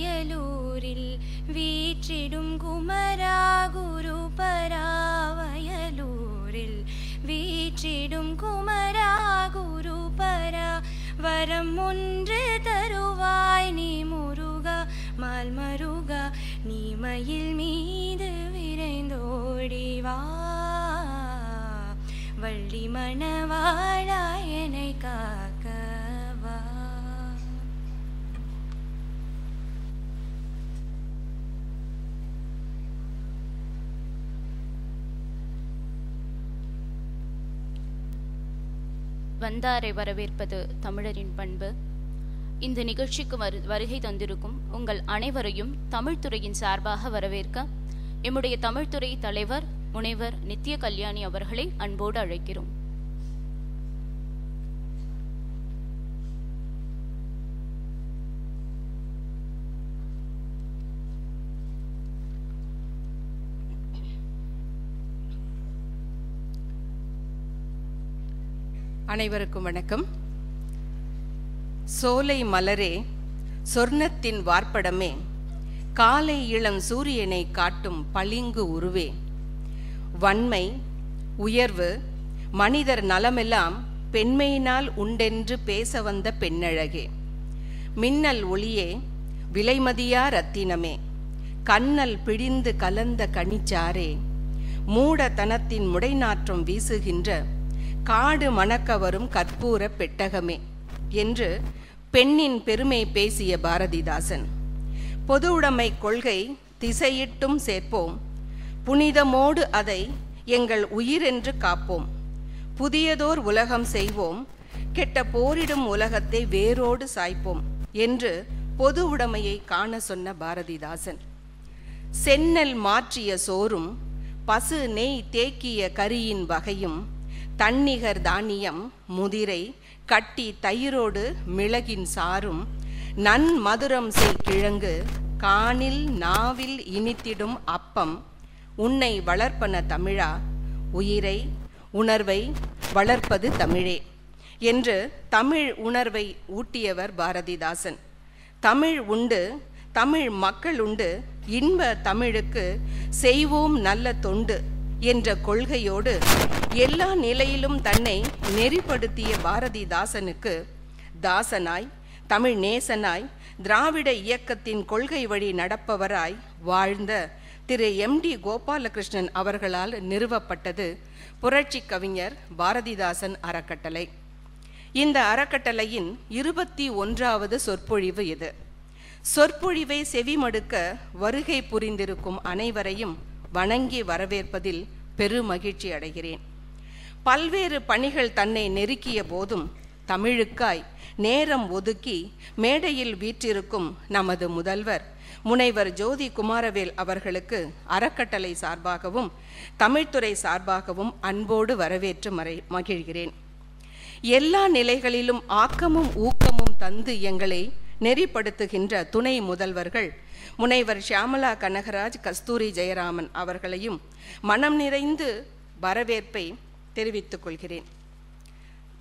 വയലൂരിൽ വീറ്റിടും കുമരാ ഗുരുപരാവയലൂരിൽ குமரா குரு பரா വരം ஒன்று தருவாய் நீ முருக மால் மருக நீ மயில் மீது விரைந்தோடிவா வள்ளி மணவாழா என்னை வந்தாரை வரவேற்பது தமிழரின் பண்பு இந்த நிகழ்ச்சிக்கு வரு வருகை தந்திருக்கும் உங்கள் அனைவரையும் தமிழ்துறையின் சார்பாக வரவேற்க எம்முடைய தமிழ்துறை தலைவர் முனைவர் நித்திய கல்யாணி அவர்களை அன்போடு அழைக்கிறோம் அனைவருக்கும் வணக்கம் சோலை மலரே சொர்ணத்தின் வார்ப்படமே காலை இளம் சூரியனை காட்டும் பளிங்கு உருவே வன்மை உயர்வு மனிதர் நலமெல்லாம் பெண்மையினால் உண்டென்று பேச வந்த பெண்ணழகே மின்னல் ஒளியே விலைமதியா ரத்தினமே கண்ணல் பிடிந்து கலந்த கனிச்சாரே மூடத்தனத்தின் முடைநாற்றம் வீசுகின்ற காடு மணக்க வரும் கற்பூர பெட்டகமே என்று பெண்ணின் பெருமை பேசிய பாரதிதாசன் பொது உடைமை கொள்கை திசையிட்டும் சேர்ப்போம் புனிதமோடு அதை எங்கள் உயிரென்று காப்போம் புதியதோர் உலகம் செய்வோம் கெட்ட போரிடும் உலகத்தை வேரோடு சாய்ப்போம் என்று பொது உடைமையை காண சொன்ன பாரதிதாசன் சென்னல் மாற்றிய சோறும் பசு நெய் தேக்கிய கரியின் வகையும் தன்னிகர் தானியம் முதிரை கட்டி தயிரோடு மிளகின் சாரும் நன் மதுரம் செய் கிழங்கு காணில் நாவில் இனித்திடும் அப்பம் உன்னை வளர்ப்பன தமிழா உயிரை உணர்வை வளர்ப்பது தமிழே என்று தமிழ் உணர்வை ஊட்டியவர் பாரதிதாசன் தமிழ் உண்டு தமிழ் மக்கள் உண்டு இன்ப தமிழுக்கு செய்வோம் நல்ல தொண்டு என்ற கொள்கையோடு எல்லா நிலையிலும் தன்னை நெறிப்படுத்திய பாரதிதாசனுக்கு தாசனாய் தமிழ் நேசனாய் திராவிட இயக்கத்தின் கொள்கை வழி நடப்பவராய் வாழ்ந்த திரு எம் டி கோபாலகிருஷ்ணன் அவர்களால் நிறுவப்பட்டது புரட்சி கவிஞர் பாரதிதாசன் அறக்கட்டளை இந்த அறக்கட்டளையின் இருபத்தி ஒன்றாவது சொற்பொழிவு இது சொற்பொழிவை செவிமடுக்க வருகை புரிந்திருக்கும் அனைவரையும் வணங்கி வரவேற்பதில் பெருமகிழ்ச்சி அடைகிறேன் பல்வேறு பணிகள் தன்னை நெருக்கிய போதும் தமிழுக்காய் நேரம் ஒதுக்கி மேடையில் வீற்றிருக்கும் நமது முதல்வர் முனைவர் ஜோதி குமாரவேல் அவர்களுக்கு அறக்கட்டளை சார்பாகவும் தமிழ்துறை சார்பாகவும் அன்போடு வரவேற்று மறை மகிழ்கிறேன் எல்லா நிலைகளிலும் ஆக்கமும் ஊக்கமும் தந்து எங்களை நெறிப்படுத்துகின்ற துணை முதல்வர்கள் முனைவர் ஷியாமலா கனகராஜ் கஸ்தூரி ஜெயராமன் அவர்களையும் மனம் நிறைந்து வரவேற்பை தெரிவித்துக் கொள்கிறேன்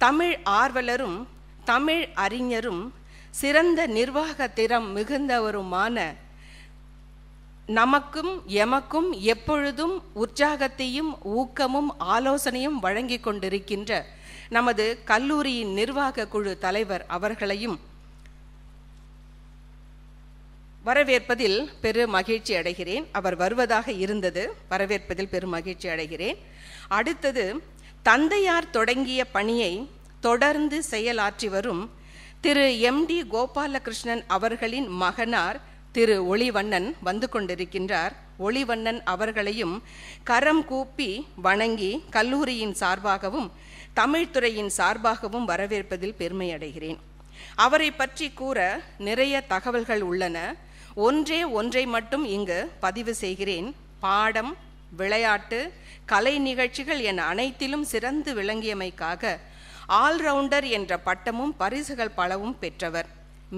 தமிழ் ஆர்வலரும் தமிழ் அறிஞரும் சிறந்த நிர்வாக திறம் மிகுந்தவருமான நமக்கும் எமக்கும் எப்பொழுதும் உற்சாகத்தையும் ஊக்கமும் ஆலோசனையும் வழங்கி கொண்டிருக்கின்ற நமது கல்லூரியின் நிர்வாக குழு தலைவர் அவர்களையும் வரவேற்பதில் பெரு மகிழ்ச்சி அடைகிறேன் அவர் வருவதாக இருந்தது வரவேற்பதில் பெரும் மகிழ்ச்சி அடைகிறேன் அடுத்தது தந்தையார் தொடங்கிய பணியை தொடர்ந்து செயலாற்றி வரும் திரு எம் டி கோபாலகிருஷ்ணன் அவர்களின் மகனார் திரு ஒளிவண்ணன் வந்து கொண்டிருக்கின்றார் ஒளிவண்ணன் அவர்களையும் கரம் கூப்பி வணங்கி கல்லூரியின் சார்பாகவும் தமிழ்துறையின் சார்பாகவும் வரவேற்பதில் பெருமையடைகிறேன் அவரை பற்றி கூற நிறைய தகவல்கள் உள்ளன ஒன்றே ஒன்றை மட்டும் இங்கு பதிவு செய்கிறேன் பாடம் விளையாட்டு கலை நிகழ்ச்சிகள் என அனைத்திலும் சிறந்து விளங்கியமைக்காக ஆல்ரவுண்டர் என்ற பட்டமும் பரிசுகள் பலவும் பெற்றவர்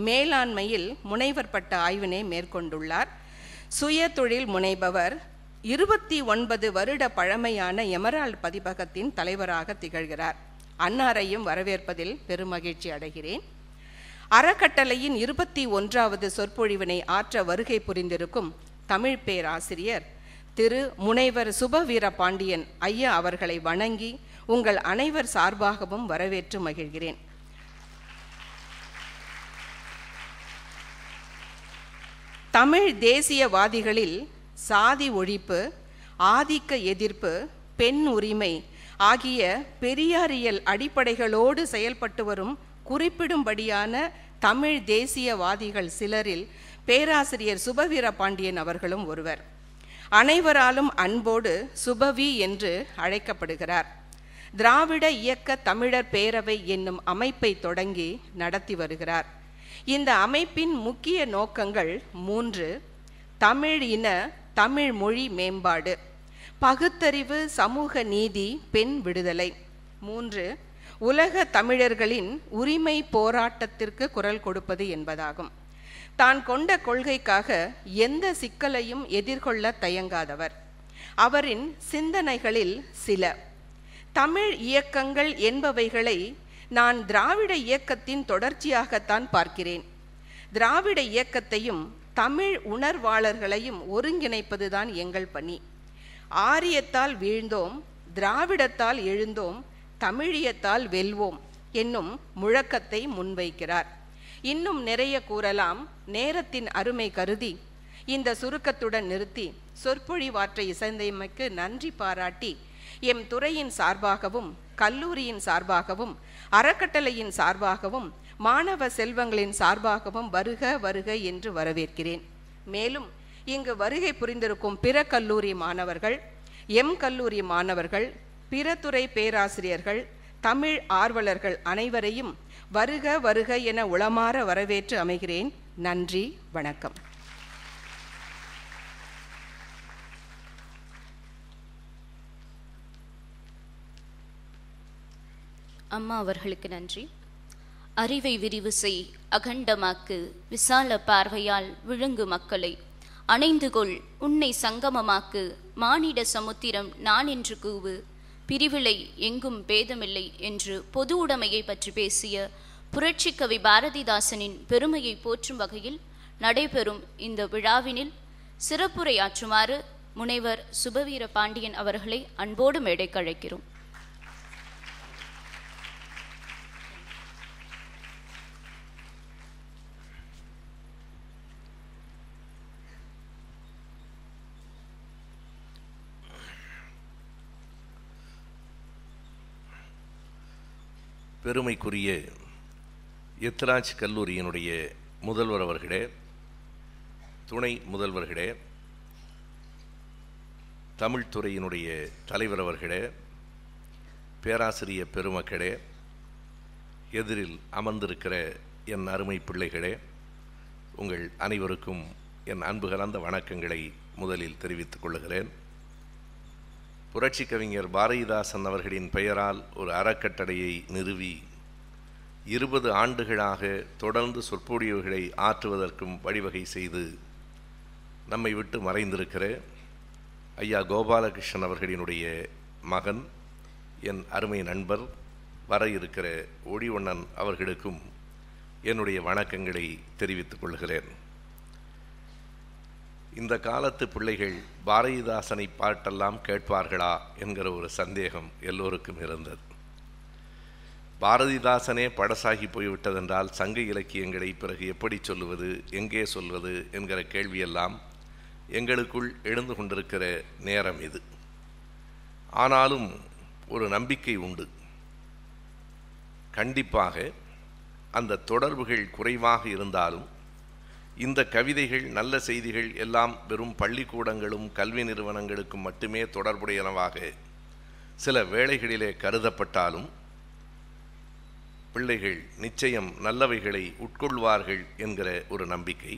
மேலாண்மையில் முனைவர் பட்ட ஆய்வினை மேற்கொண்டுள்ளார் சுய தொழில் முனைபவர் இருபத்தி ஒன்பது வருட பழமையான எமரால்ட் பதிப்பகத்தின் தலைவராக திகழ்கிறார் அன்னாரையும் வரவேற்பதில் பெருமகிழ்ச்சி அடைகிறேன் அறக்கட்டளையின் இருபத்தி ஒன்றாவது சொற்பொழிவினை ஆற்ற வருகை புரிந்திருக்கும் தமிழ் பேராசிரியர் திரு முனைவர் சுப பாண்டியன் ஐயா அவர்களை வணங்கி உங்கள் அனைவர் சார்பாகவும் வரவேற்று மகிழ்கிறேன் தமிழ் தேசியவாதிகளில் சாதி ஒழிப்பு ஆதிக்க எதிர்ப்பு பெண் உரிமை ஆகிய பெரியாரியல் அடிப்படைகளோடு செயல்பட்டு வரும் குறிப்பிடும்படியான தமிழ் தேசியவாதிகள் சிலரில் பேராசிரியர் சுபவீர பாண்டியன் அவர்களும் ஒருவர் அனைவராலும் அன்போடு சுபவி என்று அழைக்கப்படுகிறார் திராவிட இயக்க தமிழர் பேரவை என்னும் அமைப்பை தொடங்கி நடத்தி வருகிறார் இந்த அமைப்பின் முக்கிய நோக்கங்கள் மூன்று தமிழ் இன தமிழ் மொழி மேம்பாடு பகுத்தறிவு சமூக நீதி பெண் விடுதலை மூன்று உலக தமிழர்களின் உரிமை போராட்டத்திற்கு குரல் கொடுப்பது என்பதாகும் தான் கொண்ட கொள்கைக்காக எந்த சிக்கலையும் எதிர்கொள்ள தயங்காதவர் அவரின் சிந்தனைகளில் சில தமிழ் இயக்கங்கள் என்பவைகளை நான் திராவிட இயக்கத்தின் தொடர்ச்சியாகத்தான் பார்க்கிறேன் திராவிட இயக்கத்தையும் தமிழ் உணர்வாளர்களையும் ஒருங்கிணைப்பதுதான் எங்கள் பணி ஆரியத்தால் வீழ்ந்தோம் திராவிடத்தால் எழுந்தோம் தமிழியத்தால் வெல்வோம் என்னும் முழக்கத்தை முன்வைக்கிறார் இன்னும் நிறைய கூறலாம் நேரத்தின் அருமை கருதி இந்த சுருக்கத்துடன் நிறுத்தி சொற்பொழிவாற்றை இசைந்தமைக்கு நன்றி பாராட்டி எம் துறையின் சார்பாகவும் கல்லூரியின் சார்பாகவும் அறக்கட்டளையின் சார்பாகவும் மாணவ செல்வங்களின் சார்பாகவும் வருக வருக என்று வரவேற்கிறேன் மேலும் இங்கு வருகை புரிந்திருக்கும் பிற கல்லூரி மாணவர்கள் எம் கல்லூரி மாணவர்கள் பிற துறை பேராசிரியர்கள் தமிழ் ஆர்வலர்கள் அனைவரையும் வருக வருக என உளமாற வரவேற்று அமைகிறேன் நன்றி வணக்கம் அம்மா அவர்களுக்கு நன்றி அறிவை விரிவு செய் அகண்டமாக்கு விசால பார்வையால் விழுங்கு மக்களை அணைந்து கொள் உன்னை சங்கமமாக்கு மானிட சமுத்திரம் நான் என்று கூவு பிரிவிலை எங்கும் பேதமில்லை என்று பொது உடைமையை பற்றி பேசிய புரட்சிக்கவி பாரதிதாசனின் பெருமையை போற்றும் வகையில் நடைபெறும் இந்த விழாவினில் சிறப்புரையாற்றுமாறு முனைவர் சுபவீர பாண்டியன் அவர்களை அன்போடு மேடைக்கழைக்கிறோம் பெருமைக்குரிய எத்ராஜ் கல்லூரியினுடைய முதல்வர் அவர்களே துணை முதல்வர்களே தமிழ்துறையினுடைய தலைவர் அவர்களே பேராசிரிய பெருமக்களே எதிரில் அமர்ந்திருக்கிற என் அருமை பிள்ளைகளே உங்கள் அனைவருக்கும் என் அன்பு கலந்த வணக்கங்களை முதலில் தெரிவித்துக் கொள்கிறேன் புரட்சி கவிஞர் பாரதிதாசன் அவர்களின் பெயரால் ஒரு அறக்கட்டளையை நிறுவி இருபது ஆண்டுகளாக தொடர்ந்து சொற்பொழிவுகளை ஆற்றுவதற்கும் வழிவகை செய்து நம்மை விட்டு மறைந்திருக்கிற ஐயா கோபாலகிருஷ்ணன் அவர்களினுடைய மகன் என் அருமை நண்பர் வர இருக்கிற ஒடிவண்ணன் அவர்களுக்கும் என்னுடைய வணக்கங்களை தெரிவித்துக் கொள்கிறேன் இந்த காலத்து பிள்ளைகள் பாரதிதாசனை பாட்டெல்லாம் கேட்பார்களா என்கிற ஒரு சந்தேகம் எல்லோருக்கும் இருந்தது பாரதிதாசனே படசாகி போய்விட்டதென்றால் சங்க இலக்கியங்களை பிறகு எப்படி சொல்லுவது எங்கே சொல்வது என்கிற கேள்வியெல்லாம் எங்களுக்குள் எழுந்து கொண்டிருக்கிற நேரம் இது ஆனாலும் ஒரு நம்பிக்கை உண்டு கண்டிப்பாக அந்த தொடர்புகள் குறைவாக இருந்தாலும் இந்த கவிதைகள் நல்ல செய்திகள் எல்லாம் வெறும் பள்ளிக்கூடங்களும் கல்வி நிறுவனங்களுக்கும் மட்டுமே தொடர்புடையனவாக சில வேளைகளிலே கருதப்பட்டாலும் பிள்ளைகள் நிச்சயம் நல்லவைகளை உட்கொள்வார்கள் என்கிற ஒரு நம்பிக்கை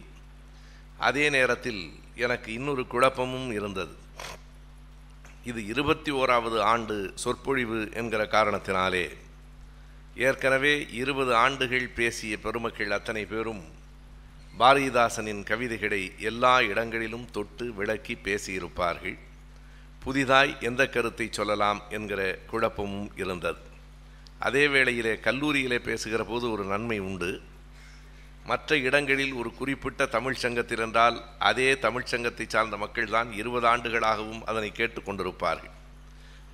அதே நேரத்தில் எனக்கு இன்னொரு குழப்பமும் இருந்தது இது இருபத்தி ஓராவது ஆண்டு சொற்பொழிவு என்கிற காரணத்தினாலே ஏற்கனவே இருபது ஆண்டுகள் பேசிய பெருமக்கள் அத்தனை பேரும் பாரதிதாசனின் கவிதைகளை எல்லா இடங்களிலும் தொட்டு விளக்கி பேசியிருப்பார்கள் புதிதாய் எந்த கருத்தை சொல்லலாம் என்கிற குழப்பமும் இருந்தது அதே வேளையிலே கல்லூரியிலே பேசுகிற போது ஒரு நன்மை உண்டு மற்ற இடங்களில் ஒரு குறிப்பிட்ட தமிழ் சங்கத்திருந்தால் அதே தமிழ் சங்கத்தை சார்ந்த மக்கள்தான் இருபது ஆண்டுகளாகவும் அதனை கேட்டுக்கொண்டிருப்பார்கள்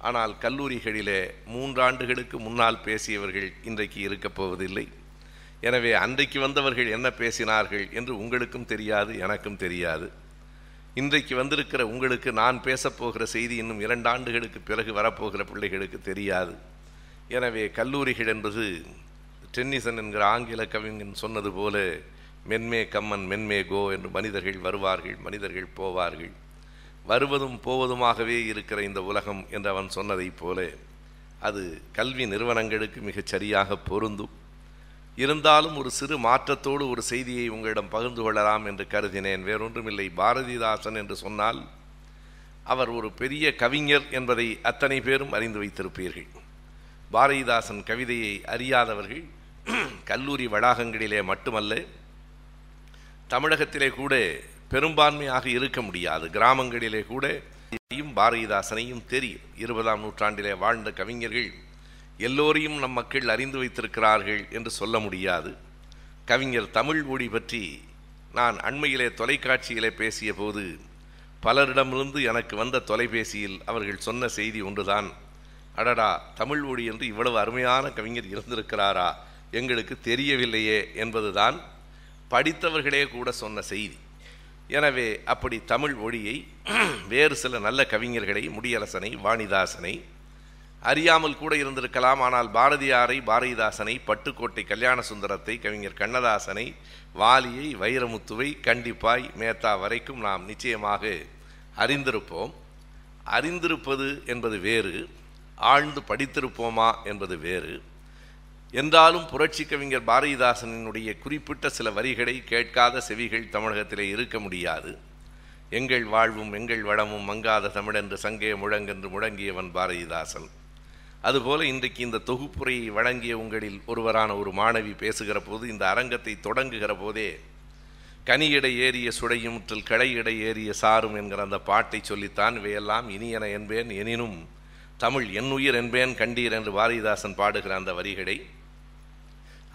ஆனால் கல்லூரிகளிலே மூன்றாண்டுகளுக்கு முன்னால் பேசியவர்கள் இன்றைக்கு இருக்கப் போவதில்லை எனவே அன்றைக்கு வந்தவர்கள் என்ன பேசினார்கள் என்று உங்களுக்கும் தெரியாது எனக்கும் தெரியாது இன்றைக்கு வந்திருக்கிற உங்களுக்கு நான் பேசப்போகிற செய்தி இன்னும் இரண்டு ஆண்டுகளுக்கு பிறகு வரப்போகிற பிள்ளைகளுக்கு தெரியாது எனவே கல்லூரிகள் என்பது டென்னிசன் என்கிற ஆங்கில கவிஞன் சொன்னது போல மென்மே கம்மன் மென்மே கோ என்று மனிதர்கள் வருவார்கள் மனிதர்கள் போவார்கள் வருவதும் போவதுமாகவே இருக்கிற இந்த உலகம் என்று அவன் சொன்னதைப் போல அது கல்வி நிறுவனங்களுக்கு மிகச் சரியாக பொருந்தும் இருந்தாலும் ஒரு சிறு மாற்றத்தோடு ஒரு செய்தியை உங்களிடம் பகிர்ந்து கொள்ளலாம் என்று கருதினேன் வேறொன்றுமில்லை பாரதிதாசன் என்று சொன்னால் அவர் ஒரு பெரிய கவிஞர் என்பதை அத்தனை பேரும் அறிந்து வைத்திருப்பீர்கள் பாரதிதாசன் கவிதையை அறியாதவர்கள் கல்லூரி வளாகங்களிலே மட்டுமல்ல தமிழகத்திலே கூட பெரும்பான்மையாக இருக்க முடியாது கிராமங்களிலே கூட பாரதிதாசனையும் தெரியும் இருபதாம் நூற்றாண்டிலே வாழ்ந்த கவிஞர்கள் எல்லோரையும் நம் மக்கள் அறிந்து வைத்திருக்கிறார்கள் என்று சொல்ல முடியாது கவிஞர் தமிழ் மொழி பற்றி நான் அண்மையிலே தொலைக்காட்சியிலே பேசிய போது பலரிடமிருந்து எனக்கு வந்த தொலைபேசியில் அவர்கள் சொன்ன செய்தி ஒன்றுதான் அடடா தமிழ் மொழி என்று இவ்வளவு அருமையான கவிஞர் இருந்திருக்கிறாரா எங்களுக்கு தெரியவில்லையே என்பதுதான் படித்தவர்களே கூட சொன்ன செய்தி எனவே அப்படி தமிழ் மொழியை வேறு சில நல்ல கவிஞர்களை முடியரசனை வாணிதாசனை அறியாமல் கூட இருந்திருக்கலாம் ஆனால் பாரதியாரை பாரதிதாசனை பட்டுக்கோட்டை கல்யாண சுந்தரத்தை கவிஞர் கண்ணதாசனை வாலியை வைரமுத்துவை கண்டிப்பாய் மேத்தா வரைக்கும் நாம் நிச்சயமாக அறிந்திருப்போம் அறிந்திருப்பது என்பது வேறு ஆழ்ந்து படித்திருப்போமா என்பது வேறு என்றாலும் புரட்சி கவிஞர் பாரதிதாசனினுடைய குறிப்பிட்ட சில வரிகளை கேட்காத செவிகள் தமிழகத்திலே இருக்க முடியாது எங்கள் வாழ்வும் எங்கள் வளமும் மங்காத தமிழென்று சங்கே முழங்கென்று முழங்கியவன் பாரதிதாசன் அதுபோல இன்றைக்கு இந்த தொகுப்புரையை வழங்கிய உங்களில் ஒருவரான ஒரு மாணவி பேசுகிற போது இந்த அரங்கத்தை தொடங்குகிற போதே கனியிடை ஏறிய சுடையும் களை களையிடை ஏறிய சாரும் என்கிற அந்த பாட்டை சொல்லித்தான் இவையெல்லாம் இனியன என்பேன் எனினும் தமிழ் என்னுயிர் என்பேன் கண்டீர் என்று பாரதிதாசன் பாடுகிற அந்த வரிகளை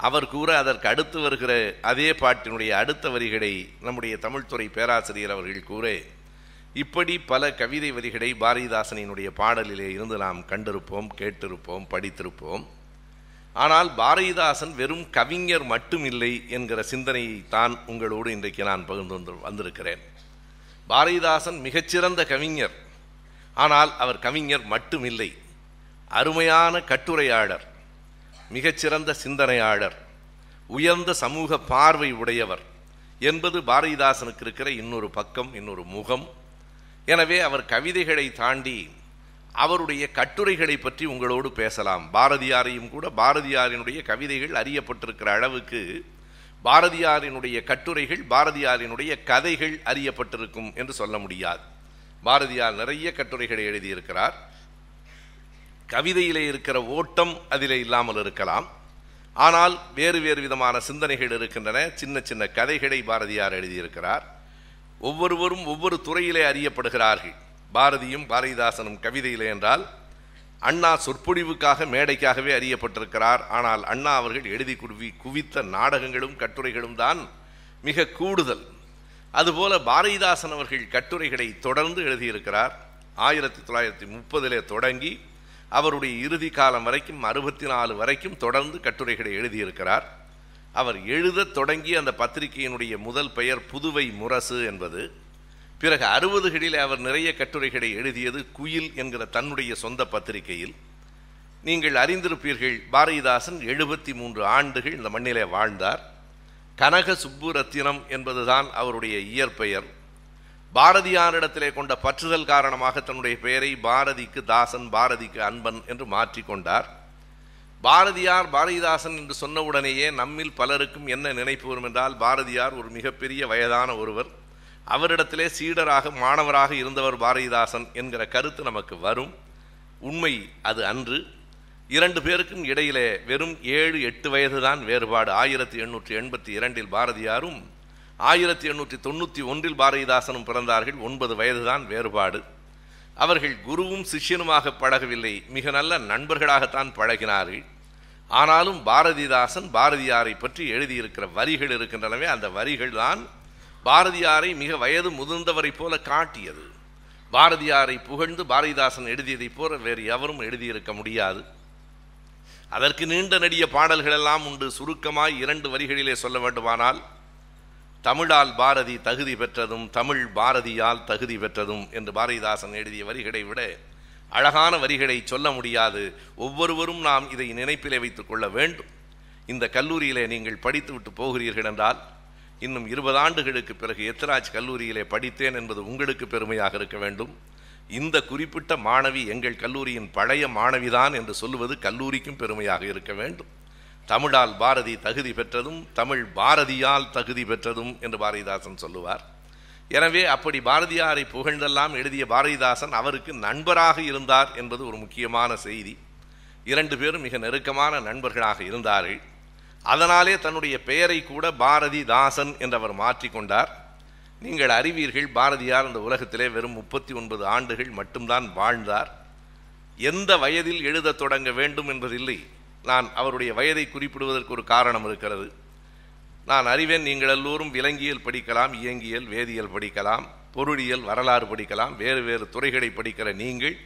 அவர் கூற அதற்கு அடுத்து வருகிற அதே பாட்டினுடைய அடுத்த வரிகளை நம்முடைய தமிழ்துறை பேராசிரியர் அவர்கள் கூற இப்படி பல கவிதை வரிகளை பாரதிதாசனினுடைய பாடலிலே இருந்து நாம் கண்டிருப்போம் கேட்டிருப்போம் படித்திருப்போம் ஆனால் பாரதிதாசன் வெறும் கவிஞர் மட்டும் இல்லை என்கிற சிந்தனையை தான் உங்களோடு இன்றைக்கு நான் பகிர்ந்து வந்து வந்திருக்கிறேன் பாரதிதாசன் மிகச்சிறந்த கவிஞர் ஆனால் அவர் கவிஞர் மட்டுமில்லை அருமையான கட்டுரையாளர் மிகச்சிறந்த சிந்தனையாளர் உயர்ந்த சமூக பார்வை உடையவர் என்பது பாரதிதாசனுக்கு இருக்கிற இன்னொரு பக்கம் இன்னொரு முகம் எனவே அவர் கவிதைகளை தாண்டி அவருடைய கட்டுரைகளை பற்றி உங்களோடு பேசலாம் பாரதியாரையும் கூட பாரதியாரினுடைய கவிதைகள் அறியப்பட்டிருக்கிற அளவுக்கு பாரதியாரினுடைய கட்டுரைகள் பாரதியாரினுடைய கதைகள் அறியப்பட்டிருக்கும் என்று சொல்ல முடியாது பாரதியார் நிறைய கட்டுரைகளை எழுதியிருக்கிறார் கவிதையிலே இருக்கிற ஓட்டம் அதிலே இல்லாமல் இருக்கலாம் ஆனால் வேறு வேறு விதமான சிந்தனைகள் இருக்கின்றன சின்ன சின்ன கதைகளை பாரதியார் எழுதியிருக்கிறார் ஒவ்வொருவரும் ஒவ்வொரு துறையிலே அறியப்படுகிறார்கள் பாரதியும் பாரதிதாசனும் கவிதையிலே என்றால் அண்ணா சொற்பொழிவுக்காக மேடைக்காகவே அறியப்பட்டிருக்கிறார் ஆனால் அண்ணா அவர்கள் எழுதி குடுவி குவித்த நாடகங்களும் கட்டுரைகளும் தான் மிக கூடுதல் அதுபோல பாரதிதாசன் அவர்கள் கட்டுரைகளை தொடர்ந்து எழுதியிருக்கிறார் ஆயிரத்தி தொள்ளாயிரத்தி முப்பதிலே தொடங்கி அவருடைய இறுதி காலம் வரைக்கும் அறுபத்தி நாலு வரைக்கும் தொடர்ந்து கட்டுரைகளை எழுதியிருக்கிறார் அவர் எழுதத் தொடங்கிய அந்த பத்திரிகையினுடைய முதல் பெயர் புதுவை முரசு என்பது பிறகு அறுபதுகளில் அவர் நிறைய கட்டுரைகளை எழுதியது குயில் என்கிற தன்னுடைய சொந்த பத்திரிகையில் நீங்கள் அறிந்திருப்பீர்கள் பாரதிதாசன் எழுபத்தி மூன்று ஆண்டுகள் இந்த மண்ணிலே வாழ்ந்தார் கனக சுப்புரத்தினம் என்பதுதான் அவருடைய இயற்பெயர் பாரதியாரிடத்திலே கொண்ட பற்றுதல் காரணமாக தன்னுடைய பெயரை பாரதிக்கு தாசன் பாரதிக்கு அன்பன் என்று மாற்றிக்கொண்டார் பாரதியார் பாரதிதாசன் என்று சொன்னவுடனேயே நம்மில் பலருக்கும் என்ன நினைப்பு வரும் என்றால் பாரதியார் ஒரு மிகப்பெரிய வயதான ஒருவர் அவரிடத்திலே சீடராக மாணவராக இருந்தவர் பாரதிதாசன் என்கிற கருத்து நமக்கு வரும் உண்மை அது அன்று இரண்டு பேருக்கும் இடையிலே வெறும் ஏழு எட்டு வயதுதான் வேறுபாடு ஆயிரத்தி எண்ணூற்றி எண்பத்தி இரண்டில் பாரதியாரும் ஆயிரத்தி எண்ணூற்றி தொண்ணூற்றி ஒன்றில் பாரதிதாசனும் பிறந்தார்கள் ஒன்பது வயதுதான் வேறுபாடு அவர்கள் குருவும் சிஷ்யனுமாக பழகவில்லை மிக நல்ல நண்பர்களாகத்தான் பழகினார்கள் ஆனாலும் பாரதிதாசன் பாரதியாரை பற்றி எழுதியிருக்கிற வரிகள் இருக்கின்றனவே அந்த வரிகள் தான் பாரதியாரை மிக வயது முதிர்ந்தவரை போல காட்டியது பாரதியாரை புகழ்ந்து பாரதிதாசன் எழுதியதைப் போல வேறு எவரும் எழுதியிருக்க முடியாது அதற்கு நீண்ட நெடிய பாடல்கள் எல்லாம் உண்டு சுருக்கமாய் இரண்டு வரிகளிலே சொல்ல வேண்டுமானால் தமிழால் பாரதி தகுதி பெற்றதும் தமிழ் பாரதியால் தகுதி பெற்றதும் என்று பாரதிதாசன் எழுதிய வரிகளை விட அழகான வரிகளை சொல்ல முடியாது ஒவ்வொருவரும் நாம் இதை நினைப்பிலே வைத்துக் கொள்ள வேண்டும் இந்த கல்லூரியிலே நீங்கள் படித்துவிட்டு போகிறீர்கள் என்றால் இன்னும் இருபது ஆண்டுகளுக்கு பிறகு எத்ராஜ் கல்லூரியிலே படித்தேன் என்பது உங்களுக்கு பெருமையாக இருக்க வேண்டும் இந்த குறிப்பிட்ட மாணவி எங்கள் கல்லூரியின் பழைய மாணவிதான் என்று சொல்லுவது கல்லூரிக்கும் பெருமையாக இருக்க வேண்டும் தமிழால் பாரதி தகுதி பெற்றதும் தமிழ் பாரதியால் தகுதி பெற்றதும் என்று பாரதிதாசன் சொல்லுவார் எனவே அப்படி பாரதியாரை புகழ்ந்தெல்லாம் எழுதிய பாரதிதாசன் அவருக்கு நண்பராக இருந்தார் என்பது ஒரு முக்கியமான செய்தி இரண்டு பேரும் மிக நெருக்கமான நண்பர்களாக இருந்தார்கள் அதனாலே தன்னுடைய பெயரை கூட பாரதிதாசன் என்றவர் மாற்றிக்கொண்டார் நீங்கள் அறிவீர்கள் பாரதியார் இந்த உலகத்திலே வெறும் முப்பத்தி ஒன்பது ஆண்டுகள் மட்டும்தான் வாழ்ந்தார் எந்த வயதில் எழுத தொடங்க வேண்டும் என்பதில்லை நான் அவருடைய வயதை குறிப்பிடுவதற்கு ஒரு காரணம் இருக்கிறது நான் அறிவேன் நீங்கள் எல்லோரும் விலங்கியல் படிக்கலாம் இயங்கியல் வேதியியல் படிக்கலாம் பொருளியல் வரலாறு படிக்கலாம் வேறு வேறு துறைகளை படிக்கிற நீங்கள்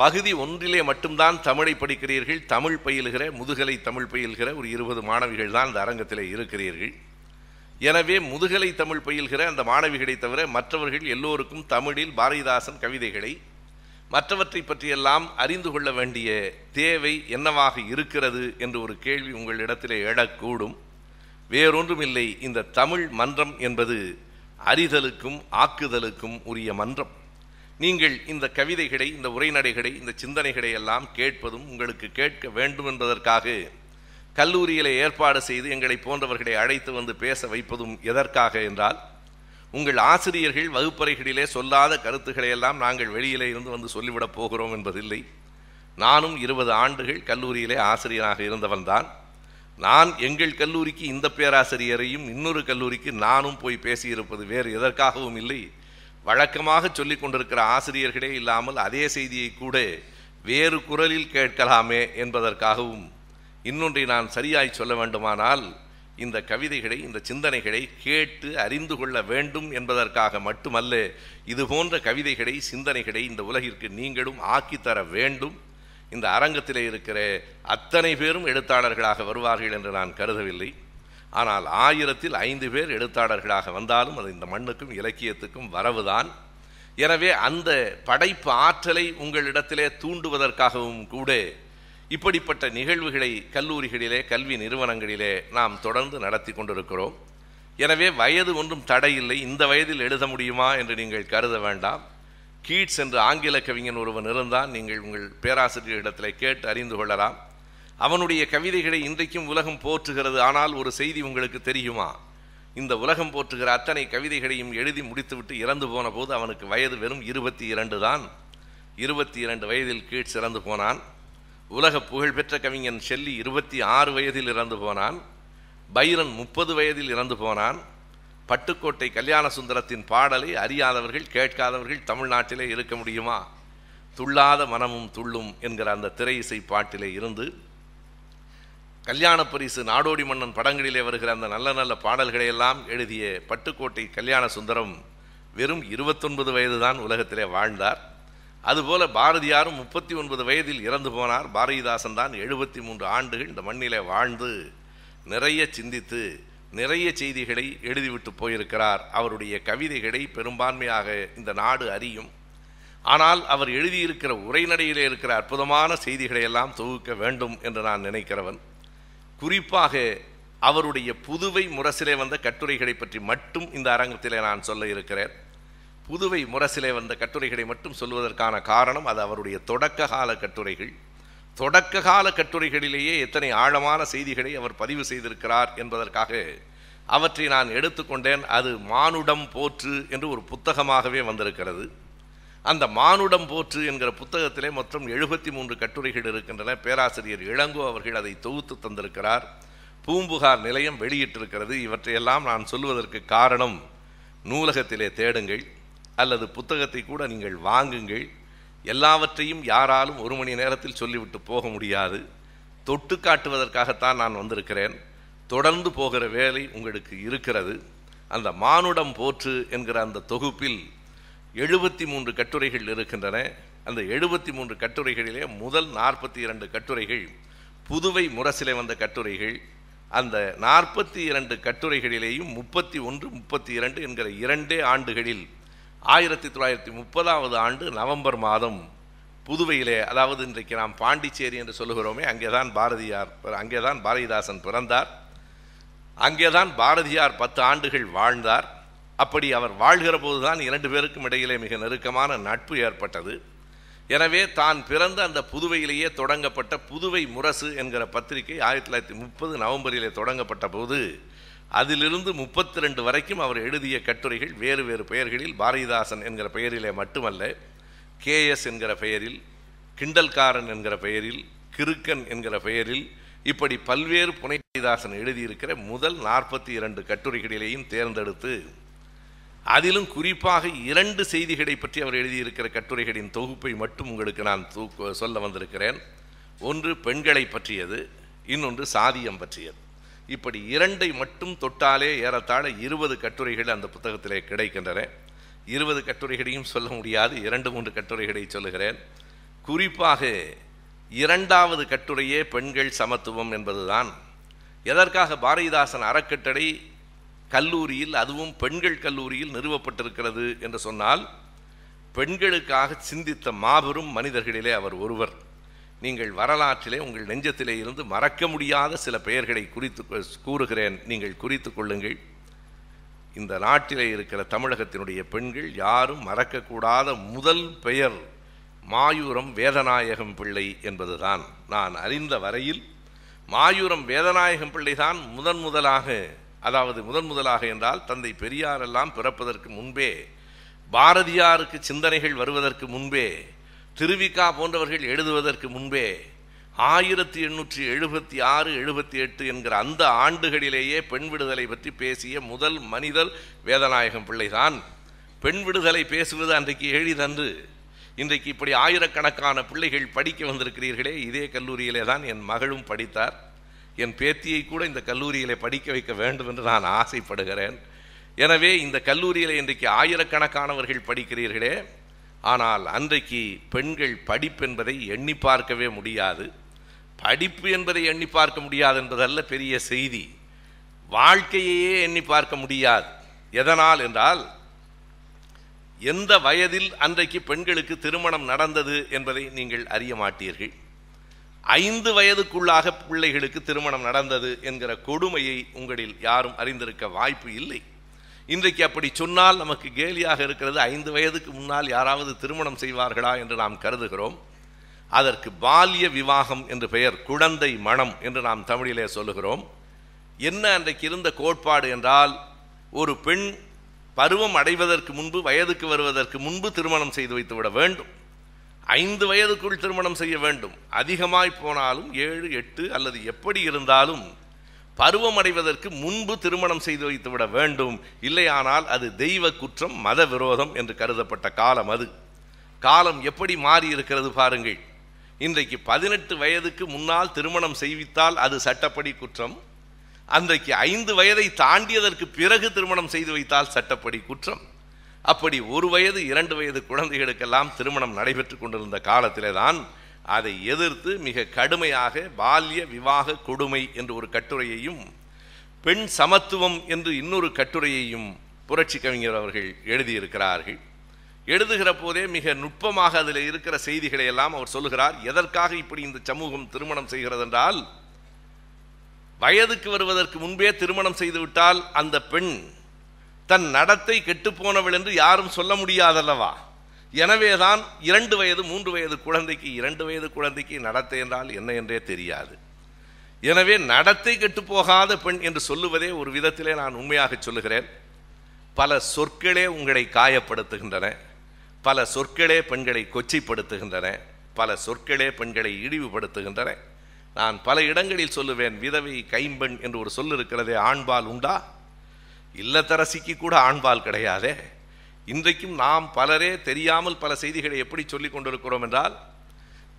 பகுதி ஒன்றிலே மட்டும்தான் தமிழை படிக்கிறீர்கள் தமிழ் பயில்கிற முதுகலை தமிழ் பயில்கிற ஒரு இருபது மாணவிகள் தான் இந்த அரங்கத்தில் இருக்கிறீர்கள் எனவே முதுகலை தமிழ் பயில்கிற அந்த மாணவிகளை தவிர மற்றவர்கள் எல்லோருக்கும் தமிழில் பாரதிதாசன் கவிதைகளை மற்றவற்றை பற்றியெல்லாம் அறிந்து கொள்ள வேண்டிய தேவை என்னவாக இருக்கிறது என்று ஒரு கேள்வி உங்களிடத்திலே எழக்கூடும் வேறொன்றும் இல்லை இந்த தமிழ் மன்றம் என்பது அறிதலுக்கும் ஆக்குதலுக்கும் உரிய மன்றம் நீங்கள் இந்த கவிதைகளை இந்த உரைநடைகளை இந்த சிந்தனைகளை எல்லாம் கேட்பதும் உங்களுக்கு கேட்க வேண்டும் என்பதற்காக கல்லூரியில் ஏற்பாடு செய்து எங்களை போன்றவர்களை அழைத்து வந்து பேச வைப்பதும் எதற்காக என்றால் உங்கள் ஆசிரியர்கள் வகுப்பறைகளிலே சொல்லாத கருத்துக்களை எல்லாம் நாங்கள் வெளியிலே இருந்து வந்து சொல்லிவிடப் போகிறோம் என்பதில்லை நானும் இருபது ஆண்டுகள் கல்லூரியிலே ஆசிரியராக இருந்தவன்தான் நான் எங்கள் கல்லூரிக்கு இந்த பேராசிரியரையும் இன்னொரு கல்லூரிக்கு நானும் போய் பேசியிருப்பது வேறு எதற்காகவும் இல்லை வழக்கமாக சொல்லிக் கொண்டிருக்கிற ஆசிரியர்களே இல்லாமல் அதே செய்தியை கூட வேறு குரலில் கேட்கலாமே என்பதற்காகவும் இன்னொன்றை நான் சரியாய் சொல்ல வேண்டுமானால் இந்த கவிதைகளை இந்த சிந்தனைகளை கேட்டு அறிந்து கொள்ள வேண்டும் என்பதற்காக மட்டுமல்ல இதுபோன்ற கவிதைகளை சிந்தனைகளை இந்த உலகிற்கு நீங்களும் ஆக்கித்தர வேண்டும் இந்த அரங்கத்திலே இருக்கிற அத்தனை பேரும் எழுத்தாளர்களாக வருவார்கள் என்று நான் கருதவில்லை ஆனால் ஆயிரத்தில் ஐந்து பேர் எழுத்தாளர்களாக வந்தாலும் அது இந்த மண்ணுக்கும் இலக்கியத்துக்கும் வரவுதான் எனவே அந்த படைப்பு ஆற்றலை உங்களிடத்திலே தூண்டுவதற்காகவும் கூட இப்படிப்பட்ட நிகழ்வுகளை கல்லூரிகளிலே கல்வி நிறுவனங்களிலே நாம் தொடர்ந்து நடத்தி கொண்டிருக்கிறோம் எனவே வயது ஒன்றும் தடையில்லை இந்த வயதில் எழுத முடியுமா என்று நீங்கள் கருத வேண்டாம் கீட்ஸ் என்று ஆங்கில கவிஞன் ஒருவன் இருந்தான் நீங்கள் உங்கள் பேராசிரியர்களிடத்தில் கேட்டு அறிந்து கொள்ளலாம் அவனுடைய கவிதைகளை இன்றைக்கும் உலகம் போற்றுகிறது ஆனால் ஒரு செய்தி உங்களுக்கு தெரியுமா இந்த உலகம் போற்றுகிற அத்தனை கவிதைகளையும் எழுதி முடித்துவிட்டு இறந்து போன போது அவனுக்கு வயது வெறும் இருபத்தி இரண்டு தான் இருபத்தி இரண்டு வயதில் கீட்ஸ் இறந்து போனான் உலக புகழ்பெற்ற கவிஞன் ஷெல்லி இருபத்தி ஆறு வயதில் இறந்து போனான் பைரன் முப்பது வயதில் இறந்து போனான் பட்டுக்கோட்டை கல்யாண சுந்தரத்தின் பாடலை அறியாதவர்கள் கேட்காதவர்கள் தமிழ்நாட்டிலே இருக்க முடியுமா துள்ளாத மனமும் துள்ளும் என்கிற அந்த திரை இசை பாட்டிலே இருந்து கல்யாண பரிசு நாடோடி மன்னன் படங்களிலே வருகிற அந்த நல்ல நல்ல பாடல்களையெல்லாம் எழுதிய பட்டுக்கோட்டை கல்யாண சுந்தரம் வெறும் இருபத்தொன்பது வயது தான் உலகத்திலே வாழ்ந்தார் அதுபோல பாரதியாரும் முப்பத்தி ஒன்பது வயதில் இறந்து போனார் பாரதிதாசன் தான் எழுபத்தி மூன்று ஆண்டுகள் இந்த மண்ணிலே வாழ்ந்து நிறைய சிந்தித்து நிறைய செய்திகளை எழுதிவிட்டு போயிருக்கிறார் அவருடைய கவிதைகளை பெரும்பான்மையாக இந்த நாடு அறியும் ஆனால் அவர் எழுதியிருக்கிற உரைநடையிலே இருக்கிற அற்புதமான செய்திகளை எல்லாம் தொகுக்க வேண்டும் என்று நான் நினைக்கிறவன் குறிப்பாக அவருடைய புதுவை முரசிலே வந்த கட்டுரைகளை பற்றி மட்டும் இந்த அரங்கத்திலே நான் சொல்ல இருக்கிறேன் புதுவை முரசிலே வந்த கட்டுரைகளை மட்டும் சொல்வதற்கான காரணம் அது அவருடைய தொடக்க கால கட்டுரைகள் தொடக்க கால கட்டுரைகளிலேயே எத்தனை ஆழமான செய்திகளை அவர் பதிவு செய்திருக்கிறார் என்பதற்காக அவற்றை நான் எடுத்துக்கொண்டேன் அது மானுடம் போற்று என்று ஒரு புத்தகமாகவே வந்திருக்கிறது அந்த மானுடம் போற்று என்கிற புத்தகத்திலே மொத்தம் எழுபத்தி மூன்று கட்டுரைகள் இருக்கின்றன பேராசிரியர் இளங்கோ அவர்கள் அதை தொகுத்து தந்திருக்கிறார் பூம்புகார் நிலையம் வெளியிட்டிருக்கிறது இவற்றையெல்லாம் நான் சொல்வதற்கு காரணம் நூலகத்திலே தேடுங்கள் அல்லது புத்தகத்தை கூட நீங்கள் வாங்குங்கள் எல்லாவற்றையும் யாராலும் ஒரு மணி நேரத்தில் சொல்லிவிட்டு போக முடியாது தொட்டு காட்டுவதற்காகத்தான் நான் வந்திருக்கிறேன் தொடர்ந்து போகிற வேலை உங்களுக்கு இருக்கிறது அந்த மானுடம் போற்று என்கிற அந்த தொகுப்பில் எழுபத்தி மூன்று கட்டுரைகள் இருக்கின்றன அந்த எழுபத்தி மூன்று கட்டுரைகளிலே முதல் நாற்பத்தி இரண்டு கட்டுரைகள் புதுவை முரசிலே வந்த கட்டுரைகள் அந்த நாற்பத்தி இரண்டு கட்டுரைகளிலேயும் முப்பத்தி ஒன்று முப்பத்தி இரண்டு என்கிற இரண்டே ஆண்டுகளில் ஆயிரத்தி தொள்ளாயிரத்தி முப்பதாவது ஆண்டு நவம்பர் மாதம் புதுவையிலே அதாவது இன்றைக்கு நாம் பாண்டிச்சேரி என்று சொல்லுகிறோமே அங்கே தான் பாரதியார் அங்கே தான் பாரதிதாசன் பிறந்தார் அங்கே தான் பாரதியார் பத்து ஆண்டுகள் வாழ்ந்தார் அப்படி அவர் வாழ்கிற போதுதான் இரண்டு பேருக்கும் இடையிலே மிக நெருக்கமான நட்பு ஏற்பட்டது எனவே தான் பிறந்த அந்த புதுவையிலேயே தொடங்கப்பட்ட புதுவை முரசு என்கிற பத்திரிகை ஆயிரத்தி தொள்ளாயிரத்தி முப்பது நவம்பரிலே தொடங்கப்பட்ட போது அதிலிருந்து முப்பத்தி ரெண்டு வரைக்கும் அவர் எழுதிய கட்டுரைகள் வேறு வேறு பெயர்களில் பாரதிதாசன் என்கிற பெயரிலே மட்டுமல்ல கே எஸ் என்கிற பெயரில் கிண்டல்காரன் என்கிற பெயரில் கிருக்கன் என்கிற பெயரில் இப்படி பல்வேறு புனைதாசன் எழுதியிருக்கிற முதல் நாற்பத்தி இரண்டு கட்டுரைகளிலேயும் தேர்ந்தெடுத்து அதிலும் குறிப்பாக இரண்டு செய்திகளை பற்றி அவர் எழுதியிருக்கிற கட்டுரைகளின் தொகுப்பை மட்டும் உங்களுக்கு நான் தூக்க சொல்ல வந்திருக்கிறேன் ஒன்று பெண்களை பற்றியது இன்னொன்று சாதியம் பற்றியது இப்படி இரண்டை மட்டும் தொட்டாலே ஏறத்தாழ இருபது கட்டுரைகள் அந்த புத்தகத்திலே கிடைக்கின்றன இருபது கட்டுரைகளையும் சொல்ல முடியாது இரண்டு மூன்று கட்டுரைகளை சொல்லுகிறேன் குறிப்பாக இரண்டாவது கட்டுரையே பெண்கள் சமத்துவம் என்பதுதான் எதற்காக பாரதிதாசன் அறக்கட்டளை கல்லூரியில் அதுவும் பெண்கள் கல்லூரியில் நிறுவப்பட்டிருக்கிறது என்று சொன்னால் பெண்களுக்காக சிந்தித்த மாபெரும் மனிதர்களிலே அவர் ஒருவர் நீங்கள் வரலாற்றிலே உங்கள் நெஞ்சத்திலே இருந்து மறக்க முடியாத சில பெயர்களை குறித்து கூறுகிறேன் நீங்கள் குறித்து கொள்ளுங்கள் இந்த நாட்டிலே இருக்கிற தமிழகத்தினுடைய பெண்கள் யாரும் மறக்கக்கூடாத முதல் பெயர் மாயூரம் வேதநாயகம் பிள்ளை என்பதுதான் நான் அறிந்த வரையில் மாயூரம் வேதநாயகம் பிள்ளைதான் முதன் முதலாக அதாவது முதன் முதலாக என்றால் தந்தை பெரியாரெல்லாம் பிறப்பதற்கு முன்பே பாரதியாருக்கு சிந்தனைகள் வருவதற்கு முன்பே திருவிகா போன்றவர்கள் எழுதுவதற்கு முன்பே ஆயிரத்தி எண்ணூற்றி எழுபத்தி ஆறு எழுபத்தி எட்டு என்கிற அந்த ஆண்டுகளிலேயே பெண் விடுதலை பற்றி பேசிய முதல் மனிதர் வேதநாயகம் பிள்ளைதான் பெண் விடுதலை பேசுவது அன்றைக்கு எளிதன்று இன்றைக்கு இப்படி ஆயிரக்கணக்கான பிள்ளைகள் படிக்க வந்திருக்கிறீர்களே இதே கல்லூரியிலே தான் என் மகளும் படித்தார் என் பேத்தியை கூட இந்த கல்லூரியிலே படிக்க வைக்க வேண்டும் என்று நான் ஆசைப்படுகிறேன் எனவே இந்த கல்லூரியில் இன்றைக்கு ஆயிரக்கணக்கானவர்கள் படிக்கிறீர்களே ஆனால் அன்றைக்கு பெண்கள் படிப்பு என்பதை எண்ணி பார்க்கவே முடியாது படிப்பு என்பதை எண்ணி பார்க்க முடியாது என்பதல்ல பெரிய செய்தி வாழ்க்கையையே எண்ணி பார்க்க முடியாது எதனால் என்றால் எந்த வயதில் அன்றைக்கு பெண்களுக்கு திருமணம் நடந்தது என்பதை நீங்கள் அறிய மாட்டீர்கள் ஐந்து வயதுக்குள்ளாக பிள்ளைகளுக்கு திருமணம் நடந்தது என்கிற கொடுமையை உங்களில் யாரும் அறிந்திருக்க வாய்ப்பு இல்லை இன்றைக்கு அப்படி சொன்னால் நமக்கு கேலியாக இருக்கிறது ஐந்து வயதுக்கு முன்னால் யாராவது திருமணம் செய்வார்களா என்று நாம் கருதுகிறோம் அதற்கு பால்ய விவாகம் என்று பெயர் குழந்தை மனம் என்று நாம் தமிழிலே சொல்லுகிறோம் என்ன அன்றைக்கு இருந்த கோட்பாடு என்றால் ஒரு பெண் பருவம் அடைவதற்கு முன்பு வயதுக்கு வருவதற்கு முன்பு திருமணம் செய்து வைத்துவிட வேண்டும் ஐந்து வயதுக்குள் திருமணம் செய்ய வேண்டும் அதிகமாய் போனாலும் ஏழு எட்டு அல்லது எப்படி இருந்தாலும் பருவம் அடைவதற்கு முன்பு திருமணம் செய்து வைத்துவிட வேண்டும் இல்லையானால் அது தெய்வ குற்றம் மத விரோதம் என்று கருதப்பட்ட காலம் அது காலம் எப்படி மாறி இருக்கிறது பாருங்கள் இன்றைக்கு பதினெட்டு வயதுக்கு முன்னால் திருமணம் செய்வித்தால் அது சட்டப்படி குற்றம் அன்றைக்கு ஐந்து வயதை தாண்டியதற்கு பிறகு திருமணம் செய்து வைத்தால் சட்டப்படி குற்றம் அப்படி ஒரு வயது இரண்டு வயது குழந்தைகளுக்கெல்லாம் திருமணம் நடைபெற்று கொண்டிருந்த காலத்திலே தான் அதை எதிர்த்து மிக கடுமையாக பால்ய விவாக கொடுமை என்று ஒரு கட்டுரையையும் பெண் சமத்துவம் என்று இன்னொரு கட்டுரையையும் புரட்சி கவிஞர் அவர்கள் எழுதியிருக்கிறார்கள் எழுதுகிற போதே மிக நுட்பமாக அதில் இருக்கிற செய்திகளை எல்லாம் அவர் சொல்லுகிறார் எதற்காக இப்படி இந்த சமூகம் திருமணம் செய்கிறது என்றால் வயதுக்கு வருவதற்கு முன்பே திருமணம் செய்துவிட்டால் அந்த பெண் தன் நடத்தை கெட்டுப்போனவள் என்று யாரும் சொல்ல முடியாதல்லவா எனவேதான் இரண்டு வயது மூன்று வயது குழந்தைக்கு இரண்டு வயது குழந்தைக்கு நடத்தை என்றால் என்ன என்றே தெரியாது எனவே நடத்தை கெட்டு போகாத பெண் என்று சொல்லுவதே ஒரு விதத்திலே நான் உண்மையாக சொல்லுகிறேன் பல சொற்களே உங்களை காயப்படுத்துகின்றன பல சொற்களே பெண்களை கொச்சைப்படுத்துகின்றன பல சொற்களே பெண்களை இழிவுபடுத்துகின்றன நான் பல இடங்களில் சொல்லுவேன் விதவை கைம்பெண் என்று ஒரு சொல் இருக்கிறதே ஆண்பால் உண்டா இல்லத்தரசிக்கு கூட ஆண்பால் கிடையாதே இன்றைக்கும் நாம் பலரே தெரியாமல் பல செய்திகளை எப்படி சொல்லி கொண்டிருக்கிறோம் என்றால்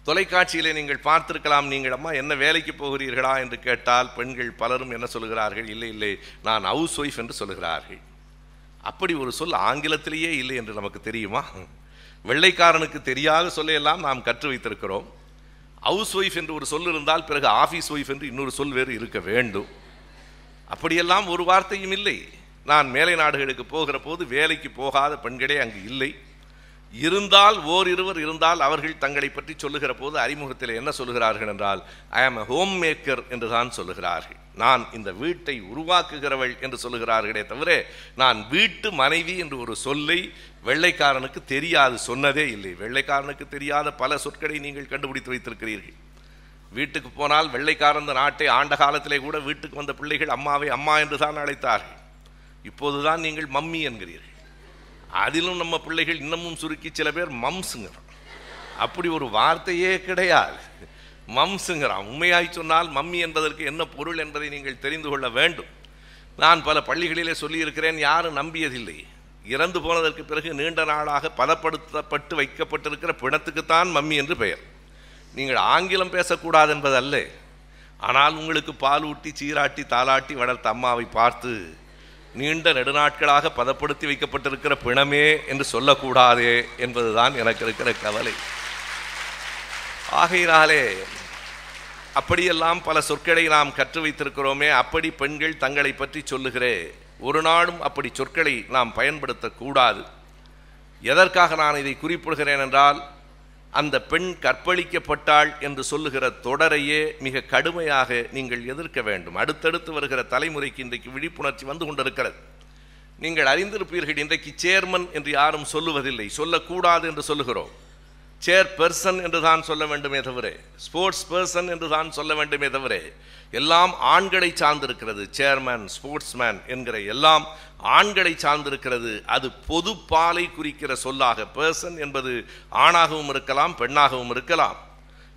தொலைக்காட்சியில் நீங்கள் பார்த்திருக்கலாம் நீங்கள் அம்மா என்ன வேலைக்கு போகிறீர்களா என்று கேட்டால் பெண்கள் பலரும் என்ன சொல்கிறார்கள் இல்லை இல்லை நான் ஹவுஸ் ஒய்ஃப் என்று சொல்கிறார்கள் அப்படி ஒரு சொல் ஆங்கிலத்திலேயே இல்லை என்று நமக்கு தெரியுமா வெள்ளைக்காரனுக்கு தெரியாத சொல்லையெல்லாம் நாம் கற்று வைத்திருக்கிறோம் ஹவுஸ் ஒய்ஃப் என்று ஒரு சொல் இருந்தால் பிறகு ஆஃபீஸ் ஒய்ஃப் என்று இன்னொரு சொல் வேறு இருக்க வேண்டும் அப்படியெல்லாம் ஒரு வார்த்தையும் இல்லை நான் மேலை நாடுகளுக்கு போகிற போது வேலைக்கு போகாத பெண்களே அங்கு இல்லை இருந்தால் ஓரிருவர் இருந்தால் அவர்கள் தங்களை பற்றி சொல்லுகிற போது அறிமுகத்தில் என்ன சொல்லுகிறார்கள் என்றால் ஐ ஆம் எ ஹோம் மேக்கர் என்று தான் சொல்லுகிறார்கள் நான் இந்த வீட்டை உருவாக்குகிறவள் என்று சொல்லுகிறார்களே தவிர நான் வீட்டு மனைவி என்று ஒரு சொல்லை வெள்ளைக்காரனுக்கு தெரியாது சொன்னதே இல்லை வெள்ளைக்காரனுக்கு தெரியாத பல சொற்களை நீங்கள் கண்டுபிடித்து வைத்திருக்கிறீர்கள் வீட்டுக்கு போனால் வெள்ளைக்காரன் நாட்டை ஆண்ட காலத்திலே கூட வீட்டுக்கு வந்த பிள்ளைகள் அம்மாவை அம்மா என்று தான் அழைத்தார்கள் இப்போதுதான் நீங்கள் மம்மி என்கிறீர்கள் அதிலும் நம்ம பிள்ளைகள் இன்னமும் சுருக்கி சில பேர் மம்ஸுங்கிறோம் அப்படி ஒரு வார்த்தையே கிடையாது மம்ஸுங்கிறான் உண்மையாய் சொன்னால் மம்மி என்பதற்கு என்ன பொருள் என்பதை நீங்கள் தெரிந்து கொள்ள வேண்டும் நான் பல பள்ளிகளிலே சொல்லியிருக்கிறேன் யாரும் நம்பியதில்லை இறந்து போனதற்கு பிறகு நீண்ட நாளாக பதப்படுத்தப்பட்டு வைக்கப்பட்டிருக்கிற பிணத்துக்குத்தான் மம்மி என்று பெயர் நீங்கள் ஆங்கிலம் பேசக்கூடாது என்பது அல்ல ஆனால் உங்களுக்கு பால் ஊட்டி சீராட்டி தாளாட்டி வளர்த்த அம்மாவை பார்த்து நீண்ட நெடுநாட்களாக பதப்படுத்தி வைக்கப்பட்டிருக்கிற பிணமே என்று சொல்லக்கூடாதே என்பதுதான் எனக்கு இருக்கிற கவலை ஆகையினாலே அப்படியெல்லாம் பல சொற்களை நாம் கற்று வைத்திருக்கிறோமே அப்படி பெண்கள் தங்களை பற்றி சொல்லுகிறே ஒரு நாளும் அப்படி சொற்களை நாம் பயன்படுத்தக்கூடாது எதற்காக நான் இதை குறிப்பிடுகிறேன் என்றால் அந்த பெண் கற்பழிக்கப்பட்டாள் என்று சொல்லுகிற தொடரையே மிக கடுமையாக நீங்கள் எதிர்க்க வேண்டும் அடுத்தடுத்து வருகிற தலைமுறைக்கு இன்றைக்கு விழிப்புணர்ச்சி வந்து கொண்டிருக்கிறது நீங்கள் அறிந்திருப்பீர்கள் இன்றைக்கு சேர்மன் என்று யாரும் சொல்லுவதில்லை சொல்லக்கூடாது என்று சொல்லுகிறோம் சேர் என்று தான் சொல்ல வேண்டுமே தவிர ஸ்போர்ட்ஸ் பர்சன் என்று தான் சொல்ல வேண்டுமே தவிர எல்லாம் ஆண்களை சார்ந்திருக்கிறது சேர்மேன் ஸ்போர்ட்ஸ்மேன் என்கிற எல்லாம் ஆண்களை சார்ந்திருக்கிறது அது பொது பாலை குறிக்கிற சொல்லாக பர்சன் என்பது ஆணாகவும் இருக்கலாம் பெண்ணாகவும் இருக்கலாம்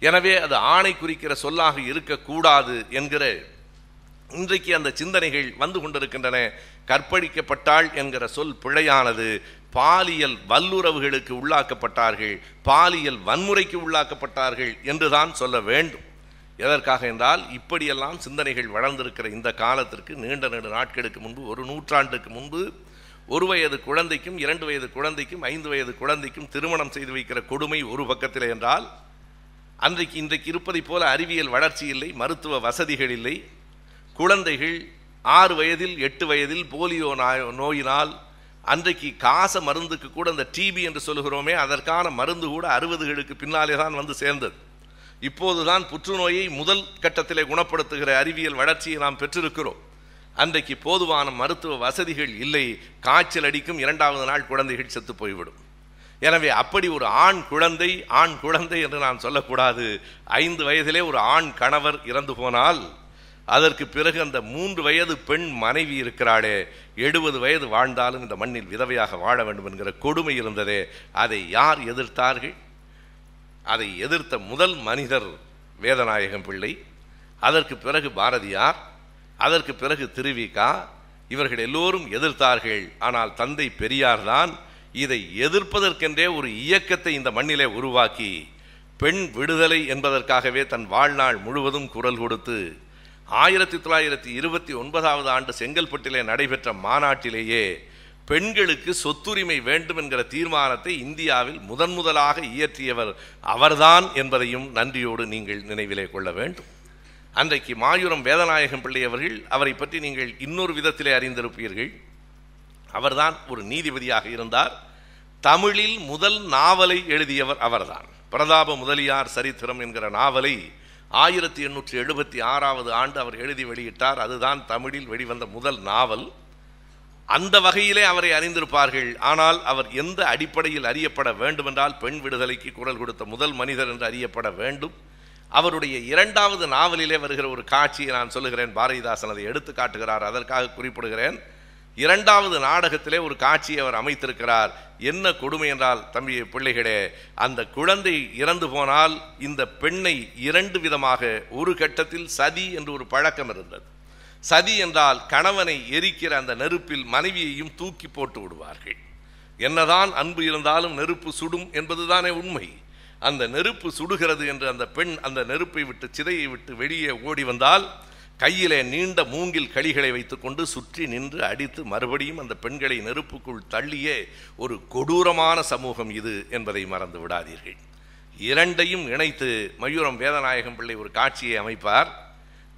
எனவே அது ஆணை குறிக்கிற சொல்லாக இருக்கக்கூடாது என்கிற இன்றைக்கு அந்த சிந்தனைகள் வந்து கொண்டிருக்கின்றன கற்பழிக்கப்பட்டாள் என்கிற சொல் பிழையானது பாலியல் வல்லுறவுகளுக்கு உள்ளாக்கப்பட்டார்கள் பாலியல் வன்முறைக்கு உள்ளாக்கப்பட்டார்கள் என்றுதான் சொல்ல வேண்டும் எதற்காக என்றால் இப்படியெல்லாம் சிந்தனைகள் வளர்ந்திருக்கிற இந்த காலத்திற்கு நீண்ட நீண்ட நாட்களுக்கு முன்பு ஒரு நூற்றாண்டுக்கு முன்பு ஒரு வயது குழந்தைக்கும் இரண்டு வயது குழந்தைக்கும் ஐந்து வயது குழந்தைக்கும் திருமணம் செய்து வைக்கிற கொடுமை ஒரு பக்கத்தில் என்றால் அன்றைக்கு இன்றைக்கு இருப்பதைப் போல அறிவியல் வளர்ச்சி இல்லை மருத்துவ வசதிகள் இல்லை குழந்தைகள் ஆறு வயதில் எட்டு வயதில் போலியோ நோயினால் அன்றைக்கு காச மருந்துக்கு கூட அந்த டிபி என்று சொல்கிறோமே அதற்கான மருந்து கூட அறுபதுகளுக்கு பின்னாலே தான் வந்து சேர்ந்தது இப்போதுதான் புற்றுநோயை முதல் கட்டத்திலே குணப்படுத்துகிற அறிவியல் வளர்ச்சியை நாம் பெற்றிருக்கிறோம் அன்றைக்கு போதுவான மருத்துவ வசதிகள் இல்லை காய்ச்சல் அடிக்கும் இரண்டாவது நாள் குழந்தைகள் செத்து போய்விடும் எனவே அப்படி ஒரு ஆண் குழந்தை ஆண் குழந்தை என்று நான் சொல்லக்கூடாது ஐந்து வயதிலே ஒரு ஆண் கணவர் இறந்து போனால் அதற்கு பிறகு அந்த மூன்று வயது பெண் மனைவி இருக்கிறாளே எழுபது வயது வாழ்ந்தாலும் இந்த மண்ணில் விதவையாக வாழ வேண்டும் என்கிற கொடுமை இருந்ததே அதை யார் எதிர்த்தார்கள் அதை எதிர்த்த முதல் மனிதர் வேதநாயகம் பிள்ளை அதற்கு பிறகு பாரதியார் அதற்கு பிறகு திருவிகா இவர்கள் எல்லோரும் எதிர்த்தார்கள் ஆனால் தந்தை பெரியார்தான் இதை எதிர்ப்பதற்கென்றே ஒரு இயக்கத்தை இந்த மண்ணிலே உருவாக்கி பெண் விடுதலை என்பதற்காகவே தன் வாழ்நாள் முழுவதும் குரல் கொடுத்து ஆயிரத்தி தொள்ளாயிரத்தி இருபத்தி ஒன்பதாவது ஆண்டு செங்கல்பட்டிலே நடைபெற்ற மாநாட்டிலேயே பெண்களுக்கு சொத்துரிமை வேண்டும் என்கிற தீர்மானத்தை இந்தியாவில் முதன் முதலாக இயற்றியவர் அவர்தான் என்பதையும் நன்றியோடு நீங்கள் நினைவிலே கொள்ள வேண்டும் அன்றைக்கு மாயூரம் வேதநாயகம் பிள்ளை அவர்கள் அவரை பற்றி நீங்கள் இன்னொரு விதத்திலே அறிந்திருப்பீர்கள் அவர்தான் ஒரு நீதிபதியாக இருந்தார் தமிழில் முதல் நாவலை எழுதியவர் அவர்தான் பிரதாப முதலியார் சரித்திரம் என்கிற நாவலை ஆயிரத்தி எண்ணூற்றி எழுபத்தி ஆறாவது ஆண்டு அவர் எழுதி வெளியிட்டார் அதுதான் தமிழில் வெளிவந்த முதல் நாவல் அந்த வகையிலே அவரை அறிந்திருப்பார்கள் ஆனால் அவர் எந்த அடிப்படையில் அறியப்பட வேண்டுமென்றால் பெண் விடுதலைக்கு குரல் கொடுத்த முதல் மனிதர் என்று அறியப்பட வேண்டும் அவருடைய இரண்டாவது நாவலிலே வருகிற ஒரு காட்சியை நான் சொல்லுகிறேன் பாரதிதாசன் அதை எடுத்து காட்டுகிறார் அதற்காக குறிப்பிடுகிறேன் இரண்டாவது நாடகத்திலே ஒரு காட்சியை அவர் அமைத்திருக்கிறார் என்ன கொடுமை என்றால் தம்பி பிள்ளைகளே அந்த குழந்தை இறந்து போனால் இந்த பெண்ணை இரண்டு விதமாக ஒரு கட்டத்தில் சதி என்று ஒரு பழக்கம் இருந்தது சதி என்றால் கணவனை எரிக்கிற அந்த நெருப்பில் மனைவியையும் தூக்கி போட்டு விடுவார்கள் என்னதான் அன்பு இருந்தாலும் நெருப்பு சுடும் என்பதுதானே உண்மை அந்த நெருப்பு சுடுகிறது என்று அந்த பெண் அந்த நெருப்பை விட்டு சிதையை விட்டு வெளியே ஓடி வந்தால் கையிலே நீண்ட மூங்கில் களிகளை வைத்துக்கொண்டு சுற்றி நின்று அடித்து மறுபடியும் அந்த பெண்களை நெருப்புக்குள் தள்ளியே ஒரு கொடூரமான சமூகம் இது என்பதை மறந்து விடாதீர்கள் இரண்டையும் இணைத்து மயூரம் வேதநாயகம் பிள்ளை ஒரு காட்சியை அமைப்பார்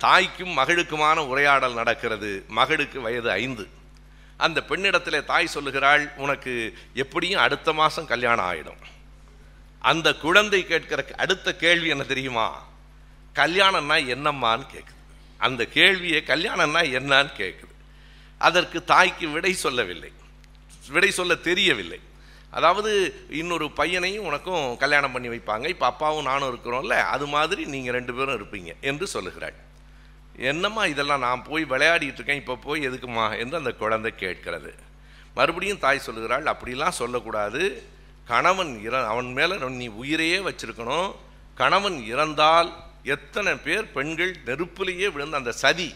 தாய்க்கும் மகளுக்குமான உரையாடல் நடக்கிறது மகளுக்கு வயது ஐந்து அந்த பெண்ணிடத்தில் தாய் சொல்லுகிறாள் உனக்கு எப்படியும் அடுத்த மாதம் கல்யாணம் ஆகிடும் அந்த குழந்தை கேட்கிற அடுத்த கேள்வி என்ன தெரியுமா கல்யாணம்னா என்னம்மான்னு கேட்குது அந்த கேள்வியை கல்யாணம்னா என்னன்னு கேட்குது அதற்கு தாய்க்கு விடை சொல்லவில்லை விடை சொல்ல தெரியவில்லை அதாவது இன்னொரு பையனையும் உனக்கும் கல்யாணம் பண்ணி வைப்பாங்க இப்போ அப்பாவும் நானும் இருக்கிறோம்ல அது மாதிரி நீங்கள் ரெண்டு பேரும் இருப்பீங்க என்று சொல்லுகிறாள் என்னம்மா இதெல்லாம் நான் போய் விளையாடிட்டு இருக்கேன் இப்போ போய் எதுக்குமா என்று அந்த குழந்தை கேட்கிறது மறுபடியும் தாய் சொல்லுகிறாள் அப்படிலாம் சொல்லக்கூடாது கணவன் இற அவன் மேலே நீ உயிரையே வச்சிருக்கணும் கணவன் இறந்தால் எத்தனை பேர் பெண்கள் நெருப்பிலேயே விழுந்து அந்த சதி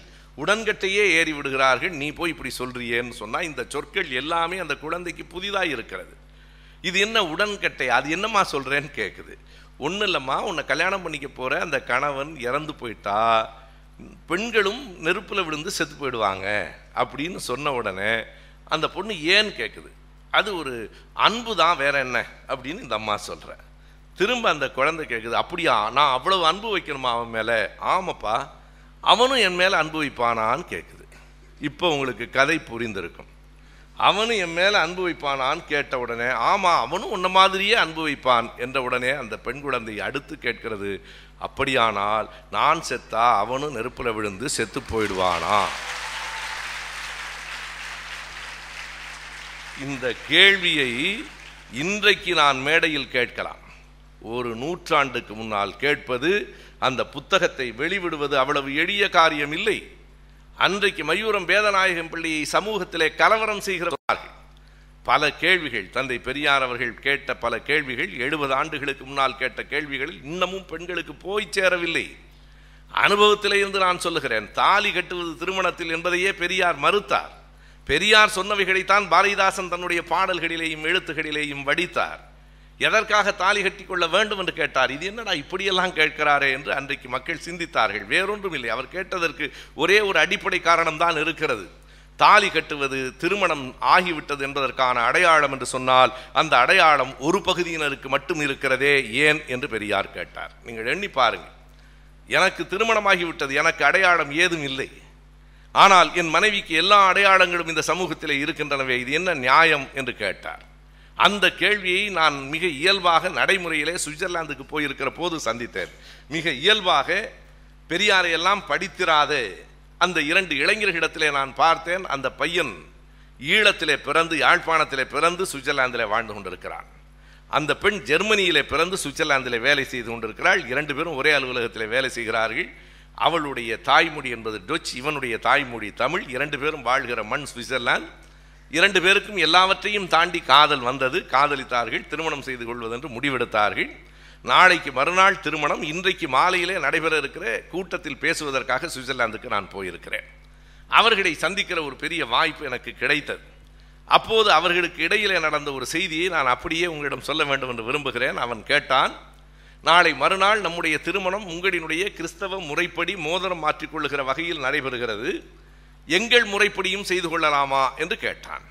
உடன்கட்டையே ஏறி விடுகிறார்கள் நீ போய் இப்படி சொல்றியேன்னு சொன்னால் இந்த சொற்கள் எல்லாமே அந்த குழந்தைக்கு புதிதாக இருக்கிறது இது என்ன உடன்கட்டை அது என்னம்மா சொல்கிறேன்னு கேட்குது ஒன்றும் இல்லைம்மா உன்னை கல்யாணம் பண்ணிக்க போகிற அந்த கணவன் இறந்து போயிட்டா பெண்களும் நெருப்பில் விழுந்து செத்து போயிடுவாங்க அப்படின்னு சொன்ன உடனே அந்த பொண்ணு ஏன்னு கேட்குது அது ஒரு அன்பு தான் வேற என்ன அப்படின்னு இந்த அம்மா சொல்கிற திரும்ப அந்த குழந்தை கேட்குது அப்படியா நான் அவ்வளவு அன்பு வைக்கணுமா அவன் மேலே ஆமாப்பா அவனும் என் மேலே அன்பு வைப்பானான்னு கேட்குது இப்போ உங்களுக்கு கதை புரிந்திருக்கும் அவனும் என் மேலே அன்பு வைப்பானான்னு கேட்ட உடனே ஆமாம் அவனும் உன்ன மாதிரியே அன்பு வைப்பான் என்ற உடனே அந்த பெண் குழந்தை அடுத்து கேட்கிறது அப்படியானால் நான் செத்தா அவனும் நெருப்பில் விழுந்து செத்து போயிடுவானா இந்த கேள்வியை இன்றைக்கு நான் மேடையில் கேட்கலாம் ஒரு நூற்றாண்டுக்கு முன்னால் கேட்பது அந்த புத்தகத்தை வெளிவிடுவது அவ்வளவு எளிய காரியம் இல்லை அன்றைக்கு மயூரம் வேதநாயகம் பிள்ளையை சமூகத்திலே கலவரம் செய்கிறார்கள் பல கேள்விகள் தந்தை பெரியார் அவர்கள் கேட்ட பல கேள்விகள் எழுபது ஆண்டுகளுக்கு முன்னால் கேட்ட கேள்விகள் இன்னமும் பெண்களுக்கு போய் சேரவில்லை அனுபவத்திலே இருந்து நான் சொல்லுகிறேன் தாலி கட்டுவது திருமணத்தில் என்பதையே பெரியார் மறுத்தார் பெரியார் சொன்னவைகளைத்தான் பாரதிதாசன் தன்னுடைய பாடல்களிலேயும் எழுத்துகளிலேயும் வடித்தார் எதற்காக தாலி கொள்ள வேண்டும் என்று கேட்டார் இது என்னடா இப்படியெல்லாம் கேட்கிறாரே என்று அன்றைக்கு மக்கள் சிந்தித்தார்கள் வேறொன்றும் இல்லை அவர் கேட்டதற்கு ஒரே ஒரு அடிப்படை காரணம்தான் இருக்கிறது தாலி கட்டுவது திருமணம் ஆகிவிட்டது என்பதற்கான அடையாளம் என்று சொன்னால் அந்த அடையாளம் ஒரு பகுதியினருக்கு மட்டும் இருக்கிறதே ஏன் என்று பெரியார் கேட்டார் நீங்கள் எண்ணி பாருங்கள் எனக்கு திருமணமாகிவிட்டது எனக்கு அடையாளம் ஏதும் இல்லை ஆனால் என் மனைவிக்கு எல்லா அடையாளங்களும் இந்த சமூகத்தில் இருக்கின்றனவே இது என்ன நியாயம் என்று கேட்டார் அந்த கேள்வியை நான் மிக இயல்பாக நடைமுறையிலே சுவிட்சர்லாந்துக்கு போயிருக்கிற போது சந்தித்தேன் மிக இயல்பாக பெரியாரையெல்லாம் படித்திராதே அந்த இரண்டு இளைஞர்களிடத்திலே நான் பார்த்தேன் அந்த பையன் ஈழத்திலே பிறந்து யாழ்ப்பாணத்திலே பிறந்து சுவிட்சர்லாந்திலே வாழ்ந்து கொண்டிருக்கிறான் அந்த பெண் ஜெர்மனியிலே பிறந்து சுவிட்சர்லாந்திலே வேலை செய்து கொண்டிருக்கிறாள் இரண்டு பேரும் ஒரே அலுவலகத்திலே வேலை செய்கிறார்கள் அவளுடைய தாய்மொழி என்பது டொச் இவனுடைய தாய்மொழி தமிழ் இரண்டு பேரும் வாழ்கிற மண் சுவிட்சர்லாந்து இரண்டு பேருக்கும் எல்லாவற்றையும் தாண்டி காதல் வந்தது காதலித்தார்கள் திருமணம் செய்து கொள்வதென்று முடிவெடுத்தார்கள் நாளைக்கு மறுநாள் திருமணம் இன்றைக்கு மாலையிலே நடைபெற இருக்கிற கூட்டத்தில் பேசுவதற்காக சுவிட்சர்லாந்துக்கு நான் போயிருக்கிறேன் அவர்களை சந்திக்கிற ஒரு பெரிய வாய்ப்பு எனக்கு கிடைத்தது அப்போது அவர்களுக்கு இடையிலே நடந்த ஒரு செய்தியை நான் அப்படியே உங்களிடம் சொல்ல வேண்டும் என்று விரும்புகிறேன் அவன் கேட்டான் நாளை மறுநாள் நம்முடைய திருமணம் உங்களினுடைய கிறிஸ்தவ முறைப்படி மோதிரம் மாற்றிக்கொள்ளுகிற வகையில் நடைபெறுகிறது எங்கள் முறைப்படியும் செய்து கொள்ளலாமா என்று கேட்டான்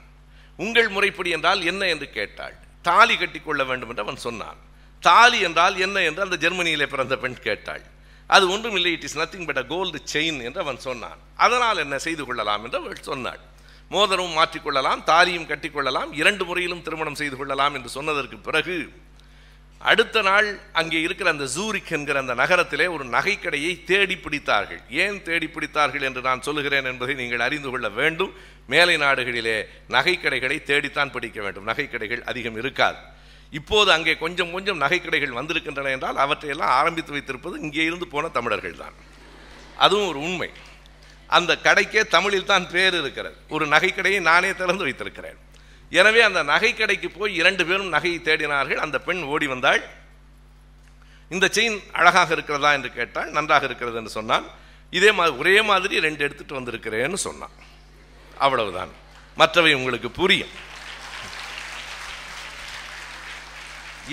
உங்கள் முறைப்படி என்றால் என்ன என்று கேட்டாள் தாலி கட்டிக்கொள்ள கொள்ள வேண்டும் என்று அவன் சொன்னான் தாலி என்றால் என்ன என்று அந்த ஜெர்மனியிலே பிறந்த பெண் கேட்டாள் அது ஒன்றும் இல்லை it is nothing but a gold chain என்று அவன் சொன்னான் அதனால் என்ன செய்து கொள்ளலாம் என்று அவள் சொன்னாள் மோதரமும் மாற்றிக்கொள்ளலாம் தாலியும் கட்டிக்கொள்ளலாம் இரண்டு முறையிலும் திருமணம் செய்து கொள்ளலாம் என்று சொன்னதற்கு பிறகு அடுத்த நாள் அங்கே இருக்கிற அந்த ஜூரிக் என்கிற அந்த நகரத்திலே ஒரு நகைக்கடையை தேடி பிடித்தார்கள் ஏன் தேடி பிடித்தார்கள் என்று நான் சொல்லுகிறேன் என்பதை நீங்கள் அறிந்து கொள்ள வேண்டும் மேலை நாடுகளிலே நகைக்கடைகளை தேடித்தான் பிடிக்க வேண்டும் நகைக்கடைகள் அதிகம் இருக்காது இப்போது அங்கே கொஞ்சம் கொஞ்சம் நகைக்கடைகள் வந்திருக்கின்றன என்றால் அவற்றையெல்லாம் ஆரம்பித்து வைத்திருப்பது இங்கே இருந்து போன தமிழர்கள் தான் அதுவும் ஒரு உண்மை அந்த கடைக்கே தமிழில் தான் பேர் இருக்கிறது ஒரு நகைக்கடையை நானே திறந்து வைத்திருக்கிறேன் எனவே அந்த நகைக்கடைக்கு போய் இரண்டு பேரும் நகையை தேடினார்கள் அந்த பெண் ஓடி வந்தாள் இந்த செயின் அழகாக இருக்கிறதா என்று கேட்டால் நன்றாக இருக்கிறது என்று சொன்னான் இதே மாதிரி ஒரே மாதிரி ரெண்டு எடுத்துகிட்டு வந்திருக்கிறேன்னு சொன்னான் அவ்வளவுதான் மற்றவை உங்களுக்கு புரியும்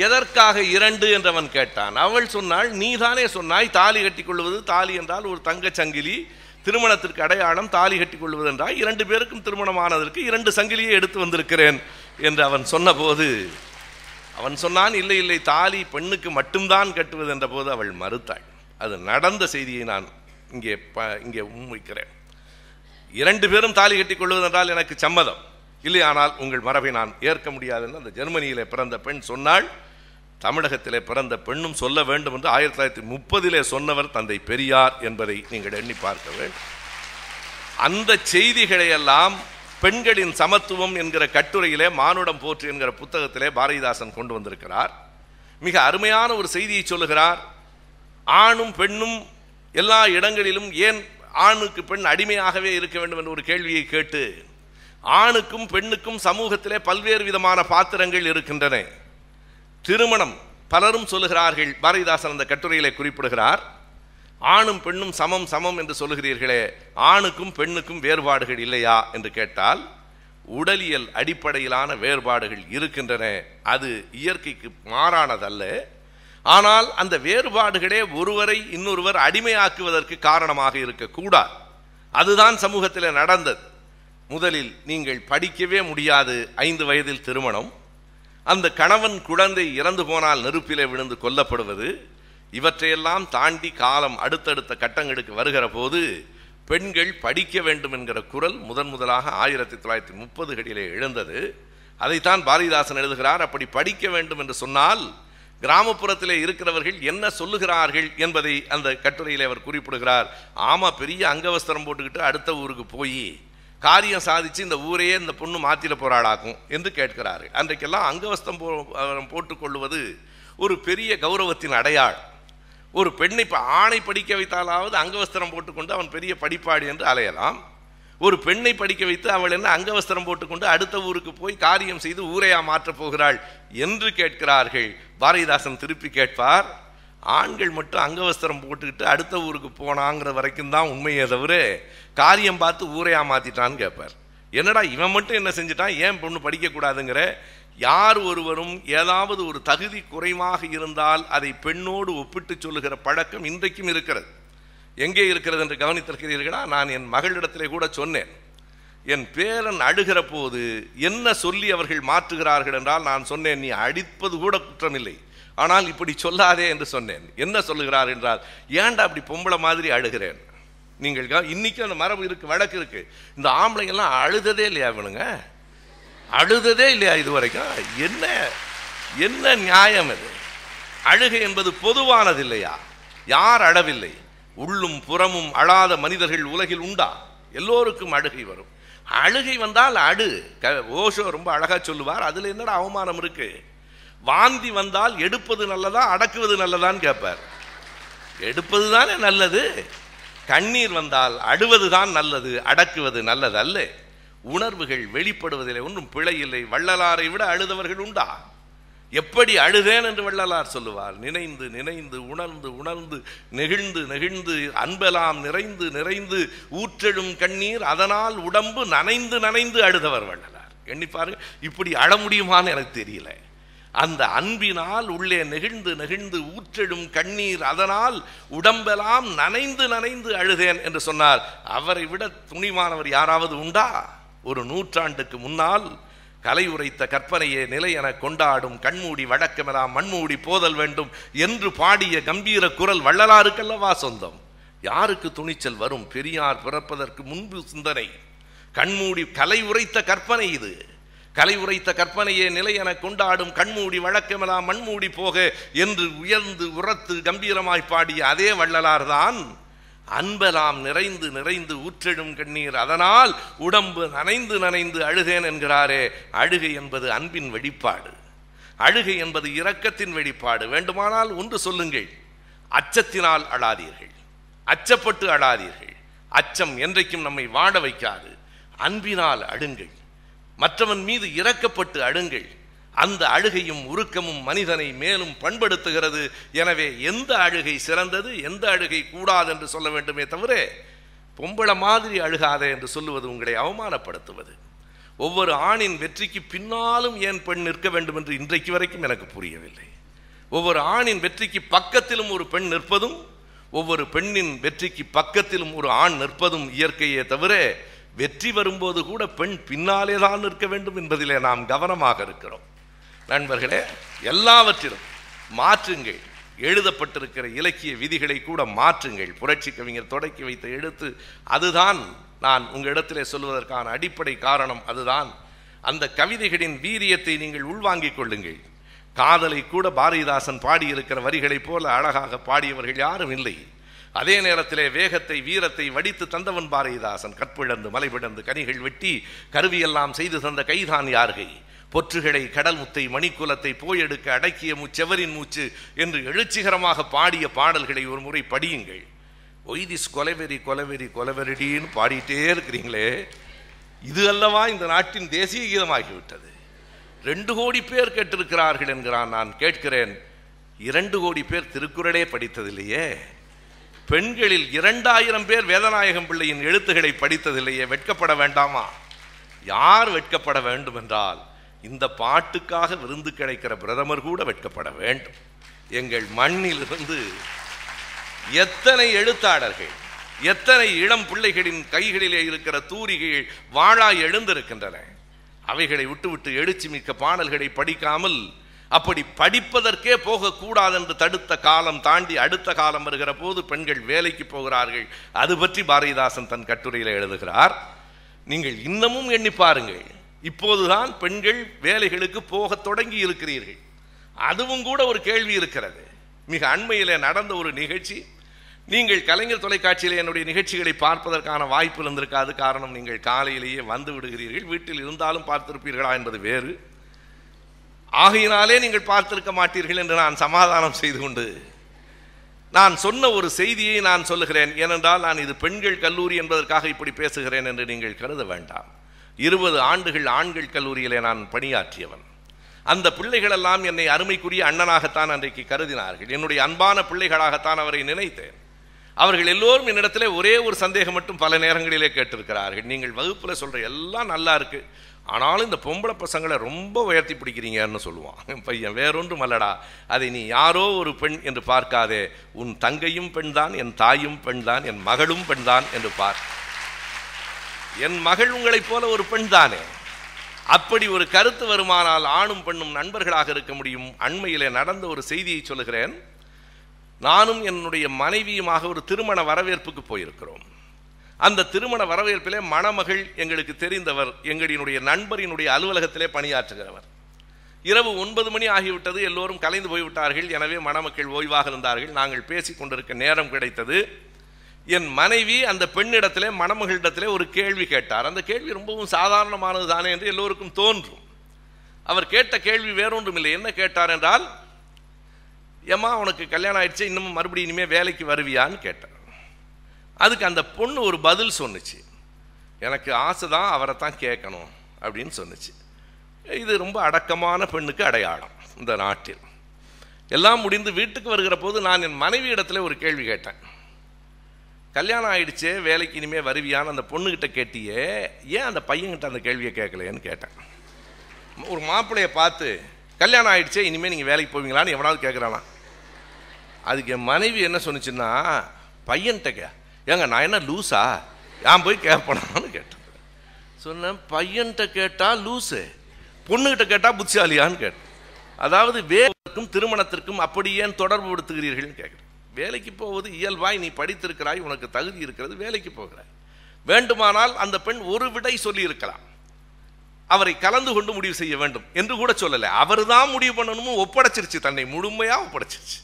எதற்காக இரண்டு என்றவன் கேட்டான் அவள் சொன்னாள் நீ தானே சொன்னாய் தாலி கட்டிக்கொள்வது தாலி என்றால் ஒரு தங்கச் சங்கிலி திருமணத்திற்கு அடையாளம் தாலி கட்டிக்கொள்வது என்றால் இரண்டு பேருக்கும் திருமணமானதற்கு இரண்டு சங்கிலியை எடுத்து வந்திருக்கிறேன் என்று அவன் சொன்னபோது அவன் சொன்னான் இல்லை இல்லை தாலி பெண்ணுக்கு மட்டும்தான் கட்டுவது என்ற போது அவள் மறுத்தாள் அது நடந்த செய்தியை நான் இங்கே ப இங்கே முன்வைக்கிறேன் இரண்டு பேரும் தாலி கட்டி என்றால் எனக்கு சம்மதம் இல்லையானால் உங்கள் மரபை நான் ஏற்க முடியாதுன்னு அந்த ஜெர்மனியில் பிறந்த பெண் சொன்னாள் தமிழகத்திலே பிறந்த பெண்ணும் சொல்ல வேண்டும் என்று ஆயிரத்தி தொள்ளாயிரத்தி முப்பதிலே சொன்னவர் தந்தை பெரியார் என்பதை நீங்கள் எண்ணி பார்க்க வேண்டும் அந்த செய்திகளையெல்லாம் பெண்களின் சமத்துவம் என்கிற கட்டுரையிலே மானுடம் போற்று என்கிற புத்தகத்திலே பாரதிதாசன் கொண்டு வந்திருக்கிறார் மிக அருமையான ஒரு செய்தியை சொல்லுகிறார் ஆணும் பெண்ணும் எல்லா இடங்களிலும் ஏன் ஆணுக்கு பெண் அடிமையாகவே இருக்க வேண்டும் என்ற ஒரு கேள்வியை கேட்டு ஆணுக்கும் பெண்ணுக்கும் சமூகத்திலே பல்வேறு விதமான பாத்திரங்கள் இருக்கின்றன திருமணம் பலரும் சொல்லுகிறார்கள் பாரதிதாசன் அந்த கட்டுரையிலே குறிப்பிடுகிறார் ஆணும் பெண்ணும் சமம் சமம் என்று சொல்லுகிறீர்களே ஆணுக்கும் பெண்ணுக்கும் வேறுபாடுகள் இல்லையா என்று கேட்டால் உடலியல் அடிப்படையிலான வேறுபாடுகள் இருக்கின்றன அது இயற்கைக்கு மாறானதல்ல ஆனால் அந்த வேறுபாடுகளே ஒருவரை இன்னொருவர் அடிமையாக்குவதற்கு காரணமாக இருக்கக்கூடாது அதுதான் சமூகத்தில் நடந்தது முதலில் நீங்கள் படிக்கவே முடியாது ஐந்து வயதில் திருமணம் அந்த கணவன் குழந்தை இறந்து போனால் நெருப்பிலே விழுந்து கொல்லப்படுவது இவற்றையெல்லாம் தாண்டி காலம் அடுத்தடுத்த கட்டங்களுக்கு வருகிற போது பெண்கள் படிக்க வேண்டும் என்கிற குரல் முதன் முதலாக ஆயிரத்தி தொள்ளாயிரத்தி முப்பதுகளிலே எழுந்தது அதைத்தான் பாரதிதாசன் எழுதுகிறார் அப்படி படிக்க வேண்டும் என்று சொன்னால் கிராமப்புறத்திலே இருக்கிறவர்கள் என்ன சொல்லுகிறார்கள் என்பதை அந்த கட்டுரையில் அவர் குறிப்பிடுகிறார் ஆமாம் பெரிய அங்கவஸ்திரம் போட்டுக்கிட்டு அடுத்த ஊருக்கு போய் காரியம் சாதித்து இந்த ஊரையே இந்த பொண்ணு மாத்திர போராடாக்கும் என்று கேட்கிறார்கள் அன்றைக்கெல்லாம் அங்கவஸ்தம் போ போட்டுக்கொள்வது ஒரு பெரிய கௌரவத்தின் அடையாள் ஒரு பெண்ணை இப்போ ஆணை படிக்க வைத்தாலாவது அங்கவஸ்திரம் போட்டுக்கொண்டு அவன் பெரிய படிப்பாடு என்று அலையலாம் ஒரு பெண்ணை படிக்க வைத்து அவள் என்ன அங்கவஸ்திரம் போட்டுக்கொண்டு அடுத்த ஊருக்கு போய் காரியம் செய்து ஊரையா மாற்றப் போகிறாள் என்று கேட்கிறார்கள் பாரதிதாசன் திருப்பி கேட்பார் ஆண்கள் மட்டும் அங்கவஸ்திரம் போட்டுக்கிட்டு அடுத்த ஊருக்கு போனாங்கிற வரைக்கும் தான் உண்மையை தவிர காரியம் பார்த்து ஊரையா மாற்றிட்டான்னு கேட்பார் என்னடா இவன் மட்டும் என்ன செஞ்சுட்டான் ஏன் பொண்ணு படிக்கக்கூடாதுங்கிற யார் ஒருவரும் ஏதாவது ஒரு தகுதி குறைவாக இருந்தால் அதை பெண்ணோடு ஒப்பிட்டு சொல்லுகிற பழக்கம் இன்றைக்கும் இருக்கிறது எங்கே இருக்கிறது என்று கவனித்திருக்கிறீர்களா நான் என் மகளிடத்திலே கூட சொன்னேன் என் பேரன் அழுகிற போது என்ன சொல்லி அவர்கள் மாற்றுகிறார்கள் என்றால் நான் சொன்னேன் நீ அடிப்பது கூட குற்றமில்லை ஆனால் இப்படி சொல்லாதே என்று சொன்னேன் என்ன சொல்லுகிறார் என்றால் ஏன்டா அப்படி பொம்பளை மாதிரி அழுகிறேன் நீங்கள் இன்னைக்கும் அந்த மரபு இருக்கு வழக்கு இருக்கு இந்த ஆம்பளைங்கெல்லாம் அழுததே இல்லையா இவனுங்க அழுததே இல்லையா இது வரைக்கும் என்ன என்ன நியாயம் இது அழுகை என்பது பொதுவானது இல்லையா யார் அழவில்லை உள்ளும் புறமும் அழாத மனிதர்கள் உலகில் உண்டா எல்லோருக்கும் அழுகை வரும் அழுகை வந்தால் அடு ஓஷோ ரொம்ப அழகாக சொல்லுவார் அதில் என்னடா அவமானம் இருக்குது வாந்தி வந்தால் எடுப்பது நல்லதா அடக்குவது நல்லதான்னு கேட்பார் எடுப்பது தானே நல்லது கண்ணீர் வந்தால் அடுவது தான் நல்லது அடக்குவது நல்லது அல்ல உணர்வுகள் வெளிப்படுவதில்லை ஒன்றும் பிழை இல்லை வள்ளலாரை விட அழுதவர்கள் உண்டா எப்படி அழுதேன் என்று வள்ளலார் சொல்லுவார் நினைந்து நினைந்து உணர்ந்து உணர்ந்து நெகிழ்ந்து நெகிழ்ந்து அன்பெல்லாம் நிறைந்து நிறைந்து ஊற்றெழும் கண்ணீர் அதனால் உடம்பு நனைந்து நனைந்து அழுதவர் வள்ளலார் எண்ணிப்பாரு இப்படி அழ முடியுமான்னு எனக்கு தெரியல அந்த அன்பினால் உள்ளே நெகிழ்ந்து நெகிழ்ந்து ஊற்றெழும் கண்ணீர் அதனால் உடம்பெல்லாம் நனைந்து நனைந்து அழுதேன் என்று சொன்னார் அவரை விட துணிவானவர் யாராவது உண்டா ஒரு நூற்றாண்டுக்கு முன்னால் கலை உரைத்த கற்பனையே நிலை என கொண்டாடும் கண்மூடி வழக்கமெல்லாம் மண்மூடி போதல் வேண்டும் என்று பாடிய கம்பீர குரல் வள்ளலாருக்கல்லவா சொந்தம் யாருக்கு துணிச்சல் வரும் பெரியார் பிறப்பதற்கு முன்பு சிந்தனை கண்மூடி கலை உரைத்த கற்பனை இது கலை உரைத்த கற்பனையே நிலை என கொண்டாடும் கண்மூடி வழக்கமெல்லாம் மண்மூடி போக என்று உயர்ந்து உரத்து கம்பீரமாய் பாடிய அதே வள்ளலார் தான் அன்பெல்லாம் நிறைந்து நிறைந்து ஊற்றெழும் கண்ணீர் அதனால் உடம்பு நனைந்து நனைந்து அழுகேன் என்கிறாரே அழுகை என்பது அன்பின் வெளிப்பாடு அழுகை என்பது இரக்கத்தின் வெளிப்பாடு வேண்டுமானால் ஒன்று சொல்லுங்கள் அச்சத்தினால் அழாதீர்கள் அச்சப்பட்டு அழாதீர்கள் அச்சம் என்றைக்கும் நம்மை வாட வைக்காது அன்பினால் அழுங்கள் மற்றவன் மீது இறக்கப்பட்டு அழுங்கள் அந்த அழுகையும் உருக்கமும் மனிதனை மேலும் பண்படுத்துகிறது எனவே எந்த அழுகை சிறந்தது எந்த அழுகை கூடாது என்று சொல்ல வேண்டுமே தவிர பொம்பளை மாதிரி அழுகாதே என்று சொல்லுவது உங்களை அவமானப்படுத்துவது ஒவ்வொரு ஆணின் வெற்றிக்கு பின்னாலும் ஏன் பெண் நிற்க வேண்டும் என்று இன்றைக்கு வரைக்கும் எனக்கு புரியவில்லை ஒவ்வொரு ஆணின் வெற்றிக்கு பக்கத்திலும் ஒரு பெண் நிற்பதும் ஒவ்வொரு பெண்ணின் வெற்றிக்கு பக்கத்திலும் ஒரு ஆண் நிற்பதும் இயற்கையே தவிர வெற்றி வரும்போது கூட பெண் பின்னாலே தான் நிற்க வேண்டும் என்பதிலே நாம் கவனமாக இருக்கிறோம் நண்பர்களே எல்லாவற்றிலும் மாற்றுங்கள் எழுதப்பட்டிருக்கிற இலக்கிய விதிகளை கூட மாற்றுங்கள் புரட்சி கவிஞர் தொடக்கி வைத்த எழுத்து அதுதான் நான் உங்களிடத்திலே சொல்வதற்கான அடிப்படை காரணம் அதுதான் அந்த கவிதைகளின் வீரியத்தை நீங்கள் உள்வாங்கிக் கொள்ளுங்கள் காதலை கூட பாரதிதாசன் பாடியிருக்கிற வரிகளைப் போல அழகாக பாடியவர்கள் யாரும் இல்லை அதே நேரத்திலே வேகத்தை வீரத்தை வடித்து தந்தவன் பாரதிதாசன் கற்பிழந்து மலைபிழந்து கனிகள் வெட்டி கருவியெல்லாம் செய்து தந்த கைதான் யார்கை பொற்றுகளை கடல் முத்தை மணிக்குலத்தை போயெடுக்க அடக்கிய முச்செவரின் மூச்சு என்று எழுச்சிகரமாக பாடிய பாடல்களை ஒரு முறை படியுங்கள் ஒய்திஸ் கொலவெறி கொலவெறி கொலவெரிடின்னு பாடிட்டே இருக்கிறீங்களே இது அல்லவா இந்த நாட்டின் தேசிய கீதமாகிவிட்டது ரெண்டு கோடி பேர் கேட்டிருக்கிறார்கள் என்கிறான் நான் கேட்கிறேன் இரண்டு கோடி பேர் திருக்குறளே படித்ததில்லையே பெண்களில் இரண்டாயிரம் பேர் வேதநாயகம் பிள்ளையின் எழுத்துக்களை படித்ததில்லையே வெட்கப்பட வேண்டாமா யார் வெட்கப்பட வேண்டும் என்றால் இந்த பாட்டுக்காக விருந்து கிடைக்கிற பிரதமர் கூட வெட்கப்பட வேண்டும் எங்கள் மண்ணிலிருந்து எத்தனை எழுத்தாளர்கள் எத்தனை இளம் பிள்ளைகளின் கைகளிலே இருக்கிற தூரிகள் வாழாய் எழுந்திருக்கின்றன அவைகளை விட்டுவிட்டு எழுச்சி மிக்க பாடல்களை படிக்காமல் அப்படி படிப்பதற்கே போகக்கூடாது என்று தடுத்த காலம் தாண்டி அடுத்த காலம் வருகிற போது பெண்கள் வேலைக்கு போகிறார்கள் அது பற்றி பாரதிதாசன் தன் கட்டுரையில் எழுதுகிறார் நீங்கள் இன்னமும் எண்ணி பாருங்கள் இப்போதுதான் பெண்கள் வேலைகளுக்கு போக தொடங்கி இருக்கிறீர்கள் அதுவும் கூட ஒரு கேள்வி இருக்கிறது மிக அண்மையிலே நடந்த ஒரு நிகழ்ச்சி நீங்கள் கலைஞர் தொலைக்காட்சியில் என்னுடைய நிகழ்ச்சிகளை பார்ப்பதற்கான வாய்ப்பு இருந்திருக்காது காரணம் நீங்கள் காலையிலேயே வந்து விடுகிறீர்கள் வீட்டில் இருந்தாலும் பார்த்திருப்பீர்களா என்பது வேறு ஆகையினாலே நீங்கள் பார்த்திருக்க மாட்டீர்கள் என்று நான் சமாதானம் செய்து கொண்டு நான் சொன்ன ஒரு செய்தியை நான் சொல்லுகிறேன் ஏனென்றால் நான் இது பெண்கள் கல்லூரி என்பதற்காக இப்படி பேசுகிறேன் என்று நீங்கள் கருத வேண்டாம் இருபது ஆண்டுகள் ஆண்கள் கல்லூரியிலே நான் பணியாற்றியவன் அந்த பிள்ளைகளெல்லாம் என்னை அருமைக்குரிய அண்ணனாகத்தான் அன்றைக்கு கருதினார்கள் என்னுடைய அன்பான பிள்ளைகளாகத்தான் அவரை நினைத்தேன் அவர்கள் எல்லோரும் என்னிடத்தில் ஒரே ஒரு சந்தேகம் மட்டும் பல நேரங்களிலே கேட்டிருக்கிறார்கள் நீங்கள் வகுப்பில் சொல்கிற எல்லாம் நல்லா இருக்குது ஆனாலும் இந்த பொம்பளை பசங்களை ரொம்ப உயர்த்தி பிடிக்கிறீங்கன்னு சொல்லுவான் பையன் வேறொன்றும் அல்லடா அதை நீ யாரோ ஒரு பெண் என்று பார்க்காதே உன் தங்கையும் பெண்தான் என் தாயும் பெண்தான் என் மகளும் பெண்தான் என்று பார் என் மகள் உங்களைப் போல ஒரு பெண் தானே அப்படி ஒரு கருத்து வருமானால் ஆணும் பெண்ணும் நண்பர்களாக இருக்க முடியும் அண்மையிலே நடந்த ஒரு செய்தியை சொல்லுகிறேன் நானும் என்னுடைய மனைவியுமாக ஒரு திருமண வரவேற்புக்கு போயிருக்கிறோம் அந்த திருமண வரவேற்பிலே மணமகள் எங்களுக்கு தெரிந்தவர் எங்களினுடைய நண்பரினுடைய அலுவலகத்திலே பணியாற்றுகிறவர் இரவு ஒன்பது மணி ஆகிவிட்டது எல்லோரும் கலைந்து போய்விட்டார்கள் எனவே மணமக்கள் ஓய்வாக இருந்தார்கள் நாங்கள் பேசி கொண்டிருக்க நேரம் கிடைத்தது என் மனைவி அந்த பெண்ணிடத்திலே மணமகளிடத்திலே ஒரு கேள்வி கேட்டார் அந்த கேள்வி ரொம்பவும் சாதாரணமானது தானே என்று எல்லோருக்கும் தோன்றும் அவர் கேட்ட கேள்வி வேறொன்றும் இல்லை என்ன கேட்டார் என்றால் ஏம்மா உனக்கு கல்யாணம் ஆயிடுச்சு இன்னமும் மறுபடியும் இனிமேல் வேலைக்கு வருவியான்னு கேட்டார் அதுக்கு அந்த பொண்ணு ஒரு பதில் சொன்னிச்சு எனக்கு ஆசை தான் அவரை தான் கேட்கணும் அப்படின்னு சொன்னிச்சு இது ரொம்ப அடக்கமான பெண்ணுக்கு அடையாளம் இந்த நாட்டில் எல்லாம் முடிந்து வீட்டுக்கு வருகிற போது நான் என் மனைவி இடத்துல ஒரு கேள்வி கேட்டேன் கல்யாணம் ஆயிடுச்சே வேலைக்கு இனிமேல் வருவியான்னு அந்த பொண்ணுக்கிட்ட கேட்டியே ஏன் அந்த பையன்கிட்ட அந்த கேள்வியை கேட்கலையேன்னு கேட்டேன் ஒரு மாப்பிள்ளையை பார்த்து கல்யாணம் ஆயிடுச்சே இனிமேல் நீங்கள் வேலைக்கு போவீங்களான்னு எவனாவது கேட்குறானா அதுக்கு என் மனைவி என்ன சொன்னிச்சுன்னா பையன்கிட்ட கே ஏங்க நான் என்ன லூஸா நான் போய் கேட்பனான்னு கேட்டேன் சொன்னேன் பையன்கிட்ட கேட்டால் லூஸு பொண்ணுகிட்ட கேட்டால் புத்திசாலியான்னு கேட்டேன் அதாவது வேலைக்கும் திருமணத்திற்கும் அப்படி ஏன் தொடர்பு படுத்துகிறீர்கள்னு கேட்குறேன் வேலைக்கு போவது இயல்பாய் நீ படித்திருக்கிறாய் உனக்கு தகுதி இருக்கிறது வேலைக்கு போகிற வேண்டுமானால் அந்த பெண் ஒரு விடை சொல்லியிருக்கலாம் அவரை கலந்து கொண்டு முடிவு செய்ய வேண்டும் என்று கூட சொல்லலை அவர் தான் முடிவு பண்ணணுமோ ஒப்படைச்சிருச்சு தன்னை முழுமையாக ஒப்படைச்சிருச்சு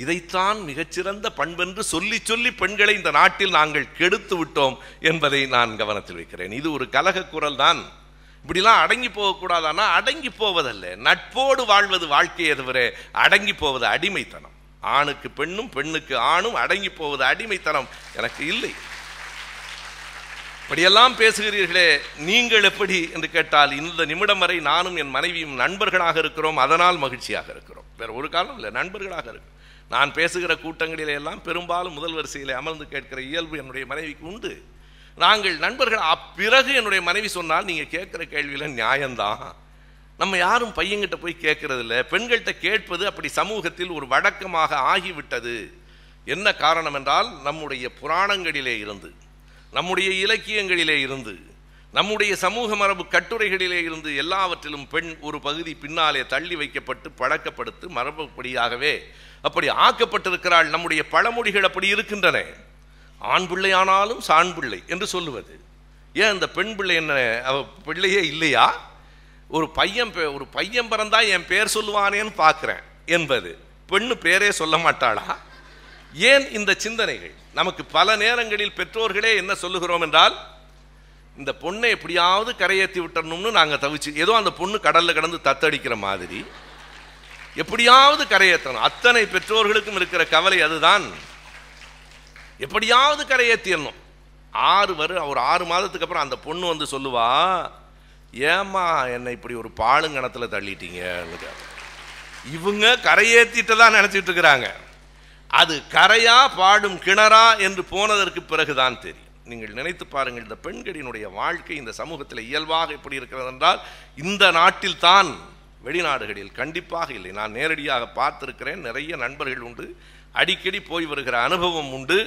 இதைத்தான் மிகச்சிறந்த பண்பென்று சொல்லி சொல்லி பெண்களை இந்த நாட்டில் நாங்கள் கெடுத்து விட்டோம் என்பதை நான் கவனத்தில் வைக்கிறேன் இது ஒரு கலக குரல் தான் இப்படிலாம் அடங்கி போகக்கூடாதானா அடங்கி போவதல்ல நட்போடு வாழ்வது வாழ்க்கையை தவிர அடங்கி போவது அடிமைத்தனம் ஆணுக்கு பெண்ணும் பெண்ணுக்கு ஆணும் அடங்கி போவது அடிமைத்தனம் எனக்கு இல்லை இப்படியெல்லாம் பேசுகிறீர்களே நீங்கள் எப்படி என்று கேட்டால் இந்த நிமிடம் வரை நானும் என் மனைவியும் நண்பர்களாக இருக்கிறோம் அதனால் மகிழ்ச்சியாக இருக்கிறோம் வேற ஒரு காலம் இல்லை நண்பர்களாக இருக்கிறோம் நான் பேசுகிற கூட்டங்களிலே எல்லாம் பெரும்பாலும் முதல் வரிசையில் அமர்ந்து கேட்கிற இயல்பு என்னுடைய மனைவிக்கு உண்டு நாங்கள் நண்பர்கள் அப்பிறகு என்னுடைய மனைவி சொன்னால் நீங்கள் கேட்குற கேள்வியில் நியாயம்தான் நம்ம யாரும் பையன்கிட்ட போய் கேட்கறதில்ல பெண்கள்கிட்ட கேட்பது அப்படி சமூகத்தில் ஒரு வழக்கமாக ஆகிவிட்டது என்ன காரணம் என்றால் நம்முடைய புராணங்களிலே இருந்து நம்முடைய இலக்கியங்களிலே இருந்து நம்முடைய சமூக மரபு கட்டுரைகளிலே இருந்து எல்லாவற்றிலும் பெண் ஒரு பகுதி பின்னாலே தள்ளி வைக்கப்பட்டு பழக்கப்படுத்து மரபுப்படியாகவே அப்படி ஆக்கப்பட்டிருக்கிறாள் நம்முடைய பழமொழிகள் அப்படி இருக்கின்றன ஆண் பிள்ளை ஆனாலும் சாண் பிள்ளை என்று சொல்லுவது ஏன் அந்த பெண் பிள்ளை என்ன அவ பிள்ளையே இல்லையா ஒரு பையன் ஒரு பையன் பிறந்தா என் பேர் சொல்லுவானேன்னு பார்க்குறேன் என்பது பெண்ணு பேரே சொல்ல மாட்டாளா ஏன் இந்த சிந்தனைகள் நமக்கு பல நேரங்களில் பெற்றோர்களே என்ன சொல்லுகிறோம் என்றால் இந்த பொண்ணை எப்படியாவது கரையேற்றி விட்டணும்னு நாங்கள் தவிச்சு ஏதோ அந்த பொண்ணு கடலில் கடந்து தத்தடிக்கிற மாதிரி எப்படியாவது கரையேற்றணும் அத்தனை பெற்றோர்களுக்கும் இருக்கிற கவலை அதுதான் எப்படியாவது கரையேற்றிடணும் ஆறு வரு ஒரு ஆறு மாதத்துக்கு அப்புறம் அந்த பொண்ணு வந்து சொல்லுவா ஏமா என்னை இப்படி ஒரு பாலுங்கணத்தில் தள்ளிட்டீங்க இவங்க தான் நினச்சிட்டு இருக்கிறாங்க அது கரையா பாடும் கிணறா என்று போனதற்கு பிறகுதான் தெரியும் நீங்கள் நினைத்து பாருங்கள் இந்த பெண்களினுடைய வாழ்க்கை இந்த சமூகத்தில் இயல்பாக எப்படி இருக்கிறது என்றால் இந்த தான் வெளிநாடுகளில் கண்டிப்பாக இல்லை நான் நேரடியாக பார்த்திருக்கிறேன் நிறைய நண்பர்கள் உண்டு அடிக்கடி போய் வருகிற அனுபவம் உண்டு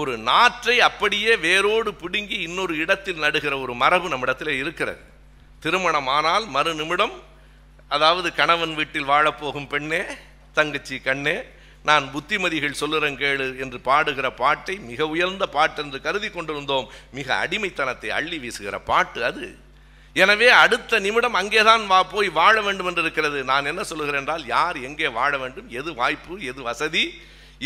ஒரு நாற்றை அப்படியே வேரோடு பிடுங்கி இன்னொரு இடத்தில் நடுகிற ஒரு மரபு நம்மிடத்தில் இருக்கிறது ஆனால் மறு நிமிடம் அதாவது கணவன் வீட்டில் வாழப்போகும் பெண்ணே தங்கச்சி கண்ணே நான் புத்திமதிகள் சொல்லுறேன் கேளு என்று பாடுகிற பாட்டை மிக உயர்ந்த பாட்டு என்று கருதி கொண்டிருந்தோம் மிக அடிமைத்தனத்தை அள்ளி வீசுகிற பாட்டு அது எனவே அடுத்த நிமிடம் அங்கேதான் வா போய் வாழ வேண்டும் என்று இருக்கிறது நான் என்ன சொல்லுகிறேன் என்றால் யார் எங்கே வாழ வேண்டும் எது வாய்ப்பு எது வசதி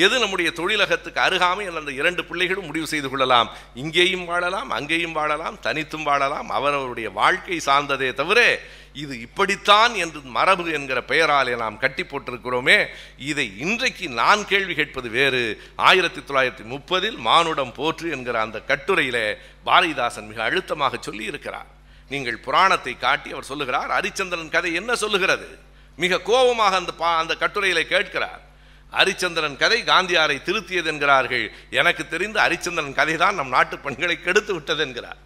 எது நம்முடைய தொழிலகத்துக்கு அருகாமை அந்த இரண்டு பிள்ளைகளும் முடிவு செய்து கொள்ளலாம் இங்கேயும் வாழலாம் அங்கேயும் வாழலாம் தனித்தும் வாழலாம் அவரவருடைய வாழ்க்கை சார்ந்ததே தவிர இது இப்படித்தான் என்று மரபு என்கிற பெயராலே நாம் கட்டி போட்டிருக்கிறோமே இதை இன்றைக்கு நான் கேள்வி கேட்பது வேறு ஆயிரத்தி தொள்ளாயிரத்தி முப்பதில் மானுடம் போற்று என்கிற அந்த கட்டுரையிலே பாரதிதாசன் மிக அழுத்தமாக சொல்லி இருக்கிறார் நீங்கள் புராணத்தை காட்டி அவர் சொல்லுகிறார் ஹரிச்சந்திரன் கதை என்ன சொல்லுகிறது மிக கோபமாக அந்த பா அந்த கட்டுரையில கேட்கிறார் ஹரிச்சந்திரன் கதை காந்தியாரை திருத்தியது என்கிறார்கள் எனக்கு தெரிந்த ஹரிச்சந்திரன் கதை தான் நம் நாட்டு பெண்களை கெடுத்து விட்டது என்கிறார்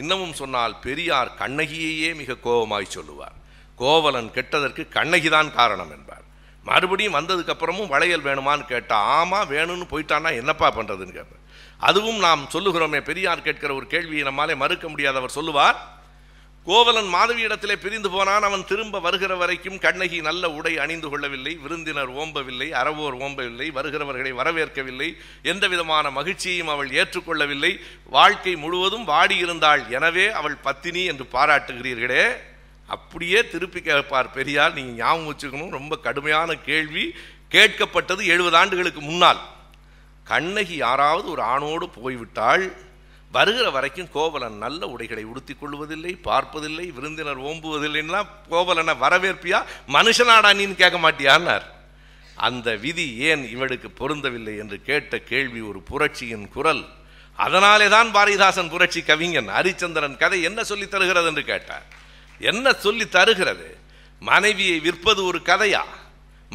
இன்னமும் சொன்னால் பெரியார் கண்ணகியையே மிக கோபமாய் சொல்லுவார் கோவலன் கெட்டதற்கு கண்ணகிதான் காரணம் என்பார் மறுபடியும் வந்ததுக்கப்புறமும் வளையல் வேணுமான்னு கேட்டால் ஆமாம் வேணும்னு போயிட்டான்னா என்னப்பா பண்ணுறதுன்னு கேட்பார் அதுவும் நாம் சொல்லுகிறோமே பெரியார் கேட்கிற ஒரு கேள்வியை நம்மாலே மறுக்க முடியாதவர் சொல்லுவார் கோவலன் மாதவியிடத்திலே பிரிந்து போனான் அவன் திரும்ப வருகிற வரைக்கும் கண்ணகி நல்ல உடை அணிந்து கொள்ளவில்லை விருந்தினர் ஓம்பவில்லை அறவோர் ஓம்பவில்லை வருகிறவர்களை வரவேற்கவில்லை எந்த விதமான மகிழ்ச்சியையும் அவள் ஏற்றுக்கொள்ளவில்லை வாழ்க்கை முழுவதும் வாடியிருந்தாள் எனவே அவள் பத்தினி என்று பாராட்டுகிறீர்களே அப்படியே திருப்பி கேட்பார் பெரியார் நீங்கள் ஞாபகம் வச்சுக்கணும் ரொம்ப கடுமையான கேள்வி கேட்கப்பட்டது எழுபது ஆண்டுகளுக்கு முன்னால் கண்ணகி யாராவது ஒரு ஆணோடு போய்விட்டாள் வருகிற வரைக்கும் கோவலன் நல்ல உடைகளை உடுத்திக் கொள்வதில்லை பார்ப்பதில்லை விருந்தினர் ஓம்புவதில்லைன்னா கோவலனை வரவேற்பியா மனுஷனாடா நீன்னு கேட்க மாட்டியான்னார் அந்த விதி ஏன் இவளுக்கு பொருந்தவில்லை என்று கேட்ட கேள்வி ஒரு புரட்சியின் குரல் அதனாலே தான் பாரதிதாசன் புரட்சி கவிஞன் ஹரிச்சந்திரன் கதை என்ன சொல்லி தருகிறது என்று கேட்டார் என்ன சொல்லி தருகிறது மனைவியை விற்பது ஒரு கதையா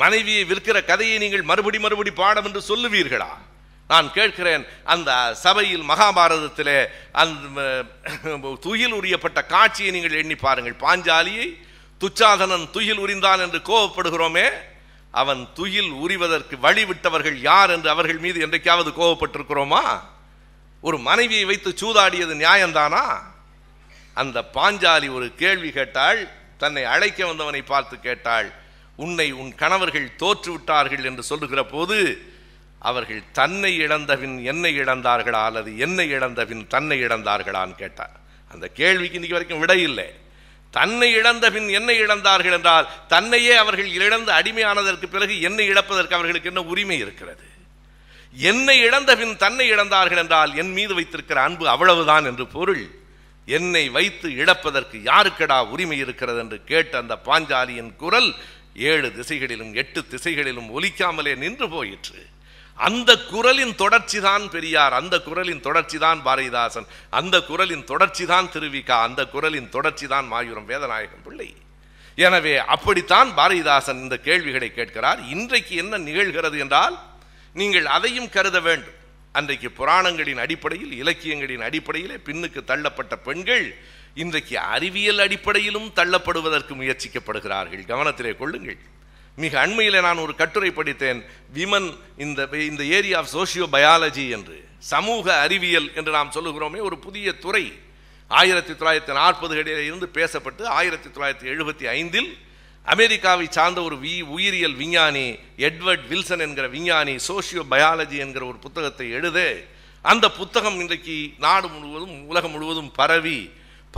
மனைவியை விற்கிற கதையை நீங்கள் மறுபடி மறுபடி பாடம் என்று சொல்லுவீர்களா நான் கேட்கிறேன் அந்த சபையில் மகாபாரதத்திலே அந்த துயில் உரியப்பட்ட காட்சியை நீங்கள் எண்ணி பாருங்கள் பாஞ்சாலியை துச்சாதனன் துயில் உரிந்தான் என்று கோவப்படுகிறோமே அவன் துயில் உரிவதற்கு வழிவிட்டவர்கள் யார் என்று அவர்கள் மீது என்றைக்காவது கோவப்பட்டிருக்கிறோமா ஒரு மனைவியை வைத்து சூதாடியது நியாயம்தானா அந்த பாஞ்சாலி ஒரு கேள்வி கேட்டாள் தன்னை அழைக்க வந்தவனை பார்த்து கேட்டாள் உன்னை உன் கணவர்கள் தோற்றுவிட்டார்கள் என்று சொல்லுகிற போது அவர்கள் தன்னை இழந்தபின் என்னை இழந்தார்களா அல்லது என்னை இழந்தபின் தன்னை இழந்தார்களான்னு கேட்டார் அந்த கேள்விக்கு இன்னைக்கு வரைக்கும் விடை இல்லை தன்னை இழந்த பின் என்னை இழந்தார்கள் என்றால் தன்னையே அவர்கள் இழந்து அடிமையானதற்கு பிறகு என்னை இழப்பதற்கு அவர்களுக்கு என்ன உரிமை இருக்கிறது என்னை இழந்த பின் தன்னை இழந்தார்கள் என்றால் என் மீது வைத்திருக்கிற அன்பு அவ்வளவுதான் என்று பொருள் என்னை வைத்து இழப்பதற்கு யாருக்கடா உரிமை இருக்கிறது என்று கேட்ட அந்த பாஞ்சாலியின் குரல் ஏழு திசைகளிலும் எட்டு திசைகளிலும் ஒலிக்காமலே நின்று போயிற்று அந்த குரலின் தொடர்ச்சி தான் பெரியார் அந்த குரலின் தொடர்ச்சி தான் பாரதிதாசன் அந்த குரலின் தொடர்ச்சி தான் திருவிகா அந்த குரலின் தொடர்ச்சி தான் மாயூரம் வேதநாயகம் பிள்ளை எனவே அப்படித்தான் பாரதிதாசன் இந்த கேள்விகளை கேட்கிறார் இன்றைக்கு என்ன நிகழ்கிறது என்றால் நீங்கள் அதையும் கருத வேண்டும் அன்றைக்கு புராணங்களின் அடிப்படையில் இலக்கியங்களின் அடிப்படையிலே பின்னுக்கு தள்ளப்பட்ட பெண்கள் இன்றைக்கு அறிவியல் அடிப்படையிலும் தள்ளப்படுவதற்கு முயற்சிக்கப்படுகிறார்கள் கவனத்திலே கொள்ளுங்கள் மிக அண்மையில் நான் ஒரு கட்டுரை படித்தேன் விமன் இந்த இந்த ஏரியா ஆஃப் சோஷியோ பயாலஜி என்று சமூக அறிவியல் என்று நாம் சொல்லுகிறோமே ஒரு புதிய துறை ஆயிரத்தி தொள்ளாயிரத்தி நாற்பதுகளில் இருந்து பேசப்பட்டு ஆயிரத்தி தொள்ளாயிரத்தி எழுபத்தி ஐந்தில் அமெரிக்காவை சார்ந்த ஒரு வி உயிரியல் விஞ்ஞானி எட்வர்ட் வில்சன் என்கிற விஞ்ஞானி சோஷியோ பயாலஜி என்கிற ஒரு புத்தகத்தை எழுத அந்த புத்தகம் இன்றைக்கு நாடு முழுவதும் உலகம் முழுவதும் பரவி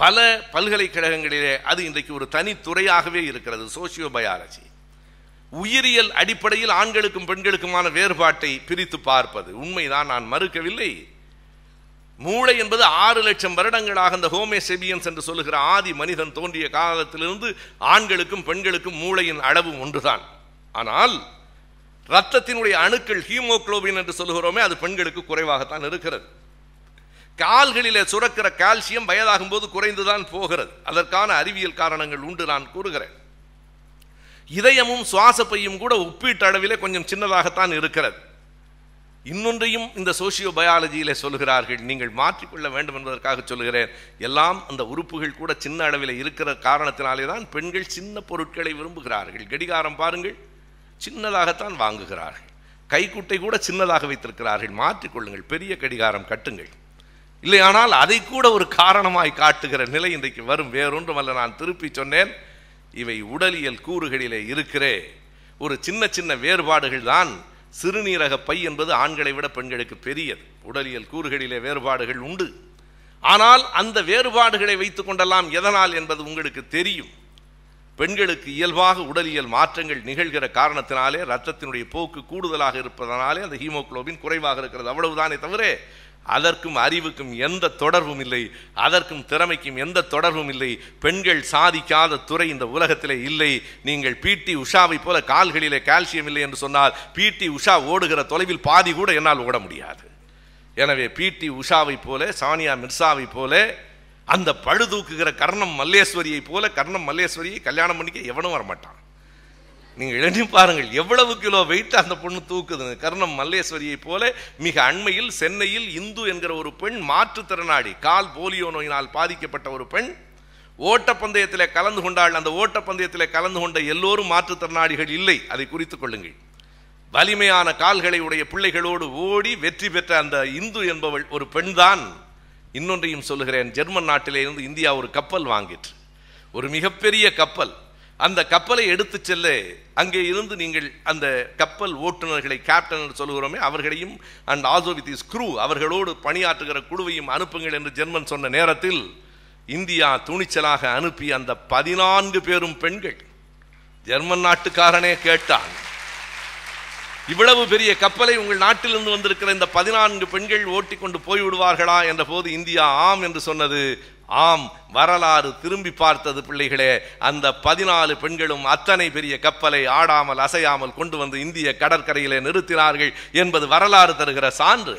பல பல்கலைக்கழகங்களிலே அது இன்றைக்கு ஒரு தனித்துறையாகவே இருக்கிறது சோசியோ பயாலஜி உயிரியல் அடிப்படையில் ஆண்களுக்கும் பெண்களுக்குமான வேறுபாட்டை பிரித்து பார்ப்பது உண்மைதான் நான் மறுக்கவில்லை மூளை என்பது ஆறு லட்சம் வருடங்களாக அந்த ஹோமே செபியன்ஸ் என்று சொல்லுகிற ஆதி மனிதன் தோன்றிய காலத்திலிருந்து ஆண்களுக்கும் பெண்களுக்கும் மூளையின் அளவும் ஒன்றுதான் ஆனால் ரத்தத்தினுடைய அணுக்கள் ஹீமோக்ளோபின் என்று சொல்லுகிறோமே அது பெண்களுக்கு குறைவாகத்தான் இருக்கிறது கால்களிலே சுரக்கிற கால்சியம் வயதாகும் போது குறைந்துதான் போகிறது அதற்கான அறிவியல் காரணங்கள் உண்டு நான் கூறுகிறேன் இதயமும் சுவாசப்பையும் கூட ஒப்பீட்டு அளவில் கொஞ்சம் சின்னதாகத்தான் இருக்கிறது இன்னொன்றையும் இந்த சோசியோ பயாலஜியில சொல்கிறார்கள் நீங்கள் மாற்றிக்கொள்ள வேண்டும் என்பதற்காக சொல்கிறேன் எல்லாம் அந்த உறுப்புகள் கூட சின்ன அளவில் இருக்கிற காரணத்தினாலே தான் பெண்கள் சின்ன பொருட்களை விரும்புகிறார்கள் கடிகாரம் பாருங்கள் சின்னதாகத்தான் வாங்குகிறார்கள் கைக்குட்டை கூட சின்னதாக வைத்திருக்கிறார்கள் மாற்றிக்கொள்ளுங்கள் பெரிய கடிகாரம் கட்டுங்கள் இல்லையானால் அதை கூட ஒரு காரணமாய் காட்டுகிற நிலை இன்றைக்கு வரும் வேறொன்றும் அல்ல நான் திருப்பி சொன்னேன் இவை உடலியல் கூறுகளிலே இருக்கிறே ஒரு சின்ன சின்ன வேறுபாடுகள் தான் சிறுநீரக பை என்பது ஆண்களை விட பெண்களுக்கு பெரியது உடலியல் கூறுகளிலே வேறுபாடுகள் உண்டு ஆனால் அந்த வேறுபாடுகளை வைத்து கொண்டெல்லாம் எதனால் என்பது உங்களுக்கு தெரியும் பெண்களுக்கு இயல்பாக உடலியல் மாற்றங்கள் நிகழ்கிற காரணத்தினாலே ரத்தத்தினுடைய போக்கு கூடுதலாக இருப்பதனாலே அந்த ஹீமோக்ளோபின் குறைவாக இருக்கிறது அவ்வளவுதானே தவிர அதற்கும் அறிவுக்கும் எந்த தொடர்பும் இல்லை அதற்கும் திறமைக்கும் எந்த தொடர்பும் இல்லை பெண்கள் சாதிக்காத துறை இந்த உலகத்திலே இல்லை நீங்கள் பிடி உஷாவை போல கால்களிலே கால்சியம் இல்லை என்று சொன்னால் பிடி உஷா ஓடுகிற தொலைவில் பாதி கூட என்னால் ஓட முடியாது எனவே பிடி உஷாவை போல சானியா மிர்சாவை போல அந்த பழுதூக்குகிற கர்ணம் மல்லேஸ்வரியை போல கர்ணம் மல்லேஸ்வரியை கல்யாணம் பண்ணிக்க எவனும் வரமாட்டான் நீங்கள் எழுதி பாருங்கள் எவ்வளவு கிலோ வெயிட் அந்த பொண்ணு தூக்குதுங்க கர்ணம் மல்லேஸ்வரியை போல மிக அண்மையில் சென்னையில் இந்து என்கிற ஒரு பெண் மாற்றுத்திறனாளி கால் போலியோ நோயினால் பாதிக்கப்பட்ட ஒரு பெண் ஓட்டப்பந்தயத்தில் கலந்து கொண்டாள் அந்த ஓட்டப்பந்தயத்தில் கலந்து கொண்ட எல்லோரும் மாற்றுத்திறனாளிகள் இல்லை அதை குறித்து கொள்ளுங்கள் வலிமையான கால்களை உடைய பிள்ளைகளோடு ஓடி வெற்றி பெற்ற அந்த இந்து என்பவள் ஒரு பெண்தான் இன்னொன்றையும் சொல்லுகிறேன் ஜெர்மன் நாட்டிலே இருந்து இந்தியா ஒரு கப்பல் வாங்கிற்று ஒரு மிகப்பெரிய கப்பல் அந்த கப்பலை எடுத்து செல்ல அங்கே இருந்து நீங்கள் அந்த கப்பல் ஓட்டுநர்களை கேப்டன் சொல்லுகிறோமே அவர்களையும் and also with his crew அவர்களோடு பணியாற்றுகிற குழுவையும் அனுப்புங்கள் என்று ஜெர்மன் சொன்ன நேரத்தில் இந்தியா துணிச்சலாக அனுப்பி அந்த பதினான்கு பேரும் பெண்கள் ஜெர்மன் நாட்டுக்காரனே கேட்டான் இவ்வளவு பெரிய கப்பலை உங்கள் நாட்டிலிருந்து வந்திருக்கிற இந்த பதினான்கு பெண்கள் ஓட்டிக்கொண்டு கொண்டு போய்விடுவார்களா என்ற போது இந்தியா ஆம் என்று சொன்னது ஆம் வரலாறு திரும்பி பார்த்தது பிள்ளைகளே அந்த பதினாலு பெண்களும் அத்தனை பெரிய கப்பலை ஆடாமல் அசையாமல் கொண்டு வந்து இந்திய கடற்கரையிலே நிறுத்தினார்கள் என்பது வரலாறு தருகிற சான்று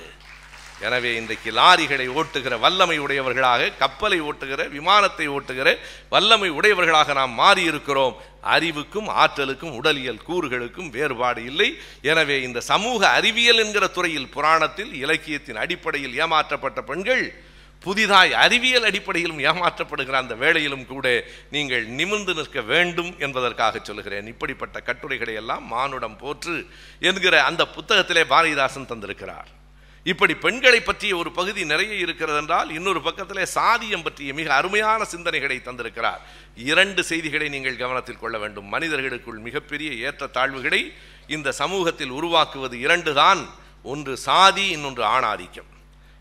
எனவே இன்றைக்கு லாரிகளை ஓட்டுகிற வல்லமை உடையவர்களாக கப்பலை ஓட்டுகிற விமானத்தை ஓட்டுகிற வல்லமை உடையவர்களாக நாம் மாறியிருக்கிறோம் அறிவுக்கும் ஆற்றலுக்கும் உடலியல் கூறுகளுக்கும் வேறுபாடு இல்லை எனவே இந்த சமூக அறிவியல் என்கிற துறையில் புராணத்தில் இலக்கியத்தின் அடிப்படையில் ஏமாற்றப்பட்ட பெண்கள் புதிதாய் அறிவியல் அடிப்படையிலும் ஏமாற்றப்படுகிற அந்த வேளையிலும் கூட நீங்கள் நிமிர்ந்து நிற்க வேண்டும் என்பதற்காக சொல்கிறேன் இப்படிப்பட்ட கட்டுரைகளை எல்லாம் மானுடம் போற்று என்கிற அந்த புத்தகத்திலே பாரதிதாசன் தந்திருக்கிறார் இப்படி பெண்களை பற்றிய ஒரு பகுதி நிறைய இருக்கிறது என்றால் இன்னொரு பக்கத்திலே சாதியம் பற்றிய மிக அருமையான சிந்தனைகளை தந்திருக்கிறார் இரண்டு செய்திகளை நீங்கள் கவனத்தில் கொள்ள வேண்டும் மனிதர்களுக்குள் மிகப்பெரிய ஏற்ற தாழ்வுகளை இந்த சமூகத்தில் உருவாக்குவது இரண்டு தான் ஒன்று சாதி இன்னொன்று ஆணாதிக்கம்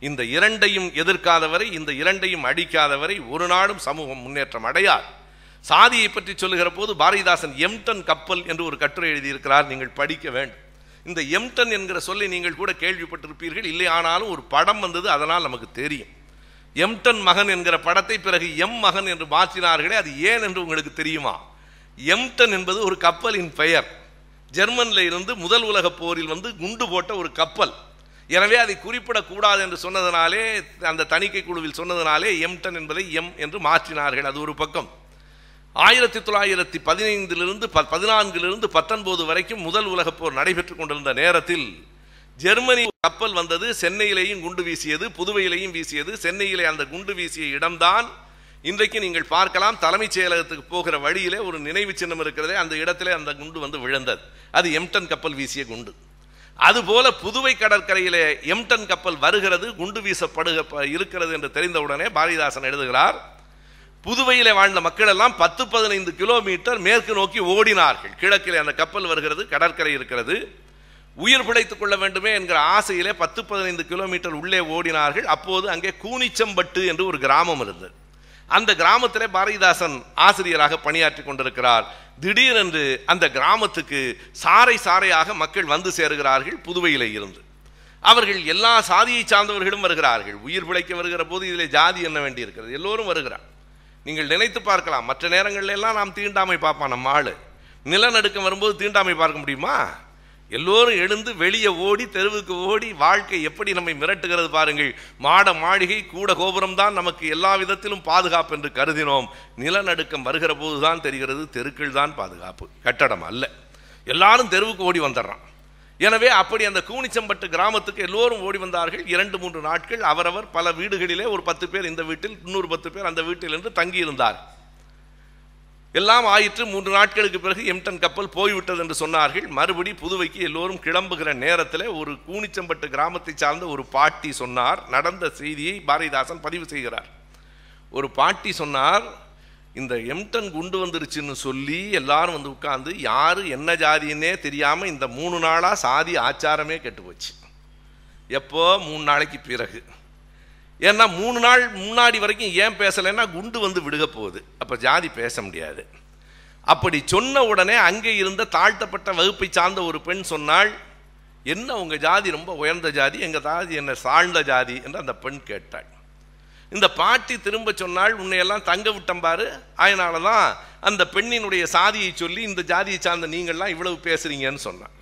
இந்த இரண்டையும் எதிர்க்காதவரை இந்த இரண்டையும் அடிக்காதவரை ஒரு நாடும் சமூகம் முன்னேற்றம் அடையாது சாதியை பற்றி சொல்லுகிற போது பாரதிதாசன் எம்டன் கப்பல் என்று ஒரு கட்டுரை எழுதியிருக்கிறார் நீங்கள் படிக்க வேண்டும் இந்த எம்டன் என்கிற சொல்லை நீங்கள் கூட கேள்விப்பட்டிருப்பீர்கள் இல்லை ஆனாலும் ஒரு படம் வந்தது அதனால் நமக்கு தெரியும் எம்டன் மகன் என்கிற படத்தை பிறகு எம் மகன் என்று மாற்றினார்களே அது ஏன் என்று உங்களுக்கு தெரியுமா எம்டன் என்பது ஒரு கப்பலின் பெயர் ஜெர்மனில் இருந்து முதல் உலக போரில் வந்து குண்டு போட்ட ஒரு கப்பல் எனவே அதை குறிப்பிடக்கூடாது என்று சொன்னதனாலே அந்த தணிக்கை குழுவில் சொன்னதனாலே எம்டன் என்பதை எம் என்று மாற்றினார்கள் அது ஒரு பக்கம் ஆயிரத்தி தொள்ளாயிரத்தி பதினைந்திலிருந்து ப பதினான்கிலிருந்து பத்தொன்பது வரைக்கும் முதல் உலகப் போர் நடைபெற்று கொண்டிருந்த நேரத்தில் ஜெர்மனி கப்பல் வந்தது சென்னையிலேயும் குண்டு வீசியது புதுவையிலேயும் வீசியது சென்னையிலே அந்த குண்டு வீசிய இடம்தான் இன்றைக்கு நீங்கள் பார்க்கலாம் தலைமைச் செயலகத்துக்கு போகிற வழியிலே ஒரு நினைவு சின்னம் இருக்கிறதே அந்த இடத்திலே அந்த குண்டு வந்து விழுந்தது அது எம்டன் கப்பல் வீசிய குண்டு அதுபோல புதுவை கடற்கரையிலே எம்டன் கப்பல் வருகிறது குண்டு வீசப்படுக இருக்கிறது என்று தெரிந்தவுடனே பாரதிதாசன் எழுதுகிறார் புதுவையில் வாழ்ந்த மக்கள் எல்லாம் பத்து பதினைந்து கிலோமீட்டர் மேற்கு நோக்கி ஓடினார்கள் கிழக்கிலே அந்த கப்பல் வருகிறது கடற்கரை இருக்கிறது உயிர் பிழைத்துக் கொள்ள வேண்டுமே என்கிற ஆசையிலே பத்து பதினைந்து கிலோமீட்டர் உள்ளே ஓடினார்கள் அப்போது அங்கே கூனிச்சம்பட்டு என்று ஒரு கிராமம் இருந்தது அந்த கிராமத்திலே பாரதிதாசன் ஆசிரியராக பணியாற்றி கொண்டிருக்கிறார் திடீரென்று அந்த கிராமத்துக்கு சாறை சாறையாக மக்கள் வந்து சேருகிறார்கள் புதுவையில் இருந்து அவர்கள் எல்லா சாதியை சார்ந்தவர்களும் வருகிறார்கள் உயிர் பிழைக்க வருகிற போது இதில் ஜாதி என்ன வேண்டி இருக்கிறது எல்லோரும் வருகிறார் நீங்கள் நினைத்து பார்க்கலாம் மற்ற நேரங்கள்ல எல்லாம் நாம் தீண்டாமை பார்ப்பான் நம்ம ஆள் நிலநடுக்கம் வரும்போது தீண்டாமை பார்க்க முடியுமா எல்லோரும் எழுந்து வெளியே ஓடி தெருவுக்கு ஓடி வாழ்க்கை எப்படி நம்மை மிரட்டுகிறது பாருங்கள் மாட மாளிகை கூட கோபுரம் தான் நமக்கு எல்லா விதத்திலும் பாதுகாப்பு என்று கருதினோம் நிலநடுக்கம் வருகிற போது தான் தெரிகிறது தெருக்கள் தான் பாதுகாப்பு கட்டடம் அல்ல எல்லாரும் தெருவுக்கு ஓடி வந்துடுறான் எனவே அப்படி அந்த கூனிச்சம்பட்டு கிராமத்துக்கு எல்லோரும் ஓடி வந்தார்கள் இரண்டு மூன்று நாட்கள் அவரவர் பல வீடுகளிலே ஒரு பத்து பேர் இந்த வீட்டில் இன்னொரு பத்து பேர் அந்த வீட்டில் என்று தங்கியிருந்தார்கள் எல்லாம் ஆயிற்று மூன்று நாட்களுக்கு பிறகு எம்டன் கப்பல் போய்விட்டது என்று சொன்னார்கள் மறுபடி புதுவைக்கு எல்லோரும் கிளம்புகிற நேரத்தில் ஒரு கூனிச்சம்பட்டு கிராமத்தை சார்ந்த ஒரு பாட்டி சொன்னார் நடந்த செய்தியை பாரதிதாசன் பதிவு செய்கிறார் ஒரு பாட்டி சொன்னார் இந்த எம்டன் குண்டு வந்துருச்சுன்னு சொல்லி எல்லாரும் வந்து உட்காந்து யார் என்ன ஜாதின்னே தெரியாமல் இந்த மூணு நாளாக சாதி ஆச்சாரமே கெட்டு போச்சு எப்போ மூணு நாளைக்கு பிறகு ஏன்னா மூணு நாள் முன்னாடி வரைக்கும் ஏன் பேசலைன்னா குண்டு வந்து விடுக போகுது அப்போ ஜாதி பேச முடியாது அப்படி சொன்ன உடனே அங்கே இருந்த தாழ்த்தப்பட்ட வகுப்பை சார்ந்த ஒரு பெண் சொன்னால் என்ன உங்கள் ஜாதி ரொம்ப உயர்ந்த ஜாதி எங்கள் ஜாதி என்ன சாழ்ந்த ஜாதி என்று அந்த பெண் கேட்டாள் இந்த பாட்டி திரும்ப சொன்னால் உன்னையெல்லாம் தங்க விட்டம்பாரு பாரு அதனால தான் அந்த பெண்ணினுடைய சாதியை சொல்லி இந்த ஜாதியை சார்ந்த நீங்கள்லாம் இவ்வளவு பேசுறீங்கன்னு சொன்னான்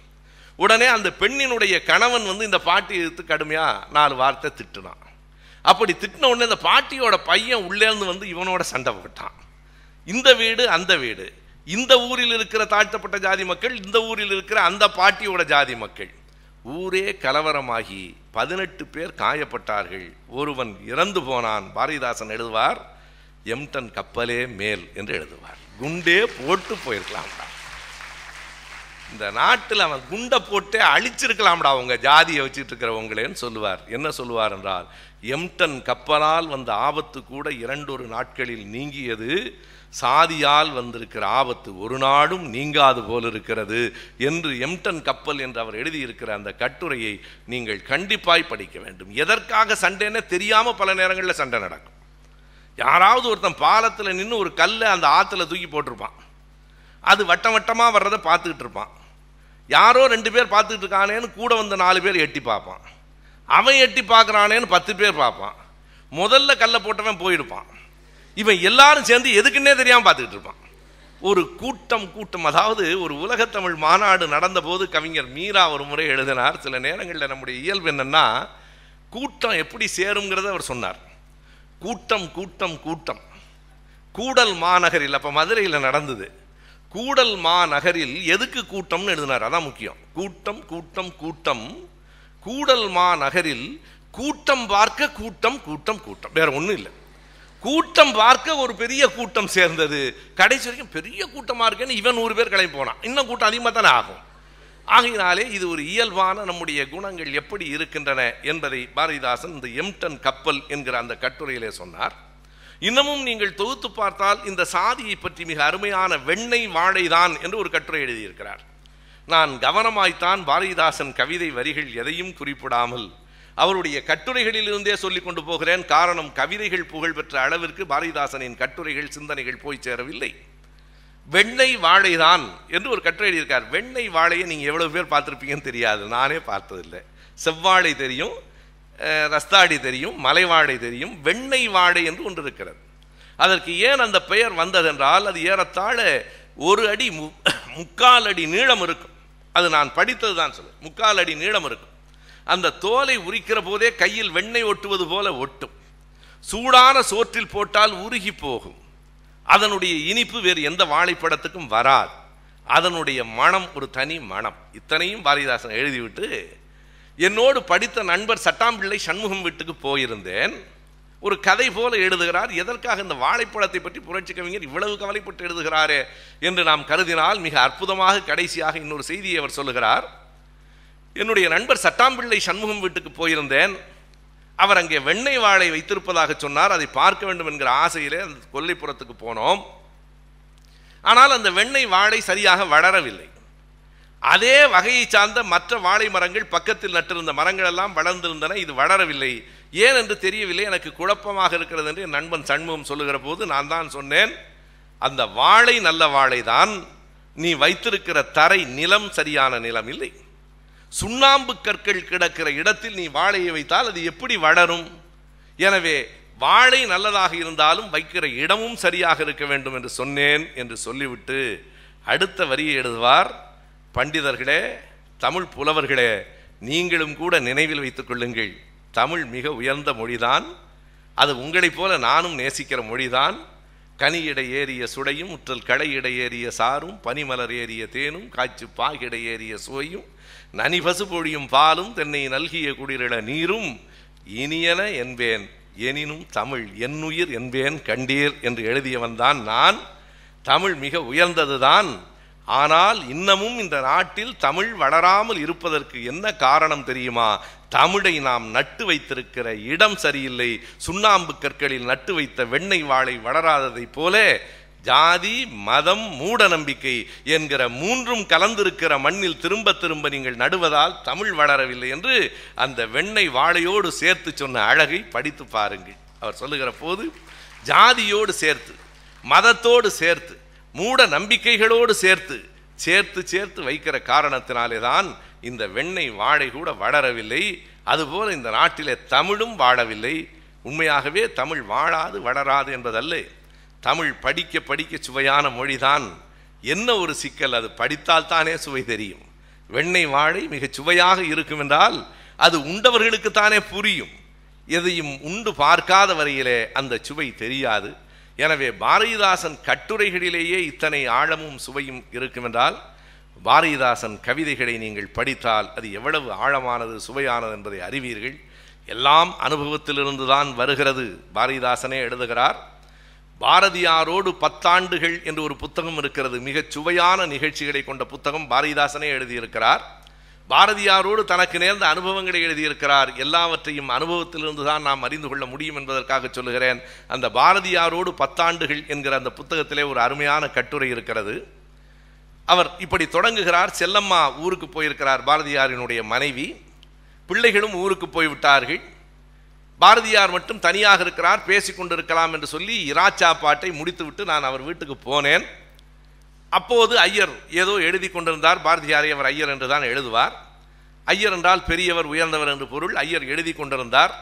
உடனே அந்த பெண்ணினுடைய கணவன் வந்து இந்த பாட்டி எடுத்து கடுமையாக நாலு வார்த்தை திட்டுனான் அப்படி திட்டின உடனே இந்த பாட்டியோட பையன் உள்ளேருந்து வந்து இவனோட சண்டை போட்டான் இந்த வீடு அந்த வீடு இந்த ஊரில் இருக்கிற தாழ்த்தப்பட்ட ஜாதி மக்கள் இந்த ஊரில் இருக்கிற அந்த பாட்டியோட ஜாதி மக்கள் ஊரே கலவரமாகி பதினெட்டு பேர் காயப்பட்டார்கள் ஒருவன் இறந்து போனான் பாரதிதாசன் எழுதுவார் எம்டன் கப்பலே மேல் என்று எழுதுவார் குண்டே போட்டு போயிருக்கலாம்டா இந்த நாட்டில் அவன் குண்டை போட்டே அழிச்சிருக்கலாம்டா அவங்க ஜாதியை வச்சுட்டு இருக்கிறவங்களேன்னு சொல்லுவார் என்ன சொல்லுவார் என்றால் எம்டன் கப்பலால் வந்த ஆபத்து கூட இரண்டொரு நாட்களில் நீங்கியது சாதியால் வந்திருக்கிற ஆபத்து ஒரு நாடும் நீங்காது போல் இருக்கிறது என்று எம்டன் கப்பல் என்று அவர் எழுதியிருக்கிற அந்த கட்டுரையை நீங்கள் கண்டிப்பாய் படிக்க வேண்டும் எதற்காக சண்டைன்னு தெரியாமல் பல நேரங்களில் சண்டை நடக்கும் யாராவது ஒருத்தன் பாலத்தில் நின்று ஒரு கல்லை அந்த ஆற்றுல தூக்கி போட்டிருப்பான் அது வட்டம் வட்டமாக வர்றதை பார்த்துக்கிட்டு இருப்பான் யாரோ ரெண்டு பேர் பார்த்துக்கிட்டு இருக்கானேன்னு கூட வந்த நாலு பேர் எட்டி பார்ப்பான் அவன் எட்டி பார்க்குறானேன்னு பத்து பேர் பார்ப்பான் முதல்ல கல்லை போட்டவன் போயிடுப்பான் இவன் எல்லாரும் சேர்ந்து எதுக்குன்னே தெரியாமல் பார்த்துக்கிட்டு இருப்பான் ஒரு கூட்டம் கூட்டம் அதாவது ஒரு உலகத்தமிழ் மாநாடு நடந்தபோது கவிஞர் மீரா ஒரு முறை எழுதினார் சில நேரங்களில் நம்முடைய இயல்பு என்னென்னா கூட்டம் எப்படி சேருங்கிறத அவர் சொன்னார் கூட்டம் கூட்டம் கூட்டம் கூடல் மாநகரில் அப்போ மதுரையில் நடந்தது கூடல் மாநகரில் எதுக்கு கூட்டம்னு எழுதினார் அதான் முக்கியம் கூட்டம் கூட்டம் கூட்டம் கூடல்மா நகரில் கூட்டம் பார்க்க கூட்டம் கூட்டம் கூட்டம் வேற ஒன்றும் இல்லை கூட்டம் பார்க்க ஒரு பெரிய கூட்டம் சேர்ந்தது கடைசி வரைக்கும் பெரிய கூட்டமாக இருக்குன்னு இவன் நூறு பேர் கிளம்பி போனான் இன்னும் கூட்டம் அதிகமாக தானே ஆகும் ஆகையினாலே இது ஒரு இயல்பான நம்முடைய குணங்கள் எப்படி இருக்கின்றன என்பதை பாரதிதாசன் இந்த எம்டன் கப்பல் என்கிற அந்த கட்டுரையிலே சொன்னார் இன்னமும் நீங்கள் தொகுத்து பார்த்தால் இந்த சாதியை பற்றி மிக அருமையான வெண்ணெய் வாழைதான் என்று ஒரு கட்டுரை எழுதியிருக்கிறார் நான் கவனமாய்த்தான் பாரதிதாசன் கவிதை வரிகள் எதையும் குறிப்பிடாமல் அவருடைய கட்டுரைகளிலிருந்தே சொல்லி கொண்டு போகிறேன் காரணம் கவிதைகள் புகழ் பெற்ற அளவிற்கு பாரதிதாசனின் கட்டுரைகள் சிந்தனைகள் போய் சேரவில்லை வெண்ணை வாழைதான் என்று ஒரு கட்டுரை எழுதியிருக்கார் வெண்ணை வாழையை நீங்கள் எவ்வளவு பேர் பார்த்துருப்பீங்கன்னு தெரியாது நானே பார்த்ததில்லை செவ்வாழை தெரியும் ரஸ்தாடி தெரியும் மலைவாழை தெரியும் வெண்ணெய் வாழை என்று ஒன்று இருக்கிறது அதற்கு ஏன் அந்த பெயர் வந்ததென்றால் அது ஏறத்தாழ ஒரு அடி முக்கால் அடி நீளம் இருக்கும் அது நான் படித்தது தான் சொல்லு முக்கால் அடி நீளம் இருக்கும் அந்த தோலை உரிக்கிற போதே கையில் வெண்ணெய் ஒட்டுவது போல ஒட்டும் சூடான சோற்றில் போட்டால் உருகி போகும் அதனுடைய இனிப்பு வேறு எந்த வாழைப்படத்துக்கும் வராது அதனுடைய மனம் ஒரு தனி மனம் இத்தனையும் பாரதிதாசன் எழுதிவிட்டு என்னோடு படித்த நண்பர் சட்டாம்பிள்ளை சண்முகம் வீட்டுக்கு போயிருந்தேன் ஒரு கதை போல எழுதுகிறார் எதற்காக இந்த வாழைப்பழத்தை பற்றி புரட்சி கவிஞர் இவ்வளவு கவலைப்பட்டு எழுதுகிறாரே என்று நாம் கருதினால் மிக அற்புதமாக கடைசியாக இன்னொரு செய்தியை அவர் சொல்லுகிறார் என்னுடைய நண்பர் சட்டாம்பிள்ளை சண்முகம் வீட்டுக்கு போயிருந்தேன் அவர் அங்கே வெண்ணெய் வாழை வைத்திருப்பதாக சொன்னார் அதை பார்க்க வேண்டும் என்கிற ஆசையிலே அந்த கொல்லைப்புறத்துக்கு போனோம் ஆனால் அந்த வெண்ணெய் வாழை சரியாக வளரவில்லை அதே வகையை சார்ந்த மற்ற வாழை மரங்கள் பக்கத்தில் நட்டிருந்த மரங்கள் எல்லாம் வளர்ந்திருந்தன இது வளரவில்லை ஏன் என்று தெரியவில்லை எனக்கு குழப்பமாக இருக்கிறது என்று என் நண்பன் சண்முகம் சொல்லுகிற போது நான் தான் சொன்னேன் அந்த வாழை நல்ல வாழை தான் நீ வைத்திருக்கிற தரை நிலம் சரியான நிலம் இல்லை சுண்ணாம்பு கற்கள் கிடக்கிற இடத்தில் நீ வாழையை வைத்தால் அது எப்படி வளரும் எனவே வாழை நல்லதாக இருந்தாலும் வைக்கிற இடமும் சரியாக இருக்க வேண்டும் என்று சொன்னேன் என்று சொல்லிவிட்டு அடுத்த வரியை எழுதுவார் பண்டிதர்களே தமிழ் புலவர்களே நீங்களும் கூட நினைவில் வைத்துக் கொள்ளுங்கள் தமிழ் மிக உயர்ந்த மொழிதான் அது உங்களைப் போல நானும் நேசிக்கிற மொழிதான் கனியிடை ஏறிய சுடையும் உற்றல் களையிட ஏறிய சாரும் பனிமலர் ஏறிய தேனும் காய்ச்சி பாகிட ஏறிய சுவையும் நனி பசு பொழியும் பாலும் தென்னை நல்கிய குடிரிட நீரும் இனியன என்பேன் எனினும் தமிழ் என்னுயிர் என்பேன் கண்டீர் என்று எழுதியவன்தான் நான் தமிழ் மிக உயர்ந்ததுதான் ஆனால் இன்னமும் இந்த நாட்டில் தமிழ் வளராமல் இருப்பதற்கு என்ன காரணம் தெரியுமா தமிழை நாம் நட்டு வைத்திருக்கிற இடம் சரியில்லை சுண்ணாம்பு கற்களில் நட்டு வைத்த வெண்ணெய் வாழை வளராததைப் போல ஜாதி மதம் மூட நம்பிக்கை என்கிற மூன்றும் கலந்திருக்கிற மண்ணில் திரும்ப திரும்ப நீங்கள் நடுவதால் தமிழ் வளரவில்லை என்று அந்த வெண்ணெய் வாழையோடு சேர்த்து சொன்ன அழகை படித்து பாருங்கள் அவர் சொல்லுகிற போது ஜாதியோடு சேர்த்து மதத்தோடு சேர்த்து மூட நம்பிக்கைகளோடு சேர்த்து சேர்த்து சேர்த்து வைக்கிற காரணத்தினாலே தான் இந்த வெண்ணெய் வாழை கூட வளரவில்லை அதுபோல இந்த நாட்டிலே தமிழும் வாழவில்லை உண்மையாகவே தமிழ் வாழாது வளராது என்பதல்ல தமிழ் படிக்க படிக்க சுவையான மொழிதான் என்ன ஒரு சிக்கல் அது படித்தால் தானே சுவை தெரியும் வெண்ணெய் வாழை மிக சுவையாக இருக்கும் என்றால் அது உண்டவர்களுக்குத்தானே புரியும் எதையும் உண்டு பார்க்காத வரையிலே அந்த சுவை தெரியாது எனவே பாரதிதாசன் கட்டுரைகளிலேயே இத்தனை ஆழமும் சுவையும் இருக்குமென்றால் பாரதிதாசன் கவிதைகளை நீங்கள் படித்தால் அது எவ்வளவு ஆழமானது சுவையானது என்பதை அறிவீர்கள் எல்லாம் அனுபவத்திலிருந்து தான் வருகிறது பாரதிதாசனே எழுதுகிறார் பாரதியாரோடு பத்தாண்டுகள் என்று ஒரு புத்தகம் இருக்கிறது மிகச் சுவையான நிகழ்ச்சிகளை கொண்ட புத்தகம் பாரதிதாசனே எழுதியிருக்கிறார் பாரதியாரோடு தனக்கு நேர்ந்த அனுபவங்களை எழுதியிருக்கிறார் எல்லாவற்றையும் அனுபவத்திலிருந்து தான் நாம் அறிந்து கொள்ள முடியும் என்பதற்காக சொல்லுகிறேன் அந்த பாரதியாரோடு பத்தாண்டுகள் என்கிற அந்த புத்தகத்திலே ஒரு அருமையான கட்டுரை இருக்கிறது அவர் இப்படி தொடங்குகிறார் செல்லம்மா ஊருக்கு போயிருக்கிறார் பாரதியாரினுடைய மனைவி பிள்ளைகளும் ஊருக்கு போய்விட்டார்கள் பாரதியார் மட்டும் தனியாக இருக்கிறார் பேசிக்கொண்டிருக்கலாம் என்று சொல்லி இராச்சா பாட்டை முடித்துவிட்டு நான் அவர் வீட்டுக்கு போனேன் அப்போது ஐயர் ஏதோ எழுதி கொண்டிருந்தார் பாரதியாரை அவர் ஐயர் என்று தான் எழுதுவார் ஐயர் என்றால் பெரியவர் உயர்ந்தவர் என்று பொருள் ஐயர் எழுதி கொண்டிருந்தார்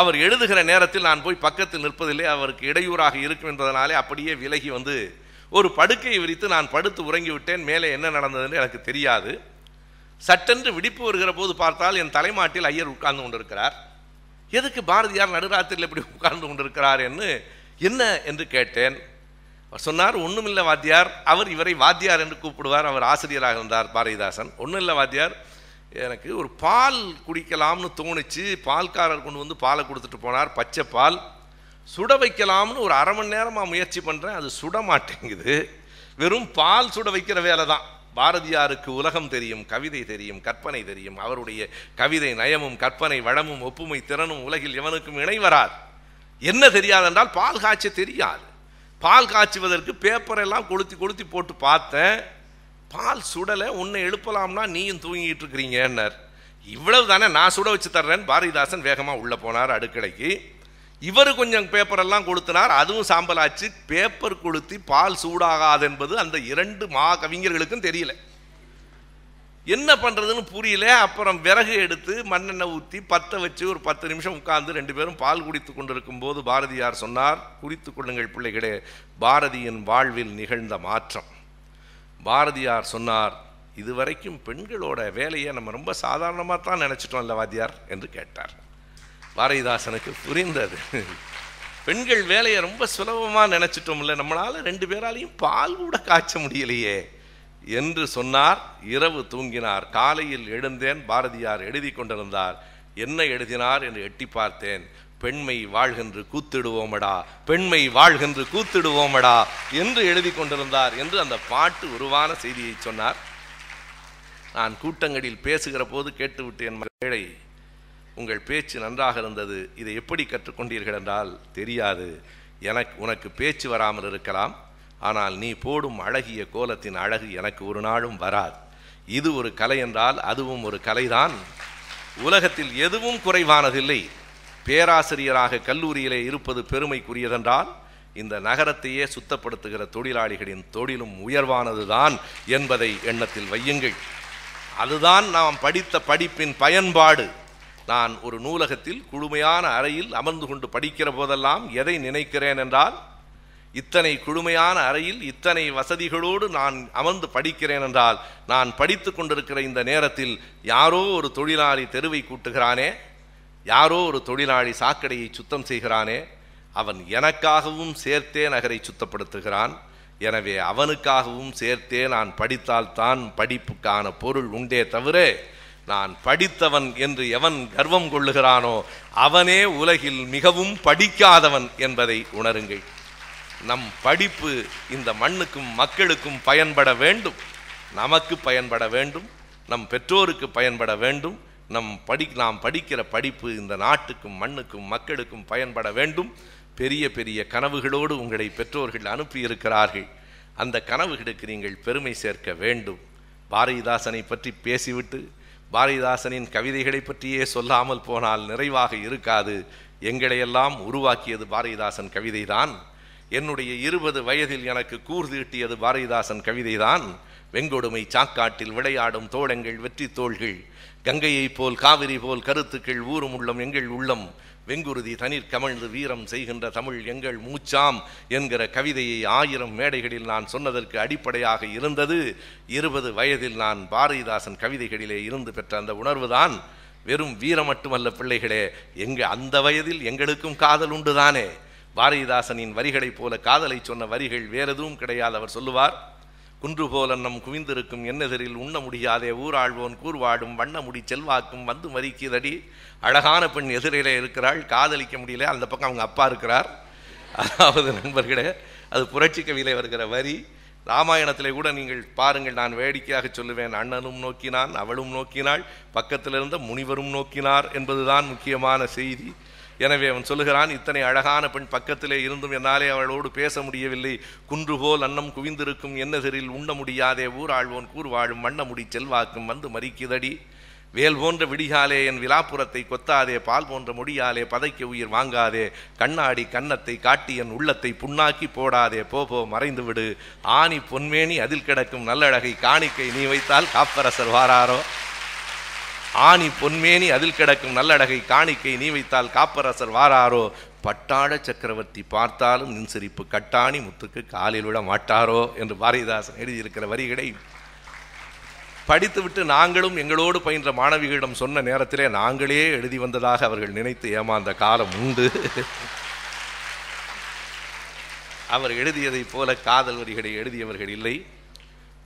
அவர் எழுதுகிற நேரத்தில் நான் போய் பக்கத்தில் நிற்பதிலே அவருக்கு இடையூறாக இருக்கும் என்பதனாலே அப்படியே விலகி வந்து ஒரு படுக்கையை விரித்து நான் படுத்து உறங்கிவிட்டேன் மேலே என்ன நடந்ததுன்னு எனக்கு தெரியாது சட்டென்று விடிப்பு வருகிற போது பார்த்தால் என் தலைமாட்டில் ஐயர் உட்கார்ந்து கொண்டிருக்கிறார் எதுக்கு பாரதியார் நடுராத்திரியில் இப்படி உட்கார்ந்து கொண்டிருக்கிறார் என்று என்ன என்று கேட்டேன் சொன்னார் ஒன்றுமில்லை வாத்தியார் அவர் இவரை வாத்தியார் என்று கூப்பிடுவார் அவர் ஆசிரியராக இருந்தார் பாரதிதாசன் ஒன்றும் இல்லை வாத்தியார் எனக்கு ஒரு பால் குடிக்கலாம்னு தோணுச்சு பால்காரர் கொண்டு வந்து பாலை கொடுத்துட்டு போனார் பச்சை பால் சுட வைக்கலாம்னு ஒரு அரை மணி நேரமாக முயற்சி பண்ணுறேன் அது சுட மாட்டேங்குது வெறும் பால் சுட வைக்கிற வேலை தான் பாரதியாருக்கு உலகம் தெரியும் கவிதை தெரியும் கற்பனை தெரியும் அவருடைய கவிதை நயமும் கற்பனை வளமும் ஒப்புமை திறனும் உலகில் எவனுக்கும் இணைவரார் என்ன தெரியாது என்றால் பால் காய்ச்ச தெரியாது பால் காய்ச்சுவதற்கு பேப்பரெல்லாம் கொளுத்தி கொளுத்தி போட்டு பார்த்தேன் பால் சுடலை உன்னை எழுப்பலாம்னா நீயும் தூங்கிட்டு இருக்கிறீங்கன்னார் இவ்வளவு தானே நான் சுட வச்சு தர்றேன்னு பாரதிதாசன் வேகமாக உள்ளே போனார் அடுக்கடைக்கு இவர் கொஞ்சம் பேப்பரெல்லாம் கொளுத்தினார் அதுவும் சாம்பலாச்சு பேப்பர் கொளுத்தி பால் சூடாகாது என்பது அந்த இரண்டு மா கவிஞர்களுக்கும் தெரியல என்ன பண்ணுறதுன்னு புரியல அப்புறம் விறகு எடுத்து மண்ணெண்ணெய் ஊற்றி பற்ற வச்சு ஒரு பத்து நிமிஷம் உட்கார்ந்து ரெண்டு பேரும் பால் குடித்து போது பாரதியார் சொன்னார் குறித்து கொள்ளுங்கள் பிள்ளைகளே பாரதியின் வாழ்வில் நிகழ்ந்த மாற்றம் பாரதியார் சொன்னார் இதுவரைக்கும் பெண்களோட வேலையை நம்ம ரொம்ப சாதாரணமாக தான் நினச்சிட்டோம் இல்லை வாத்தியார் என்று கேட்டார் பாரதிதாசனுக்கு புரிந்தது பெண்கள் வேலையை ரொம்ப சுலபமாக நினச்சிட்டோம்ல நம்மளால் ரெண்டு பேராலையும் பால் கூட காய்ச்ச முடியலையே என்று சொன்னார் இரவு தூங்கினார் காலையில் எழுந்தேன் பாரதியார் எழுதி கொண்டிருந்தார் என்ன எழுதினார் என்று எட்டி பார்த்தேன் பெண்மை வாழ்கென்று கூத்திடுவோமடா பெண்மை வாழ்கென்று கூத்திடுவோமடா என்று எழுதி கொண்டிருந்தார் என்று அந்த பாட்டு உருவான செய்தியை சொன்னார் நான் கூட்டங்களில் பேசுகிற போது கேட்டுவிட்டு என் மகளை உங்கள் பேச்சு நன்றாக இருந்தது இதை எப்படி கற்றுக்கொண்டீர்கள் என்றால் தெரியாது எனக்கு உனக்கு பேச்சு வராமல் இருக்கலாம் ஆனால் நீ போடும் அழகிய கோலத்தின் அழகு எனக்கு ஒரு நாளும் வராது இது ஒரு கலை என்றால் அதுவும் ஒரு கலைதான் உலகத்தில் எதுவும் குறைவானதில்லை பேராசிரியராக கல்லூரியிலே இருப்பது பெருமைக்குரியதென்றால் இந்த நகரத்தையே சுத்தப்படுத்துகிற தொழிலாளிகளின் தொழிலும் உயர்வானதுதான் என்பதை எண்ணத்தில் வையுங்கள் அதுதான் நாம் படித்த படிப்பின் பயன்பாடு நான் ஒரு நூலகத்தில் குழுமையான அறையில் அமர்ந்து கொண்டு படிக்கிற போதெல்லாம் எதை நினைக்கிறேன் என்றால் இத்தனை குழுமையான அறையில் இத்தனை வசதிகளோடு நான் அமர்ந்து படிக்கிறேன் என்றால் நான் படித்து கொண்டிருக்கிற இந்த நேரத்தில் யாரோ ஒரு தொழிலாளி தெருவை கூட்டுகிறானே யாரோ ஒரு தொழிலாளி சாக்கடையை சுத்தம் செய்கிறானே அவன் எனக்காகவும் சேர்த்தே நகரை சுத்தப்படுத்துகிறான் எனவே அவனுக்காகவும் சேர்த்தே நான் படித்தால்தான் படிப்புக்கான பொருள் உண்டே தவிர நான் படித்தவன் என்று எவன் கர்வம் கொள்ளுகிறானோ அவனே உலகில் மிகவும் படிக்காதவன் என்பதை உணருங்கள் நம் படிப்பு இந்த மண்ணுக்கும் மக்களுக்கும் பயன்பட வேண்டும் நமக்கு பயன்பட வேண்டும் நம் பெற்றோருக்கு பயன்பட வேண்டும் நம் படி நாம் படிக்கிற படிப்பு இந்த நாட்டுக்கும் மண்ணுக்கும் மக்களுக்கும் பயன்பட வேண்டும் பெரிய பெரிய கனவுகளோடு உங்களை பெற்றோர்கள் அனுப்பியிருக்கிறார்கள் அந்த கனவுகளுக்கு நீங்கள் பெருமை சேர்க்க வேண்டும் பாரதிதாசனை பற்றி பேசிவிட்டு பாரதிதாசனின் கவிதைகளை பற்றியே சொல்லாமல் போனால் நிறைவாக இருக்காது எங்களையெல்லாம் உருவாக்கியது பாரதிதாசன் கவிதைதான் என்னுடைய இருபது வயதில் எனக்கு கூர்தீட்டியது பாரதிதாசன் கவிதைதான் வெங்கொடுமை சாக்காட்டில் விளையாடும் தோழங்கள் வெற்றி தோள்கள் கங்கையைப் போல் காவிரி போல் கருத்துக்கள் ஊரும் உள்ளம் எங்கள் உள்ளம் வெங்குருதி தனிர் கமழ்ந்து வீரம் செய்கின்ற தமிழ் எங்கள் மூச்சாம் என்கிற கவிதையை ஆயிரம் மேடைகளில் நான் சொன்னதற்கு அடிப்படையாக இருந்தது இருபது வயதில் நான் பாரதிதாசன் கவிதைகளிலே இருந்து பெற்ற அந்த உணர்வுதான் வெறும் வீரம் மட்டுமல்ல பிள்ளைகளே எங்க அந்த வயதில் எங்களுக்கும் காதல் உண்டுதானே பாரதிதாசனின் வரிகளைப் போல காதலை சொன்ன வரிகள் வேறெதுவும் கிடையாது அவர் சொல்லுவார் குன்று போல நம் குவிந்திருக்கும் எண்ணெதிரில் உண்ண முடியாதே ஊராழ்வோன் கூர்வாடும் வண்ணமுடி செல்வாக்கும் வந்து மறிக்கிறடி அழகான பெண் எதிரிலே இருக்கிறாள் காதலிக்க முடியல அந்த பக்கம் அவங்க அப்பா இருக்கிறார் அதாவது நண்பர்களே அது புரட்சி கவியிலே வருகிற வரி ராமாயணத்திலே கூட நீங்கள் பாருங்கள் நான் வேடிக்கையாக சொல்லுவேன் அண்ணனும் நோக்கினான் அவளும் நோக்கினாள் பக்கத்தில் இருந்த முனிவரும் நோக்கினார் என்பதுதான் முக்கியமான செய்தி எனவே அவன் சொல்லுகிறான் இத்தனை அழகான பெண் பக்கத்திலே இருந்தும் என்னாலே அவளோடு பேச முடியவில்லை போல் அன்னம் குவிந்திருக்கும் என்னதிரில் உண்ண முடியாதே ஊர் ஆழ்வோன் வண்ண முடி செல்வாக்கும் வந்து மறிக்குதடி வேல் போன்ற விடிகாலே என் விழாப்புறத்தை கொத்தாதே பால் போன்ற முடியாலே பதைக்க உயிர் வாங்காதே கண்ணாடி கன்னத்தை காட்டி என் உள்ளத்தை புண்ணாக்கி போடாதே போ போ மறைந்து விடு ஆணி பொன்மேனி அதில் கிடக்கும் நல்லழகை காணிக்கை நீ வைத்தால் காப்பரசர் வாராரோ ஆணி பொன்மேனி அதில் கிடக்கும் நல்லடகை காணிக்கை நீ வைத்தால் காப்பரசர் வாராரோ பட்டாள சக்கரவர்த்தி பார்த்தாலும் நின் கட்டாணி முத்துக்கு காலில் விட மாட்டாரோ என்று பாரதிதாசன் எழுதியிருக்கிற வரிகளை படித்துவிட்டு நாங்களும் எங்களோடு பயின்ற மாணவிகளிடம் சொன்ன நேரத்திலே நாங்களே எழுதி வந்ததாக அவர்கள் நினைத்து ஏமாந்த காலம் உண்டு அவர் எழுதியதைப் போல காதல் வரிகளை எழுதியவர்கள் இல்லை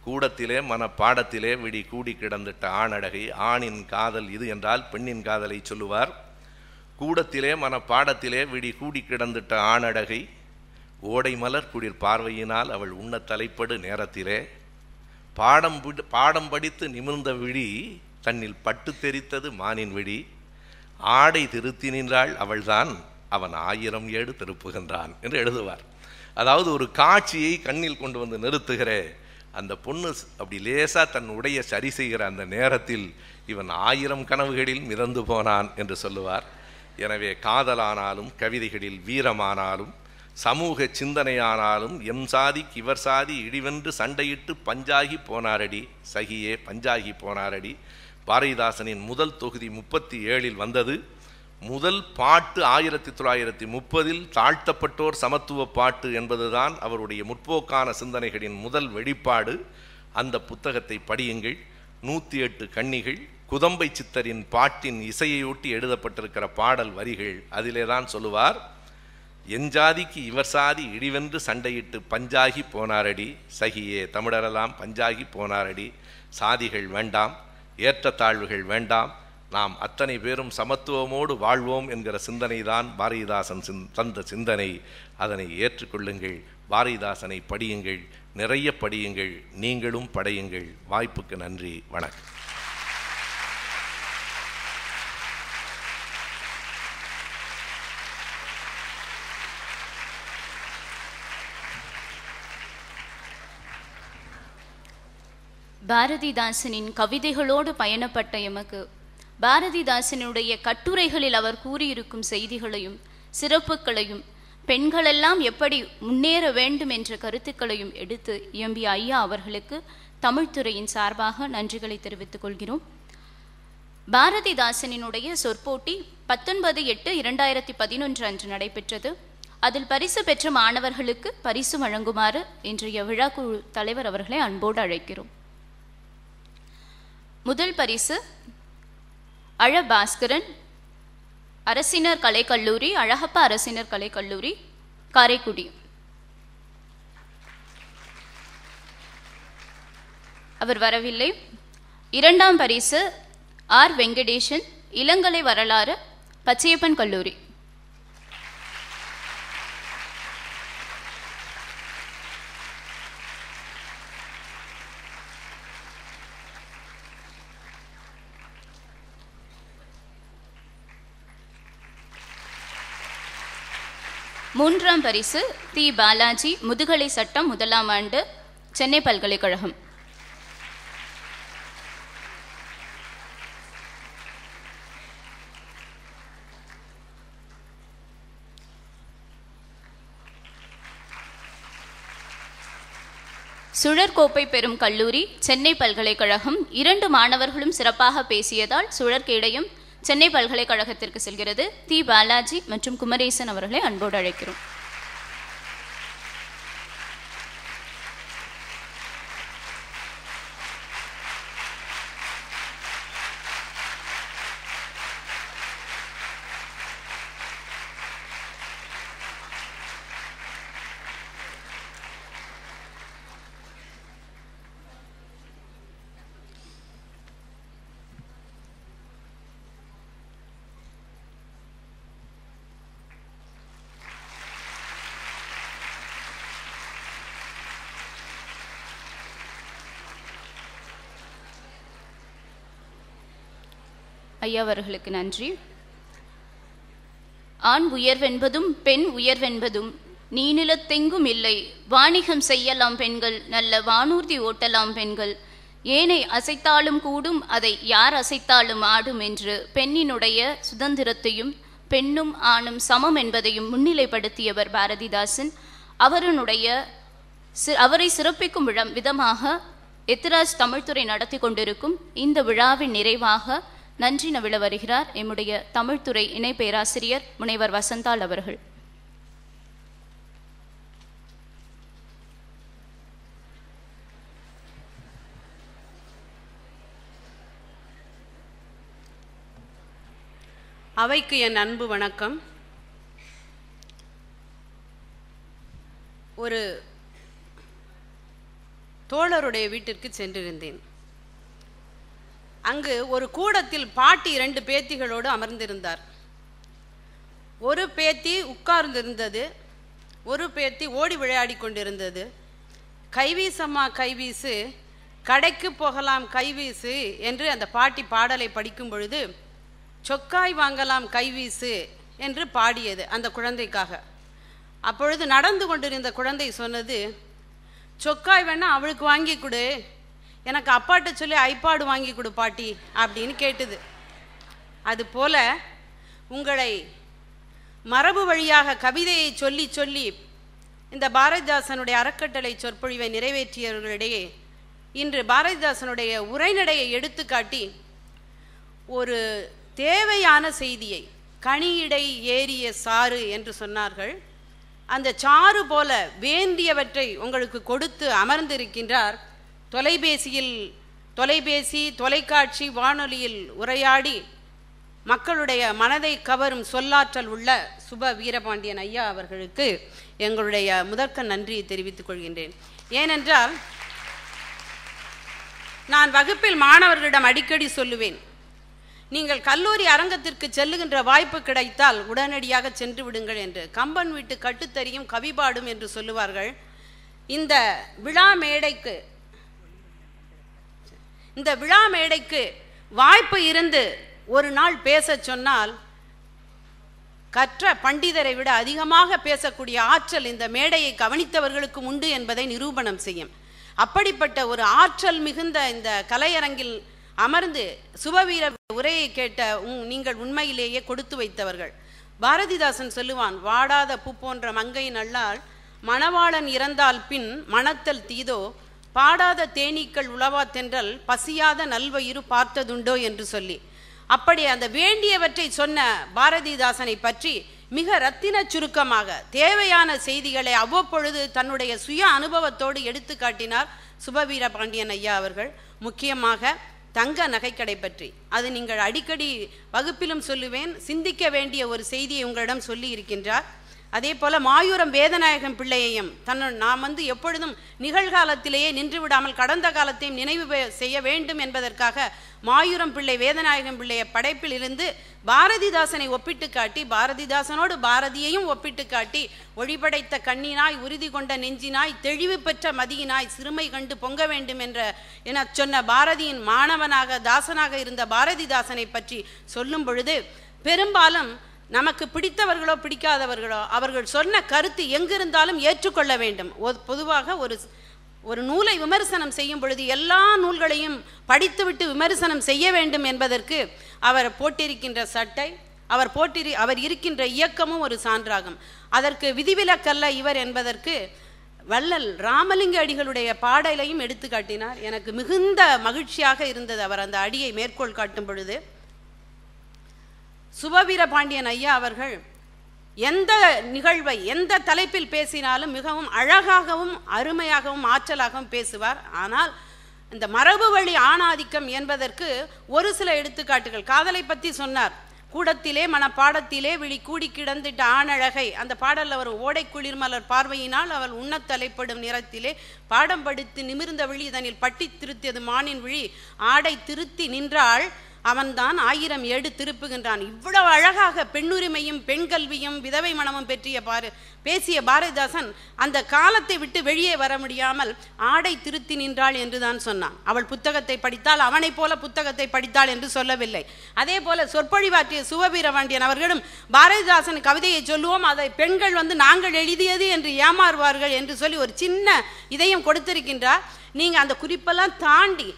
கூடத்திலே மன பாடத்திலே விடி கூடி கிடந்திட்ட ஆணடகை ஆணின் காதல் இது என்றால் பெண்ணின் காதலை சொல்லுவார் கூடத்திலே மன பாடத்திலே விடி கூடி கிடந்துட்ட ஆணடகை ஓடை மலர் குளிர் பார்வையினால் அவள் உண்ண தலைப்படு நேரத்திலே பாடம் பாடம் படித்து நிமிர்ந்த விழி தன்னில் பட்டு தெரித்தது மானின் விழி ஆடை திருத்தி நின்றாள் அவள்தான் அவன் ஆயிரம் ஏடு திருப்புகின்றான் என்று எழுதுவார் அதாவது ஒரு காட்சியை கண்ணில் கொண்டு வந்து நிறுத்துகிறேன் அந்த பொண்ணு அப்படி லேசாக தன் உடைய சரி செய்கிற அந்த நேரத்தில் இவன் ஆயிரம் கனவுகளில் மிதந்து போனான் என்று சொல்லுவார் எனவே காதலானாலும் கவிதைகளில் வீரமானாலும் சமூக சிந்தனையானாலும் எம் சாதி இவர் சாதி இடிவென்று சண்டையிட்டு பஞ்சாகி போனாரடி சகியே பஞ்சாகி போனாரடி பாரதிதாசனின் முதல் தொகுதி முப்பத்தி ஏழில் வந்தது முதல் பாட்டு ஆயிரத்தி தொள்ளாயிரத்தி முப்பதில் தாழ்த்தப்பட்டோர் சமத்துவ பாட்டு என்பதுதான் அவருடைய முற்போக்கான சிந்தனைகளின் முதல் வெளிப்பாடு அந்த புத்தகத்தை படியுங்கள் நூற்றி எட்டு கன்னிகள் குதம்பை சித்தரின் பாட்டின் இசையையொட்டி எழுதப்பட்டிருக்கிற பாடல் வரிகள் அதிலே தான் சொல்லுவார் என் ஜாதிக்கு இவர் சாதி இடிவென்று சண்டையிட்டு பஞ்சாகி போனாரடி சகியே தமிழரெல்லாம் பஞ்சாகி போனாரடி சாதிகள் வேண்டாம் ஏற்றத்தாழ்வுகள் வேண்டாம் நாம் அத்தனை பேரும் சமத்துவமோடு வாழ்வோம் என்கிற சிந்தனை தான் பாரதிதாசன் தந்த சிந்தனை அதனை ஏற்றுக்கொள்ளுங்கள் பாரதிதாசனை படியுங்கள் நிறைய படியுங்கள் நீங்களும் படையுங்கள் வாய்ப்புக்கு நன்றி வணக்கம் பாரதிதாசனின் கவிதைகளோடு பயணப்பட்ட எமக்கு பாரதிதாசனுடைய கட்டுரைகளில் அவர் கூறியிருக்கும் செய்திகளையும் சிறப்புகளையும் பெண்களெல்லாம் எப்படி முன்னேற வேண்டும் என்ற கருத்துக்களையும் எடுத்து இயம்பிய ஐயா அவர்களுக்கு தமிழ்துறையின் சார்பாக நன்றிகளை தெரிவித்துக் கொள்கிறோம் பாரதிதாசனினுடைய சொற்போட்டி பத்தொன்பது எட்டு இரண்டாயிரத்தி பதினொன்று அன்று நடைபெற்றது அதில் பரிசு பெற்ற மாணவர்களுக்கு பரிசு வழங்குமாறு இன்றைய விழா குழு தலைவர் அவர்களை அன்போடு அழைக்கிறோம் முதல் பரிசு அழபாஸ்கரன் அரசினர் கலைக்கல்லூரி அழகப்பா அரசினர் கலைக்கல்லூரி காரைக்குடி அவர் வரவில்லை இரண்டாம் பரிசு ஆர் வெங்கடேசன் இளங்கலை வரலாறு பச்சையப்பன் கல்லூரி மூன்றாம் பரிசு தி பாலாஜி முதுகலை சட்டம் முதலாம் ஆண்டு சென்னை பல்கலைக்கழகம் சுழற்கோப்பை பெறும் கல்லூரி சென்னை பல்கலைக்கழகம் இரண்டு மாணவர்களும் சிறப்பாக பேசியதால் சுழற்கேடையும் சென்னை பல்கலைக்கழகத்திற்கு செல்கிறது தி பாலாஜி மற்றும் குமரேசன் அவர்களை அன்போடு அழைக்கிறோம் ஐயா அவர்களுக்கு நன்றி ஆண் உயர்வென்பதும் பெண் உயர்வென்பதும் நீநிலத்தெங்கும் இல்லை வாணிகம் செய்யலாம் பெண்கள் நல்ல வானூர்தி ஓட்டலாம் பெண்கள் ஏனை அசைத்தாலும் கூடும் அதை யார் அசைத்தாலும் ஆடும் என்று பெண்ணினுடைய சுதந்திரத்தையும் பெண்ணும் ஆணும் சமம் என்பதையும் முன்னிலைப்படுத்தியவர் பாரதிதாசன் அவருடைய அவரை சிறப்பிக்கும் விதமாக எத்திராஜ் தமிழ்துறை நடத்தி கொண்டிருக்கும் இந்த விழாவின் நிறைவாக நன்றி நவிழ வருகிறார் எம்முடைய தமிழ்துறை இணை பேராசிரியர் முனைவர் வசந்தால் அவர்கள் அவைக்கு என் அன்பு வணக்கம் ஒரு தோழருடைய வீட்டிற்கு சென்றிருந்தேன் அங்கு ஒரு கூடத்தில் பாட்டி இரண்டு பேத்திகளோடு அமர்ந்திருந்தார் ஒரு பேத்தி உட்கார்ந்திருந்தது ஒரு பேத்தி ஓடி விளையாடி கொண்டிருந்தது கைவீசம்மா கைவீசு கடைக்கு போகலாம் கைவீசு என்று அந்த பாட்டி பாடலை படிக்கும் பொழுது சொக்காய் வாங்கலாம் கைவீசு என்று பாடியது அந்த குழந்தைக்காக அப்பொழுது நடந்து கொண்டிருந்த குழந்தை சொன்னது சொக்காய் வேணா அவளுக்கு வாங்கி கொடு எனக்கு அப்பாட்ட சொல்லி ஐபாடு வாங்கி கொடு பாட்டி அப்படின்னு கேட்டுது போல உங்களை மரபு வழியாக கவிதையை சொல்லி சொல்லி இந்த பாரதிதாசனுடைய அறக்கட்டளை சொற்பொழிவை நிறைவேற்றியவர்களிடையே இன்று பாரதிதாசனுடைய உரைநடையை எடுத்துக்காட்டி ஒரு தேவையான செய்தியை கனியிடை ஏறிய சாறு என்று சொன்னார்கள் அந்த சாறு போல வேண்டியவற்றை உங்களுக்கு கொடுத்து அமர்ந்திருக்கின்றார் தொலைபேசியில் தொலைபேசி தொலைக்காட்சி வானொலியில் உரையாடி மக்களுடைய மனதை கவரும் சொல்லாற்றல் உள்ள சுப வீரபாண்டியன் ஐயா அவர்களுக்கு எங்களுடைய முதற்க நன்றியை தெரிவித்துக் கொள்கின்றேன் ஏனென்றால் நான் வகுப்பில் மாணவர்களிடம் அடிக்கடி சொல்லுவேன் நீங்கள் கல்லூரி அரங்கத்திற்கு செல்லுகின்ற வாய்ப்பு கிடைத்தால் உடனடியாக சென்று விடுங்கள் என்று கம்பன் வீட்டு கட்டுத்தறியும் கவிபாடும் என்று சொல்லுவார்கள் இந்த விழா மேடைக்கு இந்த விழா மேடைக்கு வாய்ப்பு இருந்து ஒரு நாள் பேச சொன்னால் கற்ற பண்டிதரை விட அதிகமாக பேசக்கூடிய ஆற்றல் இந்த மேடையை கவனித்தவர்களுக்கு உண்டு என்பதை நிரூபணம் செய்யும் அப்படிப்பட்ட ஒரு ஆற்றல் மிகுந்த இந்த கலையரங்கில் அமர்ந்து சுபவீர உரையை கேட்ட நீங்கள் உண்மையிலேயே கொடுத்து வைத்தவர்கள் பாரதிதாசன் சொல்லுவான் வாடாத பூ போன்ற மங்கை நல்லால் மணவாளன் இறந்தால் பின் மணத்தல் தீதோ பாடாத தேனீக்கள் உழவா தென்றல் பசியாத நல்வயிறு பார்த்ததுண்டோ என்று சொல்லி அப்படி அந்த வேண்டியவற்றை சொன்ன பாரதிதாசனை பற்றி மிக ரத்தின சுருக்கமாக தேவையான செய்திகளை அவ்வப்பொழுது தன்னுடைய சுய அனுபவத்தோடு எடுத்து காட்டினார் சுபவீர பாண்டியன் ஐயா அவர்கள் முக்கியமாக தங்க நகைக்கடை பற்றி அது நீங்கள் அடிக்கடி வகுப்பிலும் சொல்லுவேன் சிந்திக்க வேண்டிய ஒரு செய்தியை உங்களிடம் சொல்லி இருக்கின்றார் அதே போல் மாயூரம் வேதநாயகம் பிள்ளையையும் தன் நாம் வந்து எப்பொழுதும் நிகழ்காலத்திலேயே நின்று விடாமல் கடந்த காலத்தையும் நினைவு செய்ய வேண்டும் என்பதற்காக மாயூரம் பிள்ளை வேதநாயகம் பிள்ளைய படைப்பில் இருந்து பாரதிதாசனை ஒப்பிட்டு காட்டி பாரதிதாசனோடு பாரதியையும் ஒப்பிட்டு காட்டி ஒளிபடைத்த கண்ணினாய் உறுதி கொண்ட நெஞ்சினாய் தெளிவு பெற்ற மதியினாய் சிறுமை கண்டு பொங்க வேண்டும் என்ற என சொன்ன பாரதியின் மாணவனாக தாசனாக இருந்த பாரதிதாசனை பற்றி சொல்லும் பொழுது பெரும்பாலும் நமக்கு பிடித்தவர்களோ பிடிக்காதவர்களோ அவர்கள் சொன்ன கருத்து எங்கிருந்தாலும் ஏற்றுக்கொள்ள வேண்டும் பொதுவாக ஒரு ஒரு நூலை விமர்சனம் செய்யும் பொழுது எல்லா நூல்களையும் படித்துவிட்டு விமர்சனம் செய்ய வேண்டும் என்பதற்கு அவர் போட்டிருக்கின்ற சட்டை அவர் போட்டிரு அவர் இருக்கின்ற இயக்கமும் ஒரு சான்றாகும் அதற்கு விதிவிலக்கல்ல இவர் என்பதற்கு வள்ளல் ராமலிங்க அடிகளுடைய பாடலையும் எடுத்து காட்டினார் எனக்கு மிகுந்த மகிழ்ச்சியாக இருந்தது அவர் அந்த அடியை மேற்கோள் காட்டும் பொழுது சுபவீர பாண்டியன் ஐயா அவர்கள் எந்த நிகழ்வை எந்த தலைப்பில் பேசினாலும் மிகவும் அழகாகவும் அருமையாகவும் ஆற்றலாகவும் பேசுவார் ஆனால் இந்த மரபு வழி ஆணாதிக்கம் என்பதற்கு ஒரு சில எடுத்துக்காட்டுகள் காதலை பற்றி சொன்னார் கூடத்திலே மனப்பாடத்திலே விழி கூடி கிடந்துட்ட ஆணழகை அந்த பாடல் அவர் ஓடை குளிர்மலர் பார்வையினால் அவள் உண்ணத் தலைப்படும் நிறத்திலே பாடம் படித்து நிமிர்ந்த விழி இதனில் பட்டி திருத்தியது மானின் விழி ஆடை திருத்தி நின்றாள் அவன்தான் ஆயிரம் ஏடு திருப்புகின்றான் இவ்வளவு அழகாக பெண்ணுரிமையும் பெண் கல்வியும் விதவை மனமும் பெற்றிய பாரு பேசிய பாரதிதாசன் அந்த காலத்தை விட்டு வெளியே வர முடியாமல் ஆடை திருத்தி நின்றாள் என்றுதான் சொன்னான் அவள் புத்தகத்தை படித்தால் அவனைப் போல புத்தகத்தை படித்தாள் என்று சொல்லவில்லை அதே போல சொற்பொழிவாற்றிய சுவபீரவாண்டியன் அவர்களும் பாரதிதாசன் கவிதையை சொல்லுவோம் அதை பெண்கள் வந்து நாங்கள் எழுதியது என்று ஏமாறுவார்கள் என்று சொல்லி ஒரு சின்ன இதயம் கொடுத்திருக்கின்றார் நீங்கள் அந்த குறிப்பெல்லாம் தாண்டி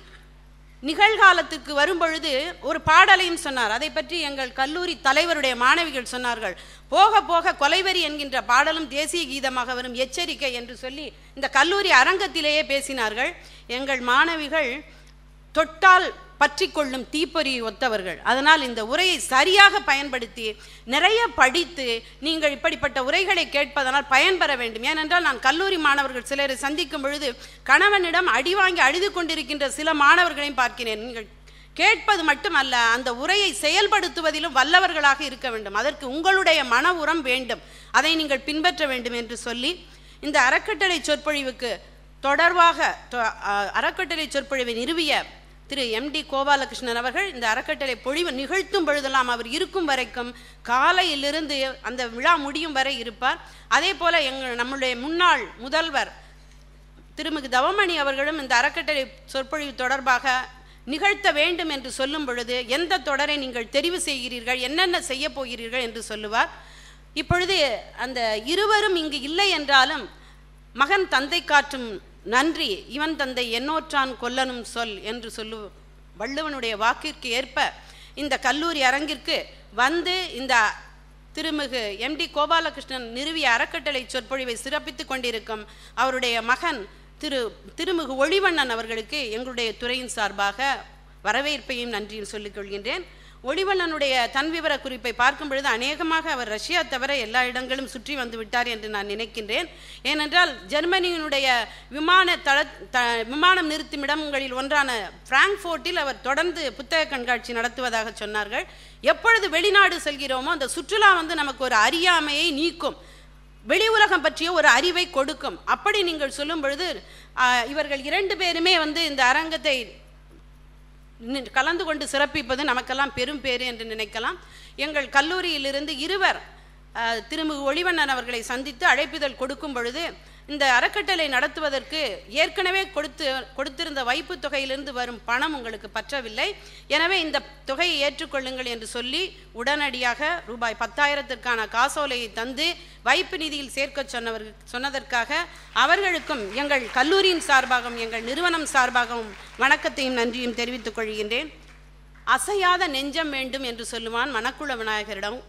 நிகழ்காலத்துக்கு வரும்பொழுது ஒரு பாடலையும் சொன்னார் அதை பற்றி எங்கள் கல்லூரி தலைவருடைய மாணவிகள் சொன்னார்கள் போக போக கொலைவரி என்கின்ற பாடலும் தேசிய கீதமாக வரும் எச்சரிக்கை என்று சொல்லி இந்த கல்லூரி அரங்கத்திலேயே பேசினார்கள் எங்கள் மாணவிகள் தொட்டால் பற்றி கொள்ளும் தீப்பொறி ஒத்தவர்கள் அதனால் இந்த உரையை சரியாக பயன்படுத்தி நிறைய படித்து நீங்கள் இப்படிப்பட்ட உரைகளை கேட்பதனால் பயன்பெற வேண்டும் ஏனென்றால் நான் கல்லூரி மாணவர்கள் சிலரை சந்திக்கும் பொழுது கணவனிடம் அடி வாங்கி அழுது கொண்டிருக்கின்ற சில மாணவர்களையும் பார்க்கிறேன் நீங்கள் கேட்பது மட்டுமல்ல அந்த உரையை செயல்படுத்துவதிலும் வல்லவர்களாக இருக்க வேண்டும் அதற்கு உங்களுடைய மன உரம் வேண்டும் அதை நீங்கள் பின்பற்ற வேண்டும் என்று சொல்லி இந்த அறக்கட்டளை சொற்பொழிவுக்கு தொடர்பாக அறக்கட்டளை சொற்பொழிவை நிறுவிய திரு எம் டி கோபாலகிருஷ்ணன் அவர்கள் இந்த அறக்கட்டளை பொழிவு நிகழ்த்தும் பொழுதெல்லாம் அவர் இருக்கும் வரைக்கும் காலையிலிருந்து அந்த விழா முடியும் வரை இருப்பார் அதே போல் எங்கள் நம்முடைய முன்னாள் முதல்வர் திருமிகு தவமணி அவர்களும் இந்த அறக்கட்டளை சொற்பொழிவு தொடர்பாக நிகழ்த்த வேண்டும் என்று சொல்லும் பொழுது எந்த தொடரை நீங்கள் தெரிவு செய்கிறீர்கள் என்னென்ன செய்ய போகிறீர்கள் என்று சொல்லுவார் இப்பொழுது அந்த இருவரும் இங்கு இல்லை என்றாலும் மகன் தந்தை காற்றும் நன்றி இவன் தந்தை என்னோற்றான் கொல்லனும் சொல் என்று சொல்லு வள்ளுவனுடைய வாக்கிற்கு ஏற்ப இந்த கல்லூரி அரங்கிற்கு வந்து இந்த திருமிகு எம் டி கோபாலகிருஷ்ணன் நிறுவிய அறக்கட்டளை சொற்பொழிவை சிறப்பித்துக் கொண்டிருக்கும் அவருடைய மகன் திரு திருமிகு ஒளிவண்ணன் அவர்களுக்கு எங்களுடைய துறையின் சார்பாக வரவேற்பையும் நன்றியும் சொல்லிக் கொள்கின்றேன் ஒளிவண்ணனுடைய தன் விவர குறிப்பை பார்க்கும் பொழுது அநேகமாக அவர் ரஷ்யா தவிர எல்லா இடங்களும் சுற்றி வந்து விட்டார் என்று நான் நினைக்கின்றேன் ஏனென்றால் ஜெர்மனியினுடைய விமான தள த விமானம் இடங்களில் ஒன்றான பிராங்க்ஃபோர்ட்டில் அவர் தொடர்ந்து புத்தக கண்காட்சி நடத்துவதாக சொன்னார்கள் எப்பொழுது வெளிநாடு செல்கிறோமோ அந்த சுற்றுலா வந்து நமக்கு ஒரு அறியாமையை நீக்கும் வெளி உலகம் பற்றிய ஒரு அறிவை கொடுக்கும் அப்படி நீங்கள் சொல்லும் பொழுது இவர்கள் இரண்டு பேருமே வந்து இந்த அரங்கத்தை கலந்து கொண்டு சிறப்பிப்பது நமக்கெல்லாம் பெரும் பேறு என்று நினைக்கலாம் எங்கள் கல்லூரியிலிருந்து இருவர் திருமிகு ஒளிவண்ணன் அவர்களை சந்தித்து அழைப்பிதழ் கொடுக்கும் பொழுது இந்த அறக்கட்டளை நடத்துவதற்கு ஏற்கனவே கொடுத்து கொடுத்திருந்த வைப்பு தொகையிலிருந்து வரும் பணம் உங்களுக்கு பற்றவில்லை எனவே இந்த தொகையை ஏற்றுக்கொள்ளுங்கள் என்று சொல்லி உடனடியாக ரூபாய் பத்தாயிரத்திற்கான காசோலையை தந்து வைப்பு நிதியில் சேர்க்க சொன்னவர் சொன்னதற்காக அவர்களுக்கும் எங்கள் கல்லூரியின் சார்பாகவும் எங்கள் நிறுவனம் சார்பாகவும் வணக்கத்தையும் நன்றியும் தெரிவித்துக் கொள்கின்றேன் அசையாத நெஞ்சம் வேண்டும் என்று சொல்லுவான் மணக்குள விநாயகரிடம்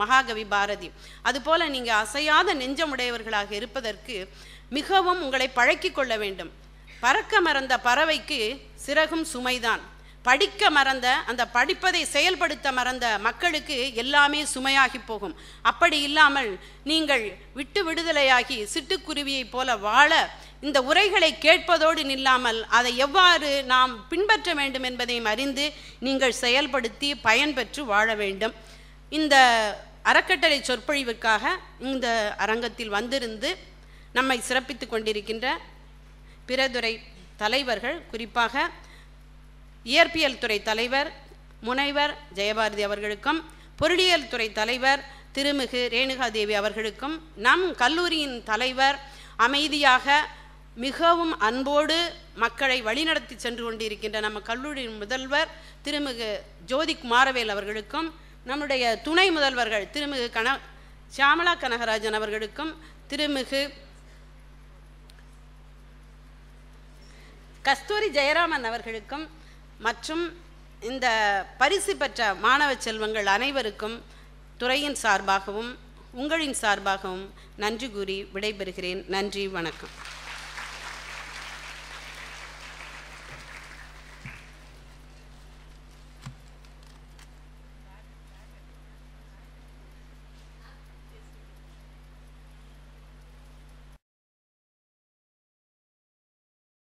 மகாகவி பாரதி அதுபோல் நீங்கள் அசையாத நெஞ்சமுடையவர்களாக இருப்பதற்கு மிகவும் உங்களை பழக்கி கொள்ள வேண்டும் பறக்க மறந்த பறவைக்கு சிறகும் சுமைதான் படிக்க மறந்த அந்த படிப்பதை செயல்படுத்த மறந்த மக்களுக்கு எல்லாமே சுமையாகி போகும் அப்படி இல்லாமல் நீங்கள் விட்டு விடுதலையாகி சிட்டுக்குருவியைப் போல வாழ இந்த உரைகளை கேட்பதோடு நில்லாமல் அதை எவ்வாறு நாம் பின்பற்ற வேண்டும் என்பதையும் அறிந்து நீங்கள் செயல்படுத்தி பயன்பெற்று வாழ வேண்டும் இந்த அறக்கட்டளை சொற்பொழிவுக்காக இந்த அரங்கத்தில் வந்திருந்து நம்மை சிறப்பித்து கொண்டிருக்கின்ற பிறதுரை தலைவர்கள் குறிப்பாக இயற்பியல் துறை தலைவர் முனைவர் ஜெயபாரதி அவர்களுக்கும் பொருளியல் துறை தலைவர் திருமிகு ரேணுகாதேவி அவர்களுக்கும் நம் கல்லூரியின் தலைவர் அமைதியாக மிகவும் அன்போடு மக்களை வழிநடத்தி சென்று கொண்டிருக்கின்ற நம்ம கல்லூரியின் முதல்வர் திருமிகு ஜோதி குமாரவேல் அவர்களுக்கும் நம்முடைய துணை முதல்வர்கள் திருமிகு கண சியாமலா கனகராஜன் அவர்களுக்கும் திருமிகு கஸ்தூரி ஜெயராமன் அவர்களுக்கும் மற்றும் இந்த பரிசு பெற்ற மாணவ செல்வங்கள் அனைவருக்கும் துறையின் சார்பாகவும் உங்களின் சார்பாகவும் நன்றி கூறி விடைபெறுகிறேன் நன்றி வணக்கம்